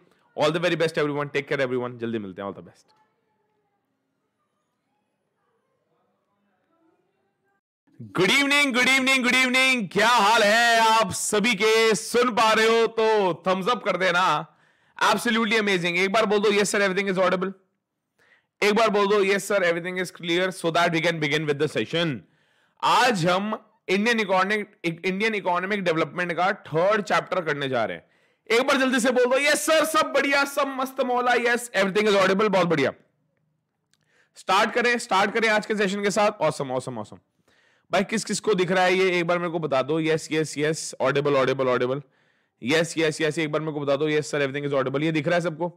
all the very best everyone take care everyone जल्दी मिलते हैं all the best good evening good evening good evening क्या हाल है आप सभी के सुन पा रहे हो तो थम्स अप कर देना एब्सोल्युटली अमेजिंग एक बार बोल दो yes sir everything is audible एक बार बोल दो yes sir everything is clear so that we can begin with the session आज हम Indian economic Indian economic development का थर्ड चैप्टर करने जा रहे हैं एक बार जल्दी से बोल दो यस सर सब बढ़िया सब मस्त मौला यस एवरीथिंग इज ऑडिबल बहुत बढ़िया स्टार्ट करें स्टार्ट करें आज के सेशन के साथ ऑसम ऑसम ऑसम भाई किस किस को दिख रहा है ये एक बार मेरे को बता दो yes yes yes audible audible audible yes yes yes एक बार मेरे को बता दो yes sir everything is audible ये दिख रहा है सबको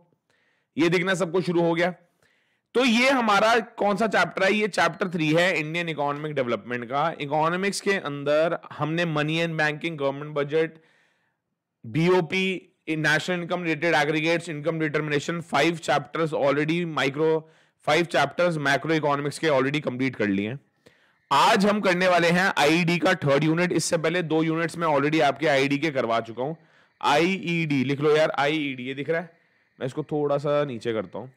ये दिखना सबको शुरू हो गया तो ये हमारा कौन सा चैप्टर है ये चैप्टर थ्री है इंडियन इकोनॉमिक डेवलपमेंट का इकोनॉमिक्स के अंदर हमने money and banking government budget BOP national income related aggregates income determination five chapters already micro five chapters micro economics के ऑलरेडी कंप्लीट कर लिए हैं आज हम करने वाले हैं आईडी e का थर्ड यूनिट इससे पहले दो यूनिट्स में ऑलरेडी आपके आईडी e के करवा चुका हूं आईईडी e लिख लो यार आईईडी ये दिख रहा है मैं इसको थोड़ा सा नीचे करता हूं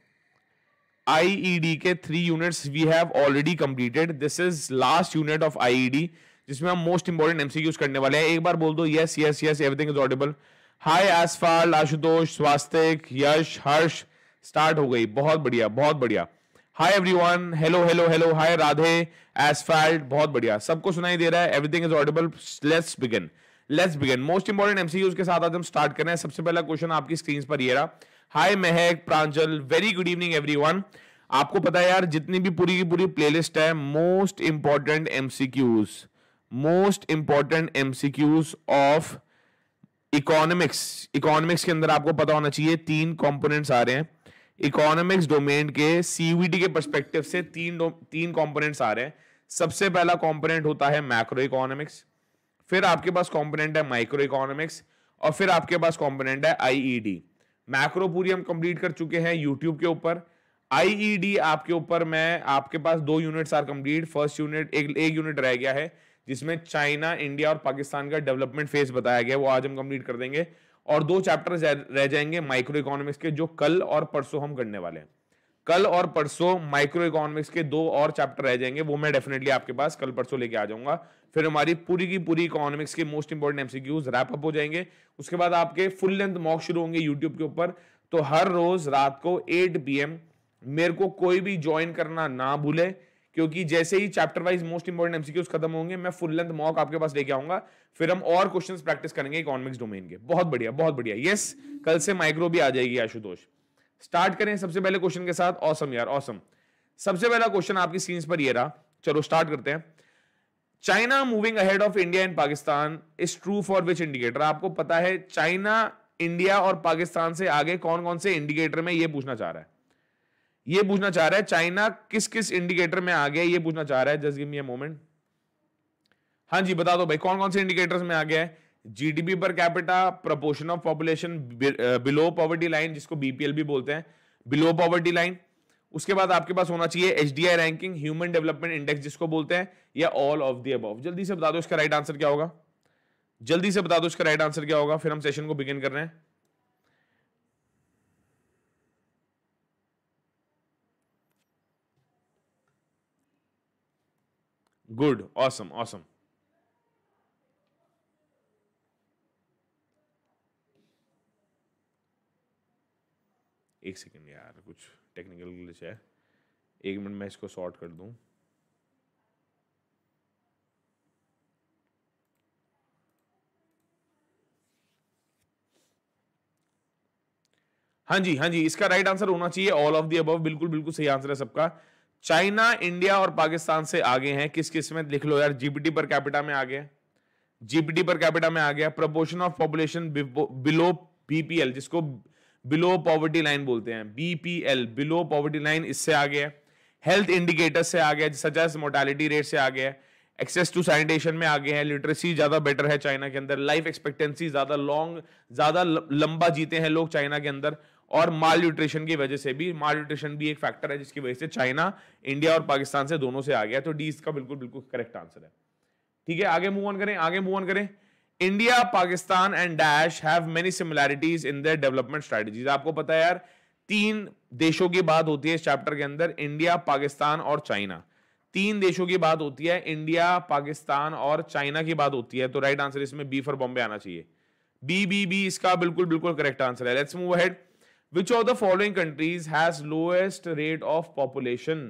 आईईडी के three units we have already completed this is last unit of IED जिसमें हम मोस्ट इंपॉर्टेंट एमसीक्यूज करने वाले हैं एक बार बोल दो yes yes yes everything is audible hi आसफाल आशुतोष स्वास्तिक यश हर्ष स्टार्ट हो गई बहुत बढ़िया बहुत बढ़िया hi everyone hello hello hello hi Radhe asphalt बहुत बढ़िया सबको सुनाई दे रहा है everything is audible let's begin let's begin most important MCQs के साथ आज हम स्टार्ट कर रहे हैं सबसे पहला क्वेश्चन आपकी स्क्रीन पर ये रहा hi Mahak Pranjal very good evening everyone आपको पता है यार जितनी भी पूरी की पूरी प्लेलिस्ट है most important MCQs most important MCQs of economics economics के अंदर आपको पता होना चाहिए तीन कंपोनेंट्स आ रहे हैं इकोनॉमिक्स डोमेन के सीवीडी e के पर्सपेक्टिव से तीन तीन कंपोनेंट्स आ रहे हैं सबसे पहला कंपोनेंट होता है मैक्रो इकोनॉमिक्स फिर आपके पास कंपोनेंट है माइक्रो इकोनॉमिक्स और फिर आपके पास कंपोनेंट है आईईडी मैक्रो e पूरी हम कंप्लीट कर चुके हैं यूट्यूब के ऊपर आईईडी e आपके ऊपर मैं आपके पास दो units are complete first unit एक एक यूनिट रह गया है जिसमें चाइना इंडिया और पाकिस्तान का डेवलपमेंट फेज बताया गया वो आज हम कंप्लीट कर देंगे और दो चैप्टर रह जाएंगे माइक्रो इकोनॉमिक्स के जो कल और परसों हम करने वाले हैं कल और परसों माइक्रो इकोनॉमिक्स के दो और चैप्टर रह जाएंगे वो मैं डेफिनेटली आपके पास कल परसों लेके आ जाऊंगा फिर हमारी पूरी की पूरी इकोनॉमिक्स के most important MCQs wrap up हो जाएंगे उसके बाद आपके फुल लेंथ मॉक शुरू होंगे यूट्यूब के ऊपर तो हर रोज रात को एट पी मेरे को कोई भी ज्वाइन करना ना भूले क्योंकि जैसे ही chapter wise most important MCQs खत्म होंगे मैं फुल लेंथ मॉक आपके पास लेके आऊंगा फिर हम और क्वेश्चन प्रैक्टिस करेंगे इकोनॉमिक्स डोमेन के बहुत बढ़िया बहुत बढ़िया यस कल से माइक्रो भी आ जाएगी आशुतोष स्टार्ट करें सबसे पहले क्वेश्चन के साथ ऑसम यार ऑसम सबसे पहला क्वेश्चन आपकी स्क्रीन पर यह रहा चलो स्टार्ट करते हैं China moving ahead of India and Pakistan is true for which indicator आपको पता है चाइना इंडिया और पाकिस्तान से आगे कौन कौन से इंडिकेटर में ये पूछना चाह रहा है ये पूछना चाह रहा है चाइना किस किस इंडिकेटर में आ गया ये पूछना चाह रहा है जस्ट गिव मी मोमेंट हाँ जी बता दो भाई कौन कौन से इंडिकेटर्स में आ गया है GDP per capita proportion of population below poverty line जिसको बीपीएल भी बोलते हैं बिलो पॉवर्टी लाइन उसके बाद आपके पास होना चाहिए H D I ranking human development index जिसको बोलते हैं या ऑल ऑफ दी अबव जल्दी से बता दो इसका राइट आंसर क्या होगा जल्दी से बता दो इसका राइट आंसर क्या होगा फिर हम सेशन को बिगिन कर रहे हैं Good. Awesome. Awesome. एक सेकेंड यार कुछ टेक्निकल ग्लिच है एक मिनट मैं इसको सॉर्ट कर दूं हाँ जी हाँ जी इसका राइट आंसर होना चाहिए ऑल ऑफ दी अबव बिल्कुल बिल्कुल सही आंसर है सबका चाइना इंडिया और पाकिस्तान से आगे हैं किस किस में लिख लो यार जीबीडी पर कैपिटा में आगे जीबीडी पर कैपिटा में आ गया proportion of population below BPL जिसको बिलो पॉवर्टी लाइन बोलते हैं बीपीएल बिलो पॉवर्टी लाइन इससे आ गया हेल्थ इंडिकेटर से आ गया सच एज मोर्टेलिटी रेट से आ गया एक्सेस टू सैनिटेशन में आगे हैं लिटरेसी ज़्यादा बेटर है चाइना के अंदर लाइफ एक्सपेक्टेंसी ज़्यादा लॉन्ग ज़्यादा लंबा जीते हैं लोग चाइना के अंदर और माल न्यूट्रिशन की वजह से भी माल न्यूट्रिशन भी एक फैक्टर है जिसकी वजह से चाइना इंडिया और पाकिस्तान से दोनों से आ गया तो डी इसका बिल्कुल बिल्कुल करेक्ट आंसर है ठीक है आगे मूव ऑन करें आगे मूव ऑन करें India Pakistan and dash have many similarities in their development strategies आपको पता है यार तीन देशों की बात होती है इस चैप्टर के अंदर इंडिया पाकिस्तान और चाइना तीन देशों की बात होती है इंडिया पाकिस्तान और चाइना की बात होती है तो राइट आंसर इसमें बी फॉर बॉम्बे आना चाहिए बी बी बी इसका बिल्कुल बिल्कुल करेक्ट आंसर है let's move head which of the following countries has lowest rate of population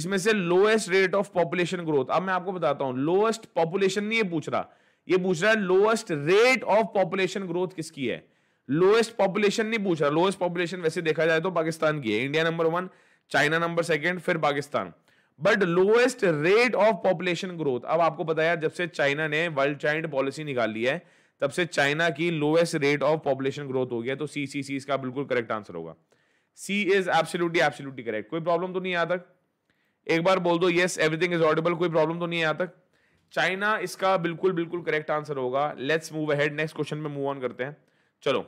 इसमें से lowest rate of population growth अब मैं आपको बताता हूं लोएस्ट पॉपुलेशन नहीं ये पूछ रहा ये पूछ रहा है lowest rate of population growth किसकी है लोएस्ट पॉपुलेशन नहीं पूछ रहा लोएस्ट पॉपुलेशन वैसे देखा जाए तो पाकिस्तान की है India number one China number second फिर Pakistan but lowest rate of population growth अब आपको बताया जब से चाइना ने वर्ल्ड चाइल्ड पॉलिसी निकाली है तब से चाइना की lowest rate of population growth हो गया तो सी सी सी इसका बिल्कुल करेक्ट आंसर होगा C is absolutely absolutely correct कोई प्रॉब्लम तो नहीं यहाँ तक एक बार बोल दो यस एवरीथिंग इज ऑडिबल कोई प्रॉब्लम तो नहीं है तक चाइना इसका बिल्कुल बिल्कुल करेक्ट आंसर होगा let's move ahead next question में मूव ऑन करते हैं चलो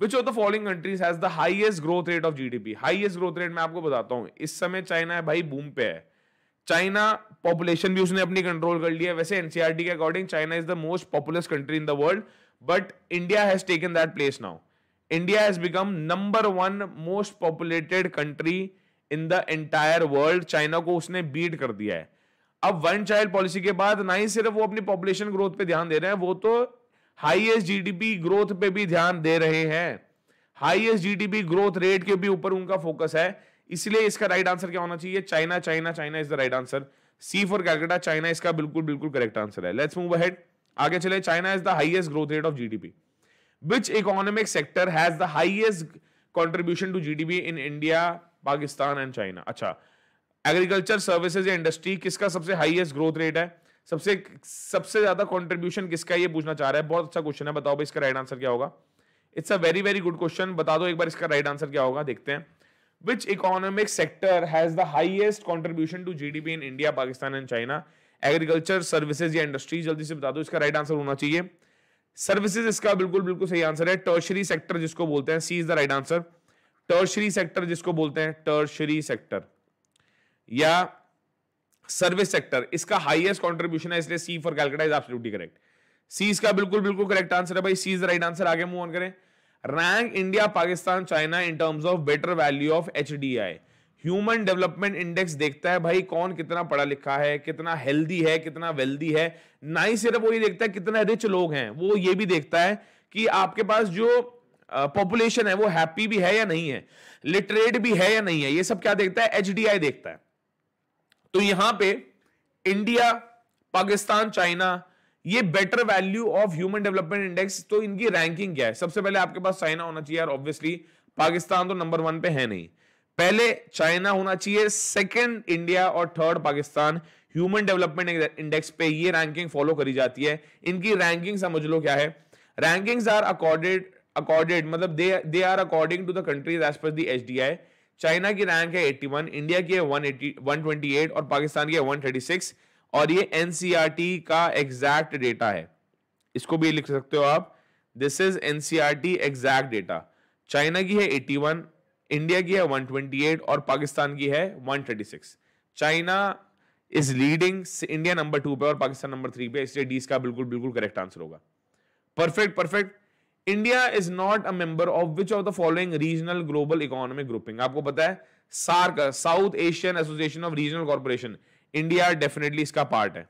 which of the following countries has the highest growth rate of GDP highest growth rate मैं आपको बताता हूं इस समय चाइना है भाई बूम पे है चाइना पॉपुलेशन भी उसने अपनी कंट्रोल कर लिया वैसे एनसीआरटी e के according China is the most populous country in the world but India has taken that place now India has become number one most populated country in the entire world China को उसने बीट कर दिया है अब वन चाइल्ड पॉलिसी के बाद ना ही सिर्फ वो अपनी पॉपुलेशन ग्रोथ पे ध्यान दे रहे हैं वो तो हाईएस्ट जीडीपी ग्रोथ पे भी ध्यान दे रहे हैं हाईएस्ट जीडीपी ग्रोथ रेट के भी ऊपर उनका फोकस है इसलिए इसका राइट आंसर क्या होना चाहिए China China China is the right answer C for Calcutta China इसका बिल्कुल बिल्कुल करेक्ट आंसर है लेट्स मूव अहेड आगे चले China is the highest growth rate of GDP which economic sector has the highest contribution to GDP in India Pakistan and China अच्छा एग्रीकल्चर सर्विसेज या इंडस्ट्री किसका सबसे हाइएस्ट ग्रोथ रेट है सबसे सबसे ज्यादा कॉन्ट्रीब्यूशन किसका ये पूछना चाह रहा है बहुत अच्छा क्वेश्चन है बताओ भाई इसका राइट आंसर क्या होगा it's a very very good question बता दो एक बार इसका राइट आंसर क्या होगा देखते हैं Which economic sector has the highest contribution to GDP in India, Pakistan and China? Agriculture services या इंडस्ट्रीज जल्दी से बता दो इसका राइट आंसर होना चाहिए सर्विसेज इसका बिल्कुल बिल्कुल सही आंसर है टर्शरी सेक्टर जिसको बोलते हैं C is the right answer tertiary sector जिसको बोलते हैं टर्शरी सेक्टर या सर्विस सेक्टर इसका हाइएस्ट कॉन्ट्रीब्यूशन है इसलिए सी फॉर कैलकटा इज आप करेक्ट सी इसका बिल्कुल बिल्कुल करेक्ट आंसर है भाई C is the right answer आगे मूव ऑन करें rank India Pakistan China in terms of better value of H D I human development index देखता है भाई कौन कितना पढ़ा लिखा है कितना हेल्दी है कितना वेल्दी है ना ही सिर्फ वो ये देखता है कितना रिच लोग हैं वो ये भी देखता है कि आपके पास जो पॉपुलेशन है वो हैप्पी भी है या नहीं है लिटरेट भी है या नहीं है ये सब क्या देखता है एच देखता है तो यहां पे इंडिया पाकिस्तान चाइना ये better value of human development index तो इनकी रैंकिंग क्या है सबसे पहले आपके पास चाइना होना चाहिए और ऑब्वियसली पाकिस्तान तो नंबर वन पे है नहीं पहले चाइना होना चाहिए सेकेंड इंडिया और third Pakistan human development index पे ये रैंकिंग फॉलो करी जाती है इनकी रैंकिंग समझ लो क्या है रैंकिंग्स आर अकॉर्डेड अकॉर्डेड मतलब they they are according to the countries as पर दी एच चाइना की रैंक है 81 इंडिया की है 180 128 और पाकिस्तान की है 136 और ये एनसीआरटी e का एग्जैक्ट डेटा है इसको भी लिख सकते हो आप this is NCERT exact data China की है 81 इंडिया की है 128 और पाकिस्तान की है 136 China is leading India number two पे और पाकिस्तान नंबर थ्री पे इसलिए डी इसका बिल्कुल बिल्कुल करेक्ट आंसर होगा perfect perfect India is not a member of which of the following regional global economic grouping आपको पता है SAARC South Asian Association of Regional corporation India definitely इसका पार्ट है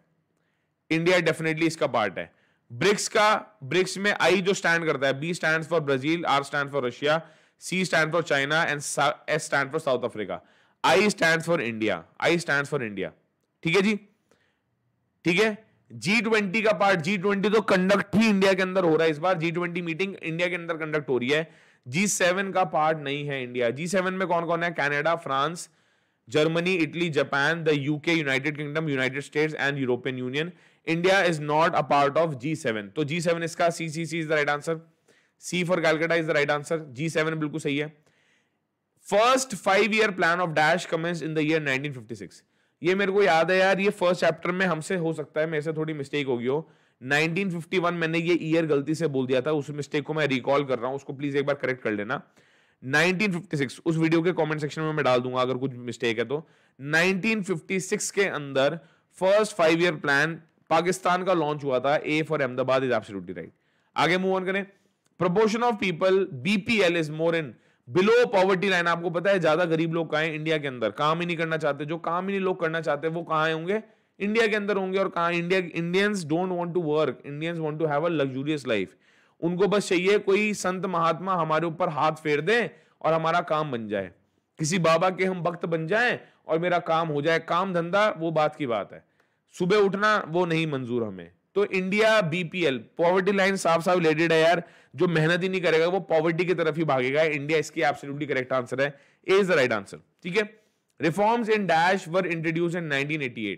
इंडिया डेफिनेटली इसका पार्ट है ब्रिक्स का ब्रिक्स में आई जो स्टैंड करता है B stand for Brazil R stand for Russia C stand for China and S stand for South Africa I stand for India I stand for India ठीक है जी ठीक है जी ट्वेंटी का पार्ट जी ट्वेंटी तो कंडक्ट ही इंडिया के अंदर हो रहा है इस बार जी ट्वेंटी मीटिंग इंडिया के अंदर कंडक्ट हो रही है जी सेवन का पार्ट नहीं है इंडिया जी सेवन में कौन कौन है Canada France Germany Italy Japan the UK United Kingdom United States and European Union India is not a part of G seven तो जी सेवन इसका C C C is the right answer C for Calcutta is the right answer G seven बिल्कुल सही है first five year plan of dash commences in the year nineteen fifty six ये मेरे को याद है यार ये फर्स्ट चैप्टर में हमसे हो सकता है मेरे से थोड़ी मिस्टेक होगी हो 1951 मैंने ये ईयर गलती से बोल दिया था उस मिस्टेक को मैं रिकॉल कर रहा हूं उसको प्लीज एक बार करेक्ट कर लेना 1956 उस वीडियो के कमेंट सेक्शन में मैं डाल दूंगा अगर कुछ मिस्टेक है तो 1956 के अंदर first five year plan Pakistan का लॉन्च हुआ था A for Ahmedabad is absolutely right आगे मूव ऑन करें proportion of people BPL is more in below poverty line आपको पता है ज्यादा गरीब लोग कहा है इंडिया के अंदर काम ही नहीं करना चाहते जो काम ही नहीं लोग करना चाहते वो कहाँ होंगे इंडिया के अंदर होंगे और कहा India Indians don't want to work Indians want to have a luxurious life उनको बस चाहिए कोई संत महात्मा हमारे ऊपर हाथ फेर दे और हमारा काम बन जाए किसी बाबा के हम भक्त बन जाए और मेरा काम हो जाए काम धंधा वो बात की बात है सुबह उठना वो नहीं मंजूर हमें तो इंडिया बीपीएल पॉवर्टी लाइन साफ साफ रिलेटेड है यार जो मेहनत ही नहीं करेगा वो पॉवर्टी की तरफ ही भागेगा इंडिया इसकी एब्सोल्युटली करेक्ट आंसर है इज द राइट आंसर ठीक है reforms in dash were introduce in 1988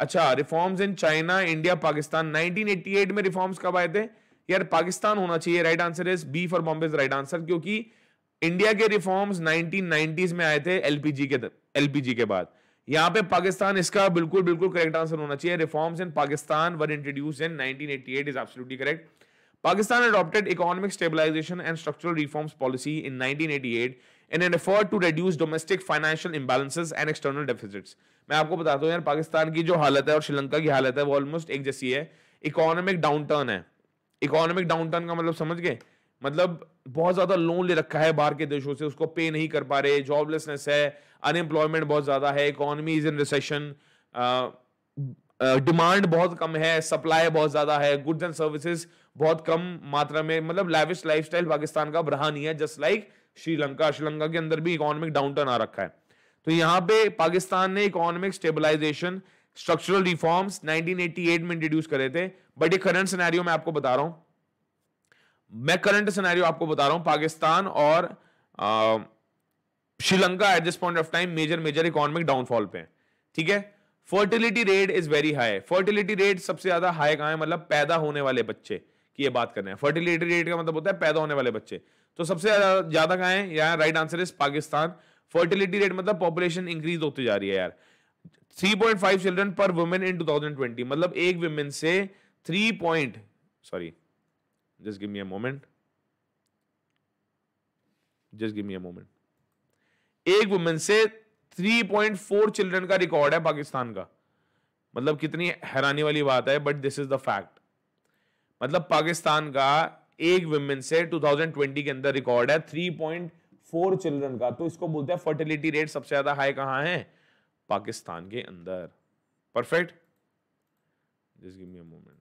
अच्छा reforms in China India Pakistan 1988 में रिफॉर्म्स कब आए थे यार पाकिस्तान होना चाहिए right answer is B for Bombay right answer क्योंकि इंडिया के रिफॉर्म्स 1990s में आए थे एलपीजी के एलपीजी के बाद यहां पे पाकिस्तान इसका बिल्कुल बिल्कुल करेक्ट आंसर होना चाहिए reforms in Pakistan were introduce in 1988 is absolutely correct Pakistan adopted economic stabilisation and structural reforms policy in 1988 in an effort to reduce domestic financial imbalances and external deficits मैं आपको बताता हूँ यार पाकिस्तान की जो हालत है और श्रीलंका की हालत है वो ऑलमोस्ट एक जैसी है इकोनॉमिक डाउनटर्न है इकोनॉमिक डाउनटर्न का मतलब समझ गए मतलब बहुत ज्यादा लोन ले रखा है बाहर के देशों से उसको पे नहीं कर पा रहे जॉबलेसनेस है अनएम्प्लॉयमेंट बहुत ज्यादा है economy is in recession demand बहुत कम है सप्लाई बहुत ज्यादा है गुड्स एंड सर्विसेज बहुत कम मात्रा में मतलब लाइविश लाइफ पाकिस्तान का बढ़ा नहीं है जस्ट लाइक श्रीलंका श्रीलंका के अंदर भी इकोनॉमिक डाउनटर्न आ रखा है तो यहाँ पे पाकिस्तान ने इकोनॉमिक स्टेबलाइजेशन स्ट्रक्चरल रिफॉर्म्स 1988 में इंट्रोड्यूस करे थे बट ये करंट सिनेरियो मैं आपको बता रहा हूं मैं करंट सिनेरियो आपको बता रहा हूं पाकिस्तान और Sri Lanka at this point of time major major economic downfall पे ठीक है fertility rate is very high fertility rate सबसे ज्यादा हाई कहा है मतलब पैदा होने वाले बच्चे की ये बात करना है फर्टिलिटी रेट का मतलब होता है पैदा होने वाले बच्चे तो सबसे ज्यादा कहा है यहाँ right answer is Pakistan fertility rate मतलब पॉपुलेशन इंक्रीज होती जा रही है यार 3.5 चिल्ड्रन पर वुमेन इन 2020 मतलब एक वुमेन से three point sorry just give me a moment just give me a moment एक वुमेन से 3.4 चिल्ड्रन का रिकॉर्ड है पाकिस्तान का मतलब कितनी हैरानी वाली बात है but this is the fact मतलब पाकिस्तान का एक वुमेन से 2020 के अंदर रिकॉर्ड है 3.4 चिल्ड्रन का तो इसको बोलते हैं फर्टिलिटी रेट सबसे ज्यादा हाई कहां है पाकिस्तान के अंदर perfect just give me a moment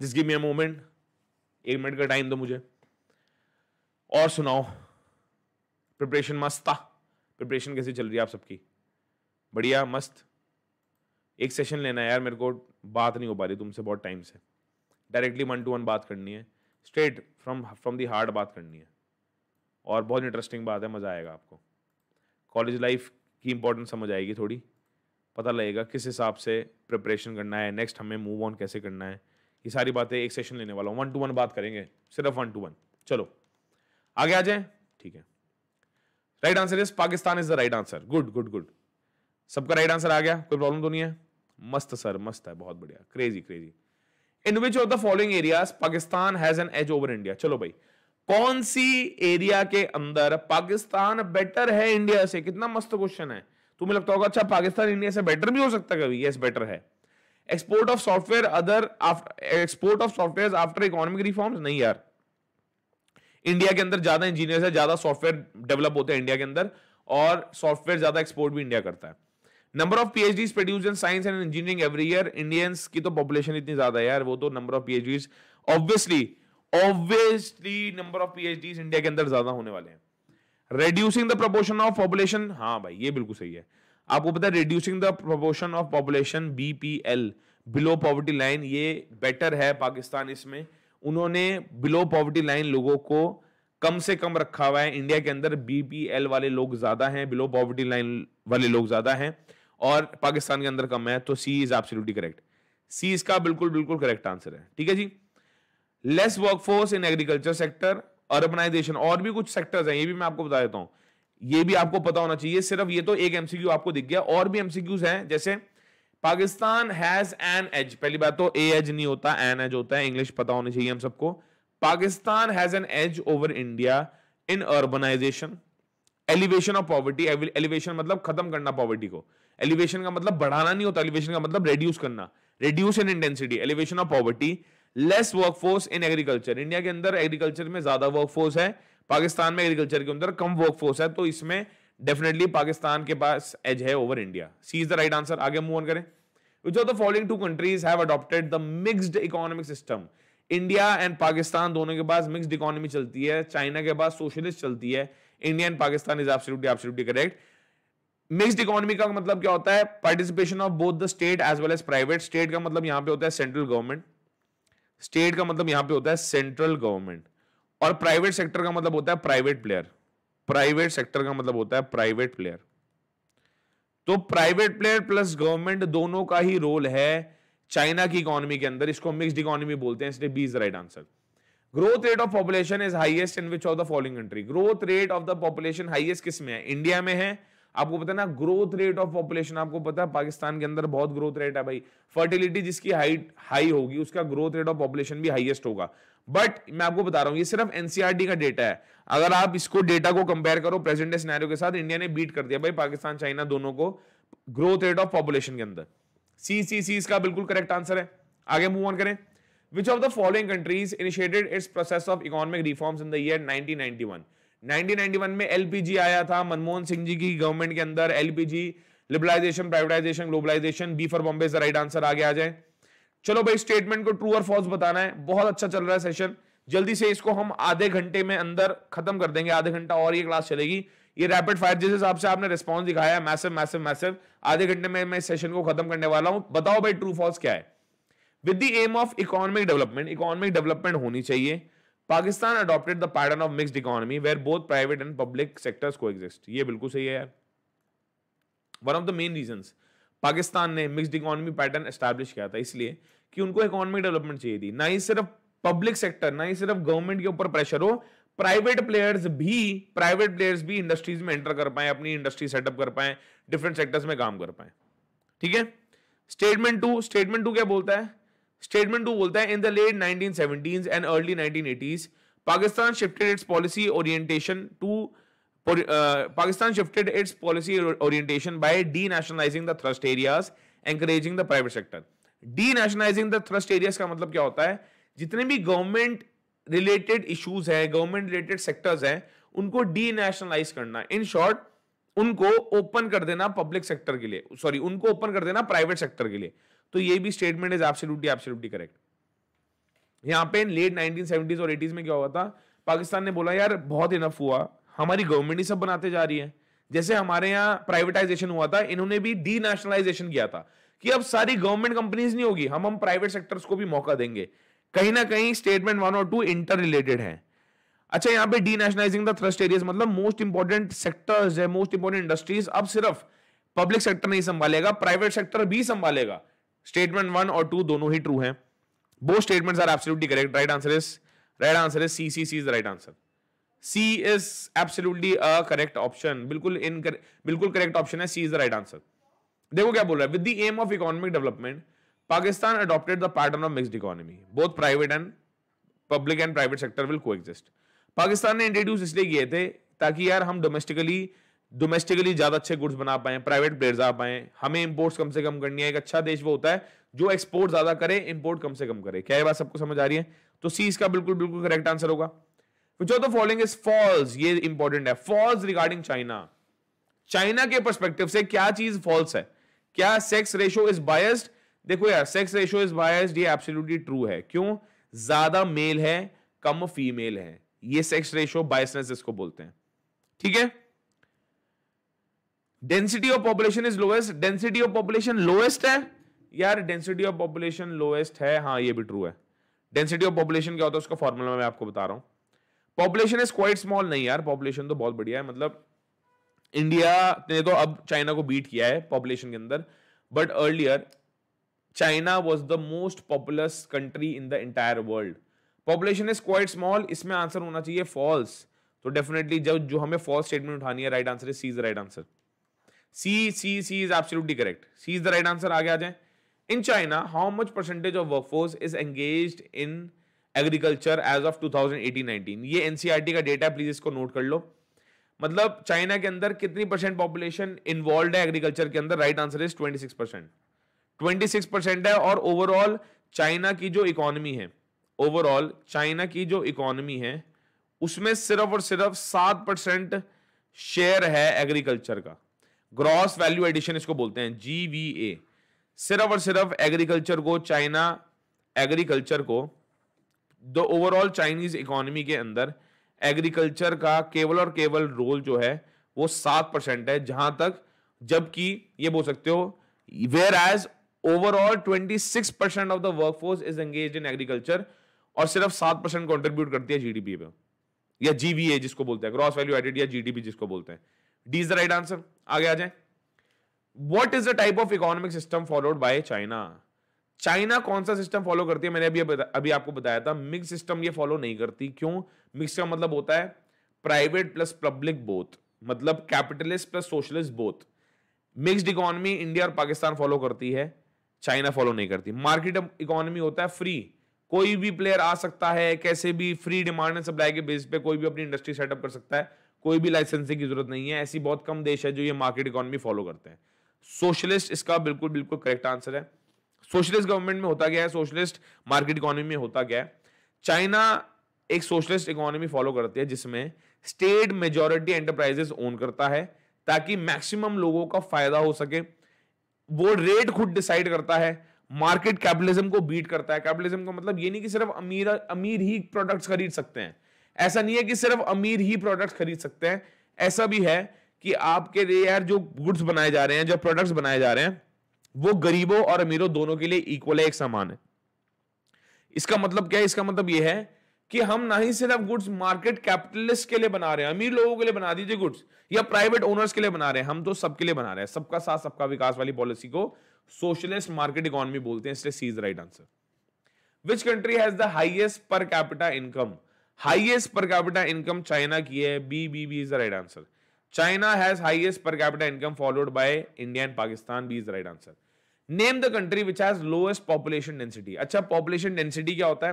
जिस गिव मी अ मोमेंट एक मिनट का टाइम दो मुझे और सुनाओ प्रिपरेशन मस्त था प्रिपरेशन कैसी चल रही है आप सबकी बढ़िया मस्त एक सेशन लेना है यार मेरे को बात नहीं हो पा रही तुमसे बहुत टाइम से डायरेक्टली वन टू वन बात करनी है straight from from the heart बात करनी है और बहुत इंटरेस्टिंग बात है मज़ा आएगा आपको कॉलेज लाइफ की इंपॉर्टेंस समझ आएगी थोड़ी पता लगेगा किस हिसाब से प्रिपरेशन करना है नेक्स्ट हमें मूव ऑन कैसे करना है ये सारी बातें एक सेशन लेने वाला हूँ वन टू वन बात करेंगे सिर्फ वन टू वन चलो आगे आ जाए ठीक है right answer is Pakistan is the right answer good good good सबका राइट आंसर आ गया कोई प्रॉब्लम तो नहीं है मस्त सर मस्त है बहुत बढ़िया crazy crazy in which of the following area Pakistan has an edge over India चलो भाई कौन सी एरिया के अंदर पाकिस्तान बेटर है इंडिया से कितना मस्त क्वेश्चन है तुम्हें लगता होगा अच्छा पाकिस्तान इंडिया से बेटर भी हो सकता है कभी यस बेटर है export of software other export of software after economic reform नहीं यार इंडिया के अंदर ज्यादा इंजीनियर है ज्यादा सॉफ्टवेयर डेवलप होते हैं इंडिया के अंदर और सॉफ्टवेयर ज्यादा एक्सपोर्ट भी इंडिया करता है number of PhD produce in science and engineering every year Indians की तो पॉपुलेशन इतनी ज्यादा है यार वो तो number of PhD obviously obviously number of PhD India के अंदर ज्यादा होने वाले हैं reducing the proportion of population हाँ भाई ये बिल्कुल सही है आपको पता है reducing the proportion of population B P L below poverty line ये बेटर है पाकिस्तान इसमें उन्होंने बिलो पॉवर्टी लाइन लोगों को कम से कम रखा हुआ है इंडिया के अंदर बीपीएल वाले लोग ज़्यादा हैं बिलो पॉवर्टी लाइन वाले लोग ज़्यादा हैं और पाकिस्तान के अंदर कम है तो C is absolutely correct C इसका बिल्कुल बिल्कुल करेक्ट आंसर है ठीक है जी less workforce in agriculture sector urbanisation और भी कुछ सेक्टर्स हैं ये भी मैं आपको बता देता हूँ ये भी आपको पता होना चाहिए सिर्फ ये तो एक एमसीक्यू आपको दिख गया और भी एमसीक्यूज हैं जैसे पाकिस्तान हैज एन एज पहली बात तो ए एज नहीं होता एन एज होता है इंग्लिश पता होनी चाहिए हम सबको Pakistan has an edge over India in urbanisation elevation of poverty elevation मतलब खत्म करना पॉवर्टी को एलिवेशन का मतलब बढ़ाना नहीं होता एलिवेशन का मतलब रेड्यूस करना reduce in intensity elevation of poverty less workforce in agriculture India के अंदर एग्रीकल्चर में ज्यादा वर्कफोर्स है पाकिस्तान में एग्रीकल्चर के अंदर कम वर्क फोर्स है तो इसमें डेफिनेटली पाकिस्तान के पास एज है over India C is the right answer आगे मूव ऑन करें which of the following two countries have adopted the mixed economic system India and Pakistan दोनों के पास मिक्सड इकोनॉमी चलती है चाइना के पास सोशलिस्ट चलती है India and Pakistan is absolutely absolutely correct mixed economy का मतलब क्या होता है participation of both the state as well as private state का मतलब यहां पे होता है सेंट्रल गवर्नमेंट स्टेट का मतलब यहां पे होता है सेंट्रल गवर्नमेंट और प्राइवेट सेक्टर का मतलब होता है प्राइवेट प्लेयर प्राइवेट सेक्टर का मतलब होता है प्राइवेट प्लेयर तो प्राइवेट प्लेयर प्लस गवर्नमेंट दोनों का ही रोल है चाइना की इकोनॉमी के अंदर इसको मिक्सड इकोनॉमी बोलते हैं इसलिए B is right answer growth rate of population is highest in which of the following country growth rate of the population highest किस में है इंडिया में है आपको पता है ना ग्रोथ रेट ऑफ पॉपुलेशन आपको पता है पाकिस्तान के अंदर बहुत ग्रोथ रेट है भाई फर्टिलिटी जिसकी हाइट हाई होगी उसका ग्रोथ रेट ऑफ पॉपुलेशन भी हाईएस्ट होगा बट मैं आपको बता रहा हूं ये सिर्फ एनसीआरटी e का डेटा है अगर आप इसको डेटा को कंपेयर करो प्रेजेंट सिनेरियो के साथ इंडिया ने बीट कर दिया भाई पाकिस्तान चाइना दोनों को ग्रोथ रेट ऑफ पॉपुलेशन के अंदर सी सी सी इसका बिल्कुल करेक्ट आंसर है आगे मूव ऑन करें which of the following countries initiated its process of economic reforms in the year 1991 1991 में एलपीजी आया था मनमोहन सिंह जी की गवर्नमेंट के अंदर LPG liberalisation privatisation globalisation B for Bombay right answer आगे आ जाए चलो भाई स्टेटमेंट को ट्रू और फॉल्स बताना है बहुत अच्छा चल रहा है सेशन जल्दी से इसको हम आधे घंटे में अंदर खत्म कर देंगे आधे घंटा और ये क्लास चलेगी ये रैपिड फायर जिस हिसाब से आपने रिस्पॉन्स दिखाया मैसेव मैसेव मैसेव आधे घंटे में मैं सेशन को खत्म करने वाला हूं बताओ भाई ट्रू फॉल्स क्या है with the aim of economic development economic development होनी चाहिए Pakistan adopted the pattern of mixed economy where both private and public sectors coexist ये बिल्कुल सही है यार one of the main reason Pakistan ने मिक्सड इकोनॉमी पैटर्न एस्टैब्लिश किया था इसलिए कि उनको इकोनॉमिक डेवलपमेंट चाहिए थी ना ही सिर्फ पब्लिक सेक्टर ना ही सिर्फ गवर्नमेंट के ऊपर प्रेशर हो प्राइवेट प्लेयर्स भी प्राइवेट प्लेयर्स भी इंडस्ट्रीज में एंटर कर पाए अपनी इंडस्ट्री सेटअप कर पाए डिफरेंट सेक्टर्स में काम कर पाए ठीक है स्टेटमेंट टू स्टेटमेंट टू क्या बोलता है स्टेटमेंट टू बोलता है in the late 1970s and early nineteen Pakistan shifted its policy orientation to Pakistan shifted its policy orientation by denationalising the thrust areas encouraging the private sector denationalising the thrust areas का मतलब क्या होता है जितने भी गवर्नमेंट रिलेटेड इश्यूज हैं गवर्नमेंट रिलेटेड सेक्टर्स हैं उनको डी नेशनलाइज करना इन शॉर्ट उनको ओपन कर देना पब्लिक सेक्टर के लिए सॉरी उनको ओपन कर देना प्राइवेट सेक्टर के लिए तो ये भी statement is absolutely absolutely correct यहाँ पे लेट 1970s और 80s में क्या हुआ था पाकिस्तान ने बोला यार बहुत इनफ हुआ हमारी गवर्नमेंट ही सब बनाते जा रही है जैसे हमारे यहाँ प्राइवेटाइजेशन हुआ था इन्होंने भी डी किया था कि अब सारी गवर्नमेंट कंपनीज नहीं होगी हम हम प्राइवेट सेक्टर्स को भी मौका देंगे कहीं ना कहीं स्टेटमेंट वन और टू इंटर रिलेटेड है अच्छा यहाँ पे denationalising the thrust areas मतलब मोस्ट इंपॉर्टेंट सेक्टर्स है मोस्ट इंपॉर्टेंट इंडस्ट्रीज अब सिर्फ पब्लिक सेक्टर नहीं संभालेगा प्राइवेट सेक्टर भी संभालेगा स्टेटमेंट वन और टू दोनों ही ट्रू हैं both statements are absolutely correct right answer is right answer is C C C is right answer C is absolutely uh correct option बिल्कुल इन बिल्कुल करेक्ट ऑप्शन है C is the right answer देखो क्या बोल रहा है with the aim of economic development Pakistan adopted the pattern of mixed economy both private and public and private sector will को पाकिस्तान ने इंट्रोड्यूस इसलिए किए थे ताकि यार हम डोमेस्टिकली डोमेस्टिकली ज्यादा अच्छे गुड्स बना पाए प्राइवेट प्लेयर्स आ पाए हमें इंपोर्ट्स कम से कम करनी है एक अच्छा देश वो होता है जो एक्सपोर्ट ज्यादा करे इंपोर्ट कम से कम करे क्या ये बात सबको समझ आ रही है तो सी इसका बिल्कुल बिल्कुल करेक्ट आंसर होगा which of the following is false ये इंपॉर्टेंट है फॉल्स रिगार्डिंग चाइना चाइना के परस्पेक्टिव से क्या चीज फॉल्स है क्या सेक्स रेशो इज बायस्ड देखो यार सेक्स रेशो इज बायस्ड ये एब्सोल्युटली ट्रू है क्यों ज्यादा मेल है कम फीमेल है ये सेक्स रेशो बायसनेस इसको बोलते हैं ठीक है थीके? Density of population is lowest density of population lowest है यार डेंसिटी ऑफ पॉपुलेशन लोएस्ट है हाँ ये भी ट्रू है डेंसिटी ऑफ पॉपुलेशन क्या होता है उसका फॉर्मूला मैं आपको बता रहा हूँ पॉपुलेशन इज क्वाइट स्मॉल नहीं यार पॉपुलेशन तो बहुत बढ़िया है मतलब इंडिया ने तो अब चाइना को बीट किया है पॉपुलेशन के अंदर but earlier China was the most populous country in the entire world population is quite small इसमें आंसर होना चाहिए फॉल्स तो डेफिनेटली जब जो हमें फॉल्स स्टेटमेंट उठानी है right answer is seize right answer C C C is absolutely correct C is the right answer आगे आ जाए in China how much percentage of workforce is engage in agriculture as of 2018-19? ये NCERT का डेटा प्लीज इसको नोट कर लो मतलब चाइना के अंदर कितनी परसेंट पॉपुलेशन इन्वॉल्व है एग्रीकल्चर के अंदर right answer is 26 percent twenty six percent है और ओवरऑल चाइना की जो इकोनॉमी है ओवरऑल चाइना की जो इकोनॉमी है उसमें सिर्फ और सिर्फ सात परसेंट शेयर है एग्रीकल्चर का ग्रॉस वैल्यू एडिशन इसको बोलते हैं जीवीए सिर्फ और सिर्फ एग्रीकल्चर को चाइना एग्रीकल्चर को द ओवरऑल चाइनीज इकोनॉमी के अंदर एग्रीकल्चर का केवल और केवल रोल जो है वो सात परसेंट है जहां तक जबकि ये बोल सकते हो whereas overall twenty six percent of the workforce is engage in agriculture और सिर्फ सात परसेंट कॉन्ट्रीब्यूट करती है जीडीपी पे या जीवीए जिसको बोलते हैं ग्रॉस वैल्यू एडेड या जीडीपी जिसको बोलते हैं D is the right answer आगे आ जाए what is the type of economic system followed by China China कौन सा सिस्टम फॉलो करती है मैंने अभी अभी आपको बताया था मिक्स सिस्टम ये फॉलो नहीं करती क्यों मिक्स का मतलब होता है प्राइवेट प्लस पब्लिक बोथ मतलब capitalist plus socialist both mixed economy India और पाकिस्तान फॉलो करती है चाइना फॉलो नहीं करती मार्केट इकोनॉमी होता है फ्री कोई भी प्लेयर आ सकता है कैसे भी फ्री डिमांड एंड सप्लाई के बेस पे कोई भी अपनी इंडस्ट्री सेटअप कर सकता है कोई भी लाइसेंसिंग की जरूरत नहीं है ऐसी बहुत कम देश है जो ये मार्केट इकोनॉमी फॉलो करते हैं सोशलिस्ट इसका बिल्कुल बिल्कुल करेक्ट आंसर है सोशलिस्ट गवर्नमेंट में होता गया है सोशलिस्ट मार्केट इकोनॉमी में होता गया है चाइना एक सोशलिस्ट इकोनॉमी फॉलो करती है जिसमें स्टेट मेजोरिटी एंटरप्राइजेस ओन करता है ताकि मैक्सिमम लोगों का फायदा हो सके वो रेट खुद डिसाइड करता है मार्केट कैपिटलिज्म को बीट करता है कैपिटलिज्म का मतलब ये नहीं कि सिर्फ अमीर अमीर ही प्रोडक्ट्स खरीद सकते हैं ऐसा नहीं है कि सिर्फ अमीर ही प्रोडक्ट्स खरीद सकते हैं ऐसा भी है कि आपके लिए यार जो गुड्स बनाए जा रहे हैं जो प्रोडक्ट्स बनाए जा रहे हैं वो गरीबों और अमीरों दोनों के लिए इक्वल है एक समान है इसका मतलब क्या है इसका मतलब ये है कि हम ना ही सिर्फ गुड्स मार्केट कैपिटलिस्ट के लिए बना रहे हैं अमीर लोगों के लिए बना दीजिए गुड्स या प्राइवेट ओनर्स के लिए बना रहे हैं हम तो सबके लिए बना रहे हैं सबका साथ सबका विकास वाली पॉलिसी को सोशलिस्ट मार्केट इकोनॉमी बोलते हैं इसलिए C's right answer which country has the highest per capita income highest per capita income China की है B B B is the right answer China has highest per capita income followed by India and Pakistan B is the right answer name the country which has lowest population density अच्छा पॉपुलेशन डेंसिटी क्या होता है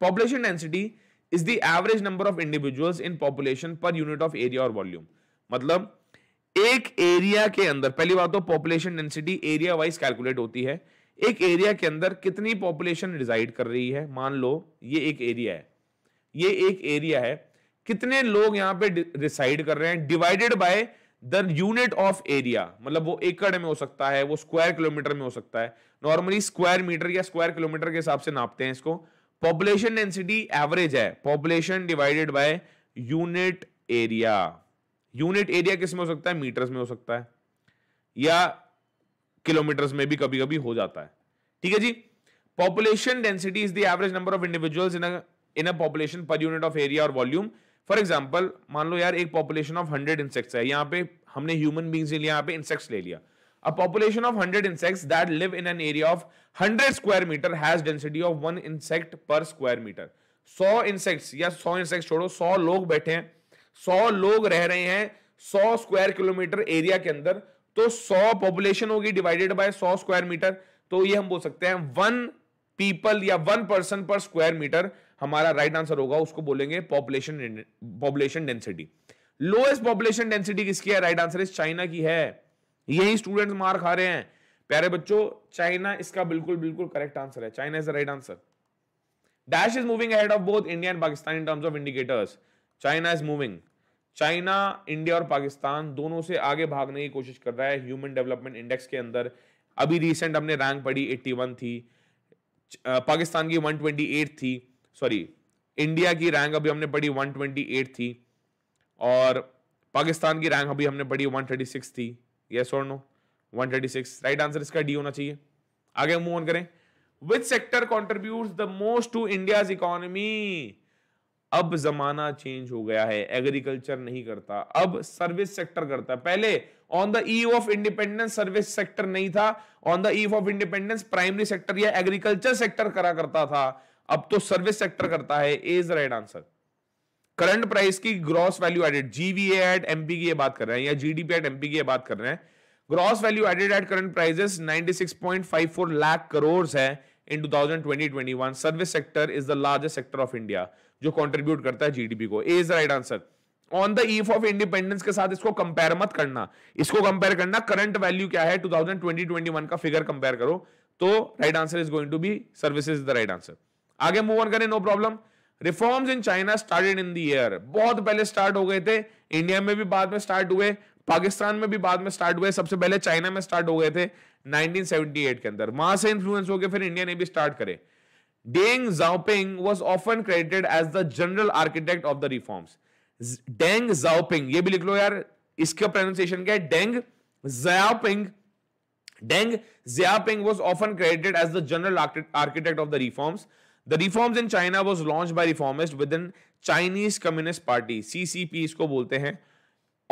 population density is the average number of individuals in population per unit of area और वॉल्यूम मतलब एक एरिया के अंदर पहली बात तो population density area wise calculate होती है एक एरिया के अंदर कितनी पॉपुलेशन रिजाइड कर रही है मान लो ये एक एरिया है ये एक एरिया है कितने लोग यहां पे रिसाइड कर रहे हैं divided by the unit of area मतलब वो एकड़ में हो सकता है वो स्क्वायर किलोमीटर में हो सकता है नॉर्मली स्क्वायर मीटर या स्क्वायर किलोमीटर के हिसाब से नापते हैं इसको पॉपुलेशन डेंसिटी एवरेज है population divided by unit area unit area किस में हो सकता है मीटर्स में हो सकता है या किलोमीटर्स में भी कभी कभी हो जाता है ठीक है जी population density is the average number of individuals in in a population per unit of area और वॉल्यूम फॉर एग्जाम्पल मान लो यार एक पॉपुलेशन ऑफ हंड्रेड इंसेक्ट्स है यहाँ पे हमने ह्यूमन बींग्स ने लिया यहाँ पे इंसेक्ट्स ले लिया a population of hundred insects that live in an area of hundred square metre has density of one insect per square metre सौ इंसेक्ट्स या सौ इंसेक्ट छोड़ो सौ लोग बैठे हैं सौ लोग रह रहे हैं सौ स्क्वायर किलोमीटर एरिया के अंदर तो सौ पॉपुलेशन होगी डिवाइडेड बाय सौ स्क्वायर मीटर तो ये हम बोल सकते हैं वन पीपल या one person per square metre हमारा राइट right आंसर होगा उसको बोलेंगे population population density lowest population density किसकी है राइट आंसर इस चाइना की है यही स्टूडेंट्स मार खा रहे हैं प्यारे बच्चों चाइना इसका बिल्कुल बिल्कुल करेक्ट आंसर है China is the right answer dash is moving ahead of both India and Pakistan in terms of indicators China is moving China India और पाकिस्तान दोनों से आगे भागने की कोशिश कर रहा है ह्यूमन डेवलपमेंट इंडेक्स के अंदर अभी रिसेंट हमने रैंक पड़ी 81 थी पाकिस्तान की 128 थी सॉरी इंडिया की रैंक अभी हमने पढ़ी 128 थी और पाकिस्तान की रैंक अभी हमने पढ़ी 136 थी ये सोर नो 136 राइट आंसर इसका डी होना चाहिए आगे मूव ऑन करें which sector contribute the most to India economy अब जमाना चेंज हो गया है एग्रीकल्चर नहीं करता अब सर्विस सेक्टर करता है पहले on the eve of independence service sector नहीं था on the eve of independence primary sector या एग्रीकल्चर सेक्टर करा करता था अब तो सर्विस सेक्टर करता है is right answer current price की gross value added GVA at MP की बात कर रहे हैं या जीडीपी एट एमपी की बात कर रहे हैं gross value added at current prices 96.54 lakh crore है in 2020-21 service sector is the largest sector of India जो कंट्रीब्यूट करता है जीडीपी को A is right answer on the eve of independence के साथ इसको कंपेयर मत करना इसको कंपेयर करना करंट वैल्यू क्या है 2020-21 का फिगर कंपेयर करो तो right answer is going to be service is the right answer आगे मूव ऑन करें no problem reforms in China started in the year बहुत पहले स्टार्ट हो गए थे इंडिया में भी बाद में स्टार्ट हुए पाकिस्तान में भी बाद में स्टार्ट हुए सबसे पहले चाइना में स्टार्ट हो गए थे 1978 के अंदर वहां से इन्फ्लुएंस हो गए फिर इंडिया ने भी स्टार्ट करे Deng Xiaoping was often credited as the general architect of the reforms Deng Xiaoping ये भी लिख लो यार इसका प्रोनाउंसिएशन क्या है Deng Xiaoping Deng Xiaoping was often credited as the general architect of the reforms the reforms in China was launch by reformist within Chinese Communist Party CCP इसको बोलते हैं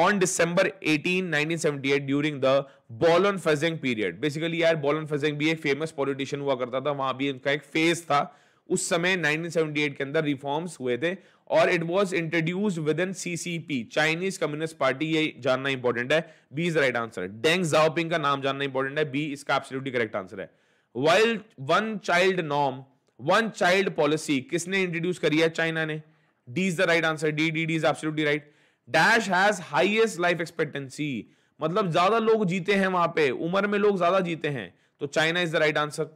on December 18 1978 during the Boluan Fanzheng period basically यार बॉलन फेजिंग भी एक फेमस पॉलिटिशियन हुआ करता था वहां भी इनका एक फेज था उस समय 1978 के अंदर रिफॉर्म्स हुए थे और it was introduce within CCP Chinese Communist Party ये जानना इंपॉर्टेंट है B is right answer Deng Xiaoping का नाम जानना इंपॉर्टेंट है बी इसका एब्सोल्युटली करेक्ट आंसर है wild one child norm one child policy किसने इंट्रोड्यूस करी है चाइना ने D is the right answer D D D is absolutely right dash has highest life expectancy मतलब ज्यादा लोग जीते हैं वहां पे उम्र में लोग ज्यादा जीते हैं तो China is the right answer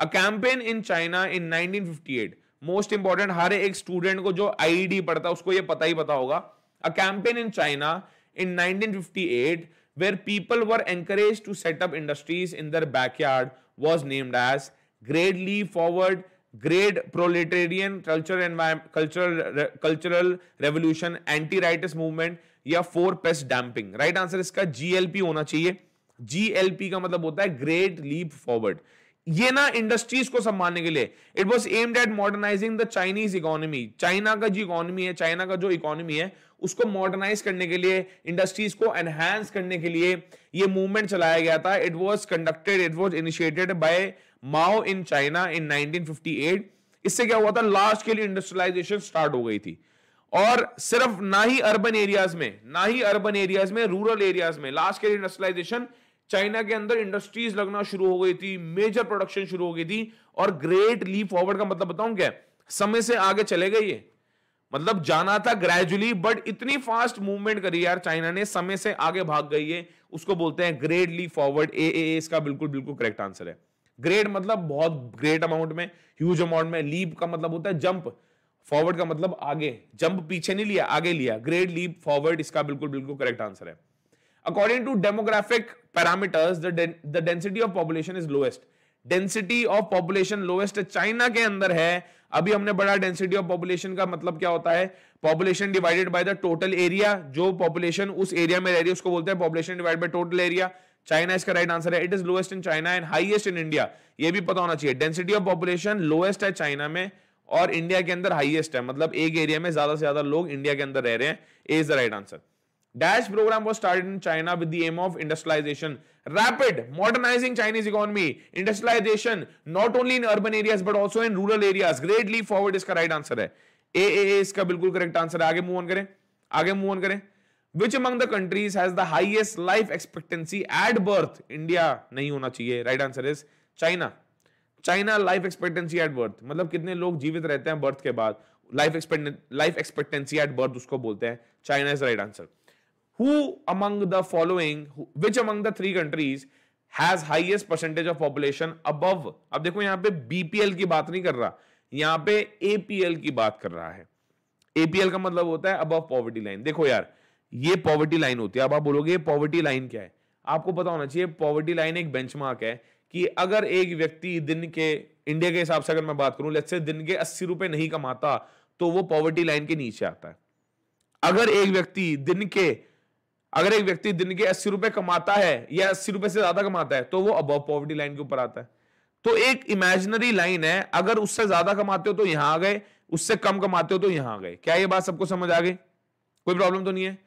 a campaign in China in 1958 most important हर एक स्टूडेंट को जो आईडी e पढ़ता है उसको ये पता ही पता होगा a campaign in China in 1958 where people were encourage to set up industries in their backyard was named as Great Leap Forward great proletarian culture cultural cultural revolution anti right movement या four pest damping right answer इसका जीएलपी होना चाहिए जीएलपी का मतलब होता है ग्रेट लीप फॉरवर्ड ये ना इंडस्ट्रीज को संभालने के लिए it was aimed at modernising the Chinese economy China का जो इकोनॉमी है चाइना का जो इकोनॉमी है उसको मॉडर्नाइज करने के लिए इंडस्ट्रीज को एनहेंस करने के लिए ये मूवमेंट चलाया गया था it was conducted it was initiated by Mao in China in 1958 इससे क्या हुआ था लार्ज स्केल इंडस्ट्रियलाइजेशन स्टार्ट हो गई थी और सिर्फ ना ही अर्बन एरियाज में ना ही अर्बन एरियाज में रूरल एरियाज में लार्ज स्केल इंडस्ट्रियलाइजेशन चाइना के अंदर इंडस्ट्रीज लगना शुरू हो गई थी मेजर प्रोडक्शन शुरू हो गई थी और ग्रेट लीप फॉरवर्ड का मतलब बताऊं क्या समय से आगे चले गए ये मतलब जाना था ग्रेजुअली बट इतनी फास्ट मूवमेंट करी यार चाइना ने समय से आगे भाग गई है उसको बोलते हैं great leap forward A A इसका बिल्कुल बिल्कुल करेक्ट आंसर है ग्रेट मतलब बहुत ग्रेट अमाउंट में ह्यूज अमाउंट में लीप का मतलब होता है जंप फॉरवर्ड का मतलब आगे जंप पीछे नहीं लिया आगे लिया ग्रेट लीप फॉरवर्ड इसका बिल्कुल बिल्कुल करेक्ट आंसर है according to demographic parameters the density of population is lowest density of population lowest China के अंदर है अभी हमने बड़ा डेंसिटी ऑफ पॉपुलेशन का मतलब क्या होता है population divided by the total area जो पॉपुलेशन उस एरिया में रह रही है उसको बोलते हैं population divide by total area China इसका राइट आंसर है it is lowest in China and highest in India ये भी पता होना चाहिए डेंसिटी ऑफ पॉपुलेशन लोएस्ट है चाइना में और इंडिया के अंदर हाईएस्ट है मतलब एक एरिया में ज्यादा से ज्यादा लोग इंडिया के अंदर रह रहे हैं is the right answer dash programme was started in China with the aim of industrialisation rapid modernising Chinese economy industrialisation not only in urban areas but also in rural areas greatly forward इसका राइट आंसर है ए ए इसका बिल्कुल करेक्ट आंसर है आगे मूव ऑन करें आगे मूव ऑन करें which among the countries has the highest life expectancy at birth India नहीं होना चाहिए right answer is China China life expectancy at birth मतलब कितने लोग जीवित रहते हैं बर्थ के बाद life life expectancy at birth उसको बोलते हैं China is right answer who among the following which among the three countries has highest percentage of population above अब देखो यहाँ पे बीपीएल की बात नहीं कर रहा यहाँ पे एपीएल की बात कर रहा है एपीएल का मतलब होता है अबव पॉवर्टी लाइन देखो यार ये पॉवर्टी लाइन होती है अब आप बोलोगे पॉवर्टी लाइन क्या है आपको पता होना चाहिए पॉवर्टी लाइन एक बेंच है कि अगर एक व्यक्ति दिन के इंडिया के हिसाब से अगर मैं बात करूं लेट्स से दिन के अस्सी रुपए नहीं कमाता तो वो पॉवर्टी लाइन के नीचे आता है अगर एक व्यक्ति दिन के अगर एक व्यक्ति दिन के अस्सी रुपए कमाता है या अस्सी रुपए से ज्यादा कमाता है तो वो अब पॉवर्टी लाइन के ऊपर आता है तो एक इमेजिनरी लाइन है अगर उससे ज्यादा कमाते हो तो यहां आ गए उससे कम कमाते हो तो यहां आ गए क्या ये बात सबको समझ आ गई कोई प्रॉब्लम तो नहीं है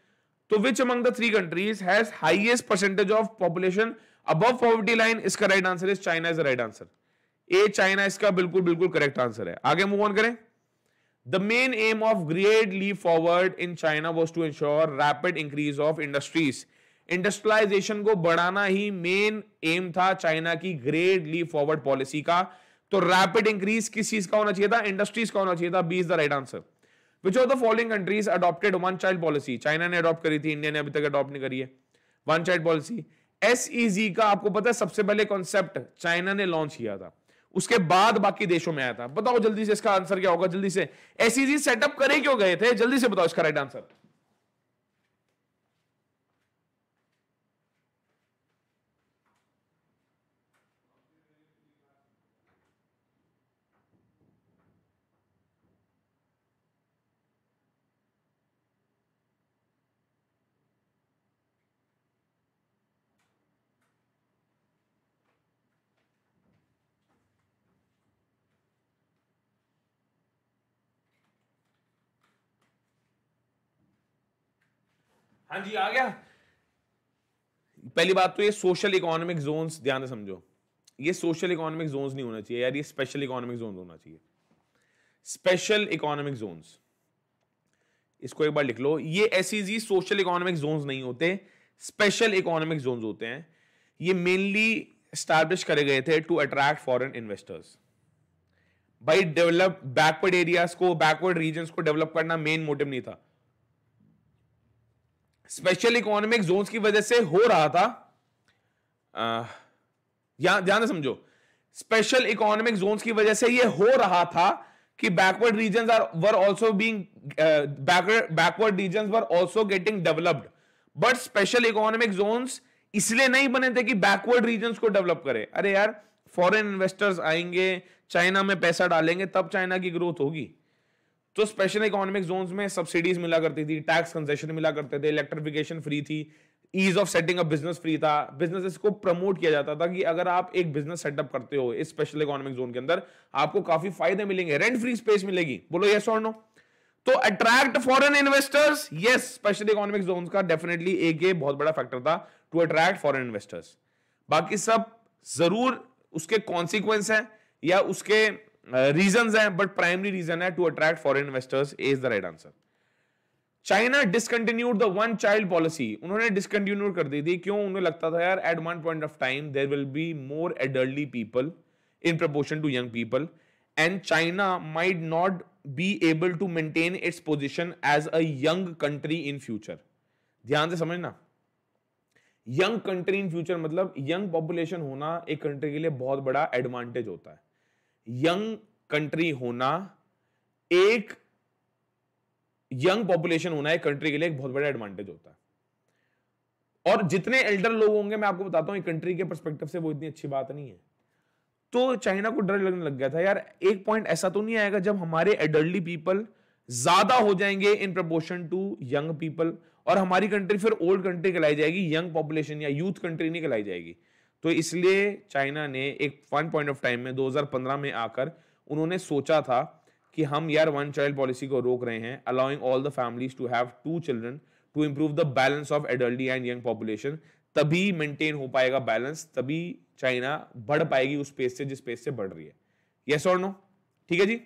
तो which among the three countries has percentage of population above poverty line इसका right answer is China is right answer A China इसका बिल्कुल बिल्कुल करेक्ट आंसर है आगे मूव ऑन करें the main aim of great leap forward in China was to ensure rapid increase of industries industrialisation को बढ़ाना ही मेन एम था चाइना की ग्रेट लीव फॉरवर्ड पॉलिसी का तो रैपिड इंक्रीज किस चीज का होना चाहिए था इंडस्ट्रीज का होना चाहिए था B is the right answer which of the following countries adopted one child policy China ने अडॉप्ट करी थी इंडिया ने अभी तक अडॉप्ट नहीं करी है वन चाइल्ड पॉलिसी एसईजी का आपको पता है सबसे पहले कॉन्सेप्ट चाइना ने लॉन्च किया था उसके बाद बाकी देशों में आया था बताओ जल्दी से इसका आंसर क्या होगा जल्दी से एसईजी सेटअप e करे क्यों गए थे जल्दी से बताओ इसका राइट आंसर हाँ जी आ गया पहली बात तो ये सोशल इकोनॉमिक जोन ध्यान से समझो ये सोशल इकोनॉमिक जोन नहीं होना चाहिए यार ये स्पेशल इकोनॉमिक जोन होना चाहिए स्पेशल इकोनॉमिक जोन इसको एक बार लिख लो ये ऐसी सोशल इकोनॉमिक जोन नहीं होते स्पेशल इकोनॉमिक जोन होते हैं ये मेनली स्टैब्लिश करे गए थे टू अट्रैक्ट फॉरेन इन्वेस्टर्स भाई डेवलप बैकवर्ड एरियाज को बैकवर्ड रीजन को डेवलप करना मेन मोटिव नहीं था स्पेशल इकोनॉमिक जोन की वजह से हो रहा था ध्यान से समझो स्पेशल इकोनॉमिक जोन की वजह से यह हो रहा था कि backward region are were also being backward region were also getting developed but special economic zone इसलिए नहीं बने थे कि बैकवर्ड रीजन को डेवलप करें अरे यार फॉरेन इन्वेस्टर्स आएंगे चाइना में पैसा डालेंगे तब चाइना की ग्रोथ होगी तो स्पेशल इकोनॉमिक जोन में सब्सिडीज मिला करती थी टैक्स कंसेशन मिला करते थे इलेक्ट्रिफिकेशन फ्री थी ease of setting up business free था बिजनेस को प्रमोट किया जाता था कि अगर आप एक बिजनेस सेटअप करते हो इस स्पेशल इकोनॉमिक जोन के अंदर आपको काफी फायदे मिलेंगे रेंट फ्री स्पेस मिलेगी बोलो यस और नो तो attract foreign investors yes special economic zone का डेफिनेटली एक ये बहुत बड़ा फैक्टर था टू अट्रैक्ट फॉरेन इन्वेस्टर्स बाकी सब जरूर उसके कॉन्सिक्वेंस है या उसके रीजन uh, है बट प्राइमरी रीजन है to attract foreign investors is the right answer China discontinued the one child policy उन्होंने डिसकंटिन्यू कर दी थी क्यों उन्हें लगता था यार at one point of time there will be more एडल्टी people in proportion to young people and China might not be able to maintain its position as a young country in future ध्यान से समझना यंग कंट्री इन फ्यूचर मतलब यंग पॉपुलेशन होना एक कंट्री के लिए बहुत बड़ा एडवांटेज होता है यंग कंट्री होना एक यंग पॉपुलेशन होना एक कंट्री के लिए एक बहुत बड़ा एडवांटेज होता है और जितने एल्डर लोग होंगे मैं आपको बताता हूं एक कंट्री के परस्पेक्टिव से वो इतनी अच्छी बात नहीं है तो चाइना को डर लगने लग गया था यार एक पॉइंट ऐसा तो नहीं आएगा जब हमारे एडल्टी पीपल ज्यादा हो जाएंगे in proportion to young people और हमारी कंट्री फिर ओल्ड कंट्री कहलाई जाएगी यंग पॉपुलेशन या यूथ कंट्री नहीं कहलाई जाएगी तो इसलिए चाइना ने एक वन पॉइंट ऑफ टाइम में 2015 में आकर उन्होंने सोचा था कि हम यार वन चाइल्ड पॉलिसी को रोक रहे हैं allowing all the families to have two children to improve the balance of एडल्टी एंड यंग पॉपुलेशन तभी मेंटेन हो पाएगा बैलेंस तभी चाइना बढ़ पाएगी उस पेस से जिस पेस से बढ़ रही है यस और नो ठीक है जी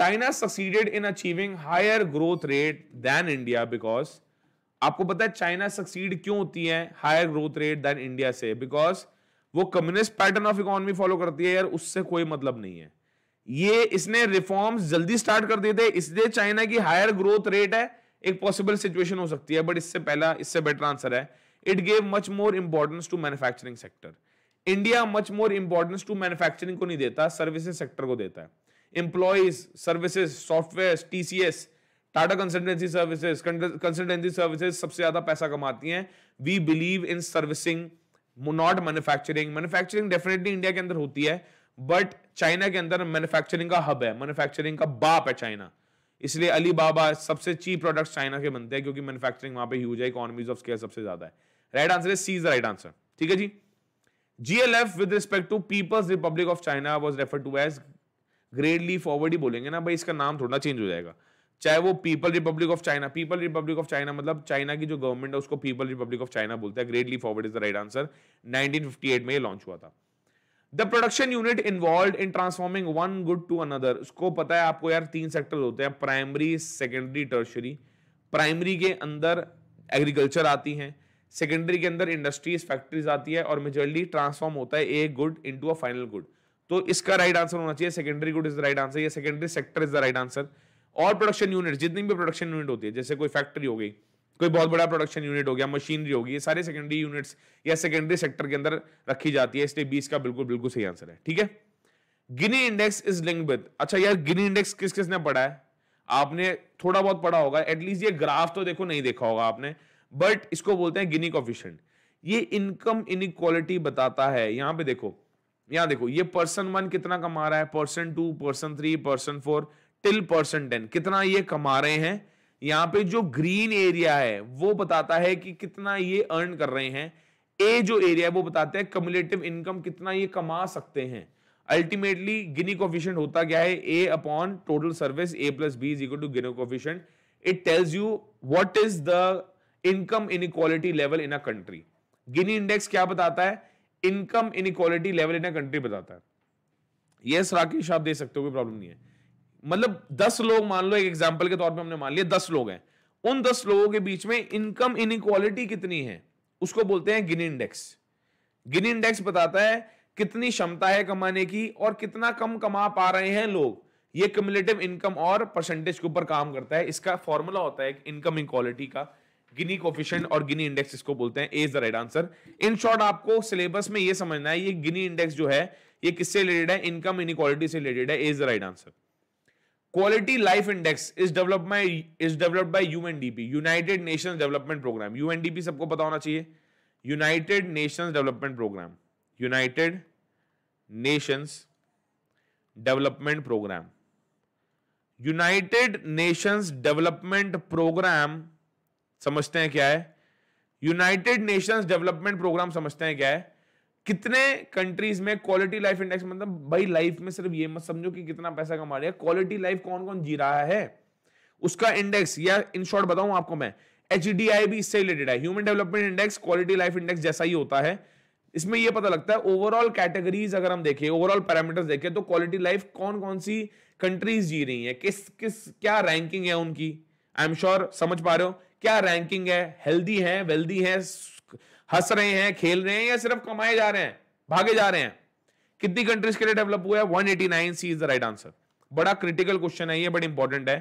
China succeeded in achieving higher growth rate than India because आपको पता है चाइना सक्सीड क्यों होती है higher growth rate than India से बिकॉज वो communist pattern of economy follow करती है यार उससे कोई मतलब नहीं है ये इसने रिफॉर्म्स जल्दी स्टार्ट कर दिए थे इसलिए चाइना की हायर ग्रोथ रेट है एक पॉसिबल सिचुएशन हो सकती है बट इससे पहला इससे बेटर आंसर है it gave much more importance to manufacturing sector India much more importance to manufacturing को नहीं देता सर्विसेज सेक्टर को देता है employees services software TCS Tata consultancy services consultancy services सबसे ज्यादा पैसा कमाती हैं we believe in servicing not manufacturing manufacturing definitely India के अंदर होती है बट चाइना के अंदर मैन्युफैक्चरिंग का हब है मैन्युफैक्चरिंग का बाप है चाइना इसलिए अली बाबा सबसे चीप प्रोडक्ट्स चाइना के बनते हैं क्योंकि मैन्युफैक्चरिंग वहां पे ह्यूज है इकोनॉमीज ऑफ स्केल सबसे ज्यादा है right answer is C is right answer ठीक है जी GLF with respect to people's republic of China was refer to as greatly forward ही बोलेंगे ना भाई इसका नाम थोड़ा चेंज हो जाएगा चाहे वो people republic of China people republic of China मतलब चाइना की जो गवर्नमेंट है उसको पीपल रिपब्लिक ऑफ चाइना बोलते हैं greatly forward is the right answer 1958 में ये लॉन्च हुआ था the production unit involve in transforming one good to another उसको पता है आपको यार तीन सेक्टर होते हैं प्राइमरी सेकेंडरी टर्शरी प्राइमरी के अंदर एग्रीकल्चर आती है सेकेंडरी के अंदर इंडस्ट्रीज फैक्ट्रीज आती है और मेजरली ट्रांसफॉर्म होता है a good into a final good तो इसका राइट right आंसर होना चाहिए secondary good is the right answer या secondary sector is the right answer और प्रोडक्शन यूनिट जितनी भी प्रोडक्शन यूनिट होती है जैसे कोई फैक्ट्री हो गई कोई बहुत बड़ा प्रोडक्शन यूनिट हो गया मशीनरी होगी ये सारे सेकेंडरी यूनिट्स या सेकेंडरी सेक्टर के अंदर रखी जाती है इसलिए बीस का बिल्कुल बिल्कुल सही आंसर है ठीक है Gini index is link with अच्छा यार गिनी इंडेक्स किस किसने पढ़ा है आपने थोड़ा बहुत पढ़ा होगा एटलीस्ट ये ग्राफ तो देखो नहीं देखा होगा आपने बट इसको बोलते हैं गिनी कॉफिशेंट ये इनकम इनक्वालिटी बताता है यहां पे देखो यहां देखो ये पर्सन वन कितना कमा रहा है person two person three person four till percent and कितना ये कमा रहे हैं यहां पे जो ग्रीन एरिया है वो बताता है कि कितना ये अर्न कर रहे हैं ए जो एरिया है वो बताते हैं कम्युलेटिव इनकम कितना ये कमा सकते हैं अल्टीमेटली गिनी कोफिशियंट होता क्या है A upon total service A plus B is equal to Gini coefficient it tells you what is the income inequality level in a country Gini index क्या बताता है income inequality level in a country बताता है यस yes, राकेश आप दे सकते हो कोई प्रॉब्लम नहीं है मतलब दस लोग मान लो एक एग्जाम्पल के तौर पर हमने मान लिया दस लोग हैं उन दस लोगों के बीच में इनकम इन कितनी है उसको बोलते हैं गिनी इंडेक्स गिनी इंडेक्स बताता है कितनी क्षमता है कमाने की और कितना कम कमा पा रहे हैं लोग ये कम्युलेटिव इनकम और परसेंटेज के ऊपर काम करता है इसका फॉर्मूला होता है इनकम इनक्वालिटी का गिनी कोफिशियंट और गिनी इंडेक्स इसको बोलते हैं as is the right answer in short आपको सिलेबस में ये समझना है ये गिनी इंडेक्स जो है ये किससे रिलेटेड है इनकम इनक्वालिटी से रिलेटेड है as is the right answer quality life index is develop by is N D UNDP United Nation development programme UNDP सबको पता होना चाहिए United Nations development programme United Nations development programme United Nations development programme समझते हैं क्या है यूनाइटेड नेशंस डेवलपमेंट प्रोग्राम समझते हैं क्या है कितने कंट्रीज में क्वालिटी लाइफ इंडेक्स मतलब भाई लाइफ में सिर्फ ये मत समझो कि कितना पैसा कमा रहे हैं क्वालिटी लाइफ कौन कौन जी रहा है उसका इंडेक्स या इन शॉर्ट बताऊं आपको मैं एच डी आई भी इससे रिलेटेड है human development index quality life index जैसा ही होता है इसमें यह पता लगता है ओवरऑल कैटेगरीज अगर हम देखें ओवरऑल पैरामीटर्स देखें तो क्वालिटी लाइफ कौन कौन सी कंट्रीज जी रही है किस किस क्या रैंकिंग है उनकी आई एम श्योर समझ पा रहे हो क्या रैंकिंग है हेल्दी है वेल्दी है हंस रहे हैं खेल रहे हैं या सिर्फ कमाए जा रहे हैं भागे जा रहे हैं कितनी कंट्रीज के लिए डेवलप हुआ है 189 C is the right answer बड़ा क्रिटिकल क्वेश्चन है ये बड़ा इंपॉर्टेंट है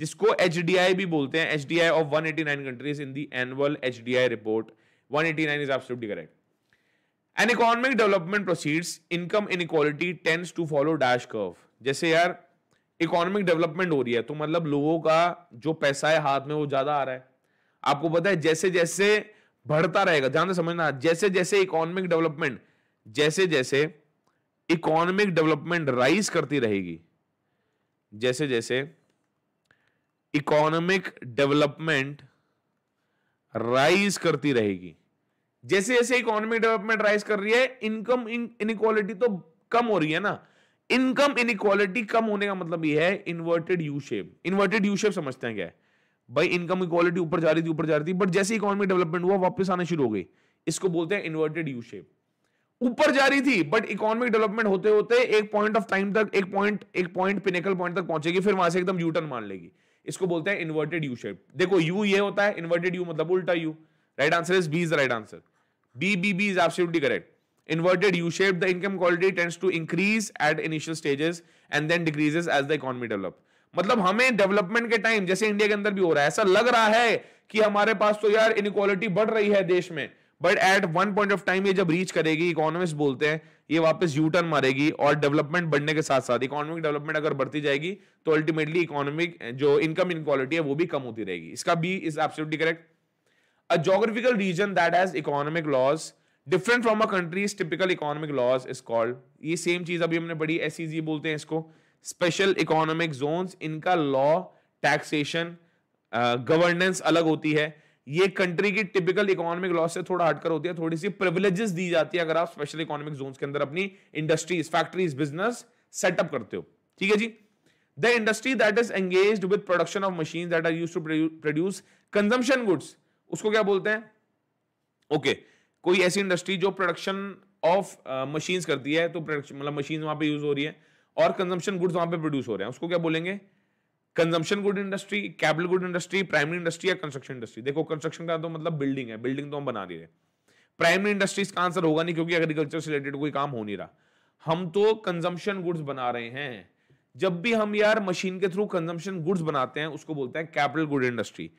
जिसको एच भी बोलते हैं H of 189 countries in the annual H report 189 is आप correct N economic development proceeds income inequality tends to follow dash curve जैसे यार इकोनॉमिक डेवलपमेंट हो रही है तो मतलब लोगों का जो पैसा है हाथ में वो ज्यादा आ रहा है आपको पता है जैसे जैसे बढ़ता रहेगा ध्यान से समझना जैसे जैसे इकोनॉमिक डेवलपमेंट जैसे जैसे इकोनॉमिक डेवलपमेंट राइज करती रहेगी जैसे जैसे इकोनॉमिक डेवलपमेंट राइज करती रहेगी जैसे जैसे इकोनॉमिक डेवलपमेंट राइज कर रही है इनकम इनक्वालिटी तो कम हो रही है ना इनकम इनक्वालिटी कम होने का मतलब यह है inverted U shape inverted U shape समझते हैं क्या है भाई इनकम इक्वालिटी ऊपर जा रही थी ऊपर जा रही थी बट जैसे इकोनॉमिक डेवलपमेंट हुआ वापस आना शुरू हो गई इसको बोलते हैं इन्वर्टेड यू शेप ऊपर जा रही थी बट इकोनॉमिक डेवलपमेंट होते होते एक पॉइंट ऑफ टाइम तक एक पॉइंट एक पॉइंट पिनेकल पॉइंट तक पहुंचेगी फिर वहां से एकदम यू टर्न मान लेगी इसको बोलते हैं इन्वर्टेड यू शेप देखो यू ये होता है इन्वर्टेड यू मतलब उल्टा U right answer is B is right answer B B B is absolutely correct inverted U shape the income quality tends to increase at initial stages and then decreases as the economy develops मतलब हमें डेवलपमेंट के टाइम जैसे इंडिया के अंदर भी हो रहा है ऐसा लग रहा है कि हमारे पास तो यार इनक्वालिटी बढ़ रही है देश में but at one point of time ये जब रीच करेगी इकोनॉमिस्ट बोलते हैं ये वापस यू टर्न मारेगी और डेवलपमेंट बढ़ने के साथ साथ इकोनॉमिक डेवलपमेंट अगर बढ़ती जाएगी तो अल्टीमेटली इकोनॉमिक जो इनकम इनक्वालिटी है वो भी कम होती रहेगी इसका भी is absolutely correct a geographical region that has economic laws different from a countries typical economic laws is called ये सेम चीज अभी हमने पढ़ी एस e बोलते हैं इसको स्पेशल इकोनॉमिक जोन्स इनका लॉ टैक्सेशन गवर्नेंस अलग होती है ये कंट्री की टिपिकल इकोनॉमिक लॉ से थोड़ा हटकर होती है थोड़ी सी प्रिविलेजेस दी जाती है अगर आप स्पेशल इकोनॉमिक जोन के अंदर अपनी इंडस्ट्रीज फैक्ट्रीज बिजनेस सेटअप करते हो ठीक है जी the industry that is engage with production of machine that are use to produce consumption goods उसको क्या बोलते हैं ओके okay, कोई ऐसी इंडस्ट्री जो प्रोडक्शन ऑफ मशीन करती है तो मतलब मशीन वहां पे यूज हो रही है और कंजम्पशन गुड्स वहां पे प्रोड्यूस हो रहे हैं उसको क्या बोलेंगे consumption good industry capital good industry primary industry या कंस्ट्रक्शन इंडस्ट्री देखो कंस्ट्रक्शन का तो मतलब बिल्डिंग है बिल्डिंग तो हम बना रही है प्राइमरी इंडस्ट्रीज का आंसर होगा नहीं क्योंकि एग्रीकल्चर से रिलेटेड कोई काम हो नहीं रहा हम तो कंजम्पशन गुड्स बना रहे हैं जब भी हम यार मशीन के थ्रू कंजम्पशन गुड्स बनाते हैं उसको बोलते हैं capital good industry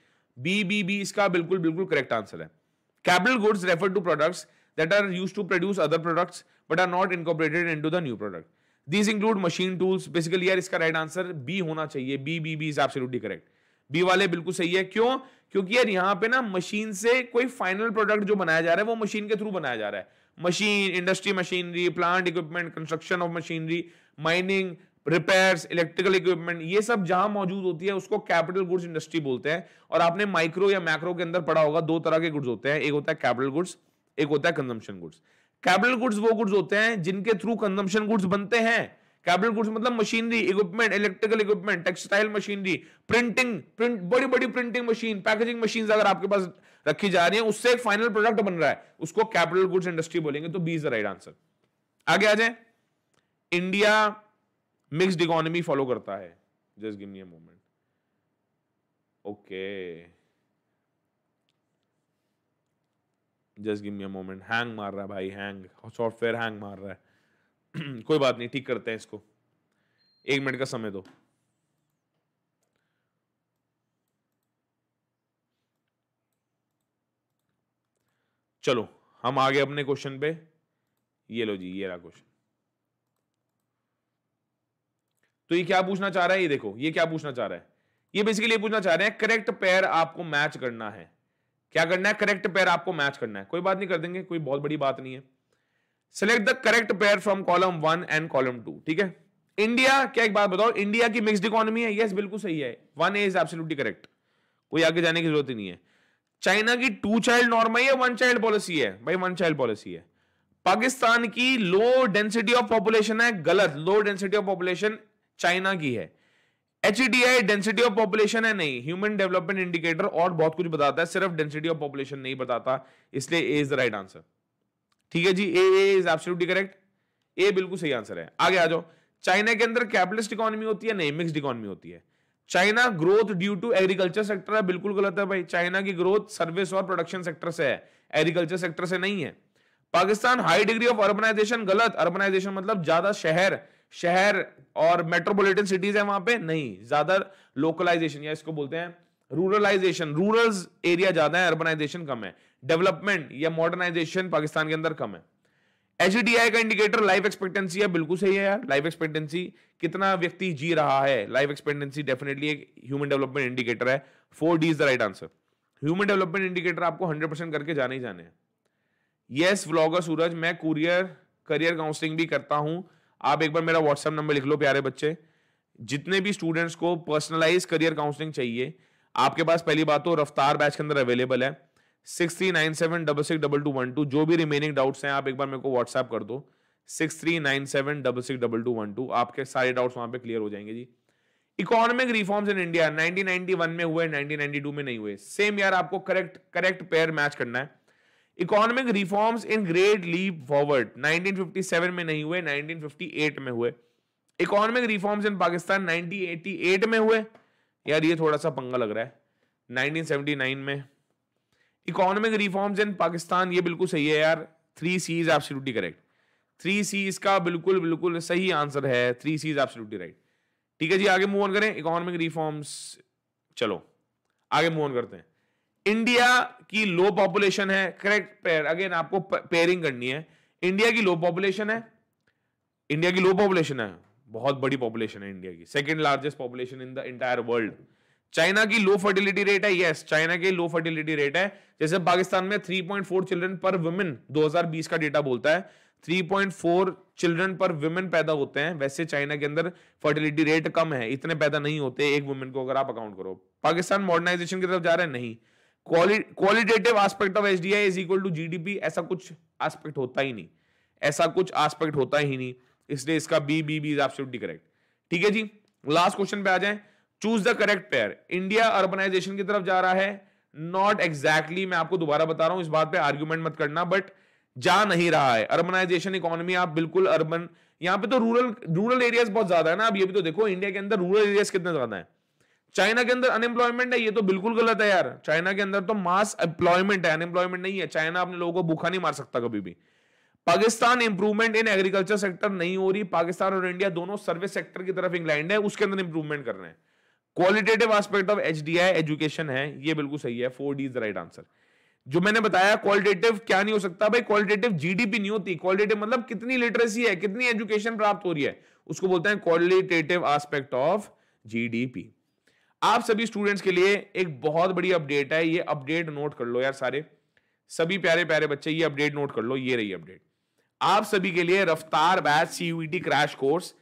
B B B इसका बिल्कुल बिल्कुल करेक्ट आंसर है capital goods refer to products that are used to produce other products but are not incorporated into the new product these include machine tools basically यार इसका राइट आंसर बी होना चाहिए B B B is absolutely correct B वाले बिल्कुल सही है क्यों क्योंकि यार यहाँ पे ना मशीन से कोई फाइनल प्रोडक्ट जो बनाया जा रहा है वो मशीन के थ्रू बनाया जा रहा है machine industry machinery plant equipment construction of machinery mining repairs electrical equipment ये सब जहां मौजूद होती है उसको कैपिटल गुड्स इंडस्ट्री बोलते हैं और आपने माइक्रो या मैक्रो के अंदर पढ़ा होगा दो तरह के गुड्स होते हैं एक होता है कैपिटल गुड्स एक होता है कंजम्पशन गुड्स कैपिटल गुड्स वो गुड्स होते हैं जिनके थ्रू कंजम्पशन गुड्स बनते हैं कैपिटल गुड्स मतलब machinery equipment electrical equipment textile machinery printing print बड़ी बड़ी प्रिंटिंग मशीन पैकेजिंग मशीन अगर आपके पास रखी जा रही है उससे एक फाइनल प्रोडक्ट बन रहा है उसको कैपिटल गुड्स इंडस्ट्री बोलेंगे तो B is the right answer आगे आ जाए इंडिया मिक्सड इकोनॉमी फॉलो करता है just give me a moment okay just give me a moment hang मार रहा है भाई हैंग सॉफ्टवेयर हैंग मार रहा है कोई बात नहीं ठीक करते हैं इसको एक मिनट का समय दो चलो हम आगे अपने क्वेश्चन पे ये लो जी ये रहा क्वेश्चन तो ये क्या पूछना चाह रहा है ये देखो ये क्या पूछना चाह रहा है ये बेसिकली पूछना चाह रहे हैं करेक्ट पेयर आपको मैच करना है क्या करना है करेक्ट पेयर आपको मैच करना है कोई बात नहीं कर देंगे कोई बहुत बड़ी बात नहीं है select the correct pair from column one and column two ठीक है इंडिया क्या एक बात बताओ इंडिया की मिक्सड इकोनॉमी है यस बिल्कुल सही है वन इज एब्सोल्युटली करेक्ट कोई आगे जाने की जरूरत ही नहीं है चाइना की टू चाइल्ड नॉर्मल है वन चाइल्ड पॉलिसी है भाई वन चाइल्ड पॉलिसी है पाकिस्तान की लो डेंसिटी ऑफ पॉपुलेशन है गलत low density of population China की है एच डेंसिटी ऑफ पॉपुलेशन है नहीं ह्यूमन डेवलपमेंट इंडिकेटर और बहुत कुछ बताता है सिर्फ डेंसिटी ऑफ पॉपुलेशन नहीं बताता इसलिए A is the right answer ठीक है जी A is absolutely correct A बिल्कुल सही आंसर है आगे आ जाओ चाइना के अंदर कैपिटलिस्ट इकोनॉमी होती है नहीं मिक्सड इकोनॉमी होती है China growth due to agriculture sector है बिल्कुल गलत है भाई चाइना की ग्रोथ सर्विस और प्रोडक्शन सेक्टर से है एग्रीकल्चर सेक्टर से नहीं है Pakistan high degree of urbanization गलत अर्बनाइजेशन मतलब ज्यादा शहर शहर और मेट्रोपॉलिटन सिटीज है वहां पे नहीं ज्यादा लोकलाइजेशन या इसको बोलते हैं रूरलाइजेशन रूरल एरिया ज्यादा है अर्बनाइजेशन कम है डेवलपमेंट या मॉडर्नाइजेशन पाकिस्तान के अंदर कम है एच का इंडिकेटर लाइफ एक्सपेक्टेंसी है बिल्कुल सही है यार लाइफ एक्सपेक्टेंसी कितना व्यक्ति जी रहा है लाइफ एक्सपेक्टेंसी डेफिनेटली एक ह्यूमन डेवलपमेंट इंडिकेटर है four D is the right answer human development indicator आपको हंड्रेड परसेंट करके जाने ही जाने हैं यस व्लॉगर सूरज मैं कुरियर करियर काउंसलिंग भी करता हूं आप एक बार मेरा व्हाट्सएप नंबर लिख लो प्यारे बच्चे जितने भी स्टूडेंट्स को पर्सनलाइज करियर काउंसलिंग चाहिए आपके पास पहली बात तो रफ्तार बैच के अंदर अवेलेबल है six three nine seven double six double two one two जो भी रिमेनिंग डाउट्स हैं आप एक बार मेरे को व्हाट्सएप कर दो six three nine seven double six double two one two आपके सारे डाउट्स वहां पे क्लियर हो जाएंगे जी इकोनॉमिक रिफॉर्म्स इन इंडिया 1991 में हुए 1992 में नहीं हुए सेम यार आपको करेक्ट करेक्ट पेयर मैच करना है economic reforms in great leap forward 1957 में नहीं हुए 1958 में हुए इकोनॉमिक रिफॉर्म्स इन पाकिस्तान 1988 में हुए यार ये थोड़ा सा पंगा लग रहा है 1979 में इकोनॉमिक रिफॉर्म्स इन पाकिस्तान ये बिल्कुल सही है यार three C is absolutely correct three C इसका बिल्कुल बिल्कुल सही आंसर है three C is absolutely right ठीक है जी आगे मूव ऑन करें इकोनॉमिक रिफॉर्म्स चलो आगे मूव ऑन करते हैं इंडिया की लो पॉपुलेशन है करेक्ट पेयर अगेन आपको पेयरिंग करनी है इंडिया की लो पॉपुलेशन है इंडिया की लो पॉपुलेशन है बहुत बड़ी पॉपुलेशन है इंडिया की second largest population in the entire world China की लो फर्टिलिटी रेट है यस चाइना की लो फर्टिलिटी रेट है जैसे पाकिस्तान में 3.4 चिल्ड्रन पर वुमेन 2020 का डेटा बोलता है 3.4 चिल्ड्रन पर वुमेन पैदा होते हैं वैसे चाइना के अंदर फर्टिलिटी रेट कम है इतने पैदा नहीं होते एक वुमेन को अगर आप अकाउंट करो पाकिस्तान मॉडर्नाइजेशन की तरफ जा रहे हैं नहीं qualitative aspect of H D I is equal to GDP ऐसा कुछ आस्पेक्ट होता ही नहीं ऐसा कुछ आस्पेक्ट होता ही नहीं इसलिए इसका B B B is absolutely correct ठीक है जी लास्ट क्वेश्चन पे आ जाए choose the correct pair India urbanization की तरफ जा रहा है नॉट एग्जैक्टली exactly, मैं आपको दोबारा बता रहा हूं इस बात पे आर्ग्यूमेंट मत करना बट जा नहीं रहा है अर्बनाइजेशन इकोनॉमी आप बिल्कुल अर्बन यहां पे तो रूरल रूरल एरियाज बहुत ज्यादा है ना आप ये भी तो देखो इंडिया के अंदर रूरल एरियाज कितने ज्यादा है चाइना के अंदर अनएम्प्लॉयमेंट है ये तो बिल्कुल गलत है यार चाइना के अंदर तो मास एम्प्लॉयमेंट है अनएम्प्लॉयमेंट नहीं है चाइना अपने लोगों को भूखा नहीं मार सकता कभी भी Pakistan improvement in agriculture sector नहीं हो रही पाकिस्तान और इंडिया दोनों सर्विस सेक्टर की तरफ इंग्लैंड है उसके अंदर इंप्रूवमेंट कर रहे हैं qualitative aspect of H education है ये बिल्कुल सही है four D is right answer जो मैंने बताया क्वालिटेटिव क्या नहीं हो सकता भाई क्वालिटेटिव जीडीपी नहीं होती क्वालिटेटिव मतलब कितनी लिटरेसी है कितनी एजुकेशन प्राप्त हो रही है उसको बोलते हैं क्वालिटेटिव एस्पेक्ट ऑफ जीडीपी आप सभी स्टूडेंट्स के लिए एक बहुत बड़ी अपडेट है ये अपडेट नोट कर लो यार सारे सभी प्यारे प्यारे बच्चे ये अपडेट नोट कर लो ये रही अपडेट आप सभी के लिए Raftaar batch CUET crash course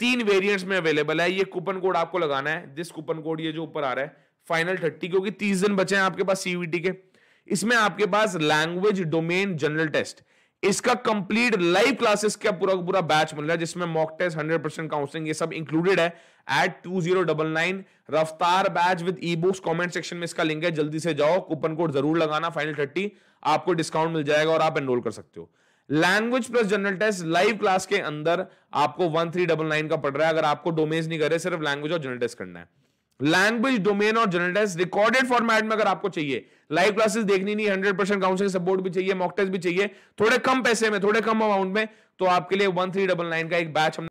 तीन वेरिएंट्स में अवेलेबल है ये कूपन कोड आपको लगाना है दिस कूपन कोड ये जो ऊपर आ रहा है फाइनल थर्टी क्योंकि तीस दिन बचे हैं आपके पास सीयूईटी e के इसमें आपके पास लैंग्वेज डोमेन जनरल टेस्ट इसका कंप्लीट लाइव क्लासेस का पूरा पूरा बैच मिल रहा है जिसमें mock test hundred percent counselling ये सब इंक्लूडेड है eight two zero double nine Raftaar batch with e books comment section में इसका लिंक है जल्दी से जाओ कूपन कोड जरूर लगाना फाइनल थर्टी आपको डिस्काउंट मिल जाएगा और आप एनरोल कर सकते हो language plus general test live class के अंदर आपको वन थ्री डबल नाइन का पड़ रहा है अगर आपको डोमेज नहीं करे सिर्फ लैंग्वेज और जनरल टेस्ट करना है लैंग्वेज डोमेन और जनरल रिकॉर्डेड फॉर्मेट में अगर आपको चाहिए लाइव क्लासेस देखनी नहीं हंड्रेड परसेंट काउंसिलिंग सपोर्ट भी चाहिए मॉक टेस्ट भी चाहिए थोड़े कम पैसे में थोड़े कम अमाउंट में तो आपके लिए वन थ्री डबल नाइन का एक बैच हमने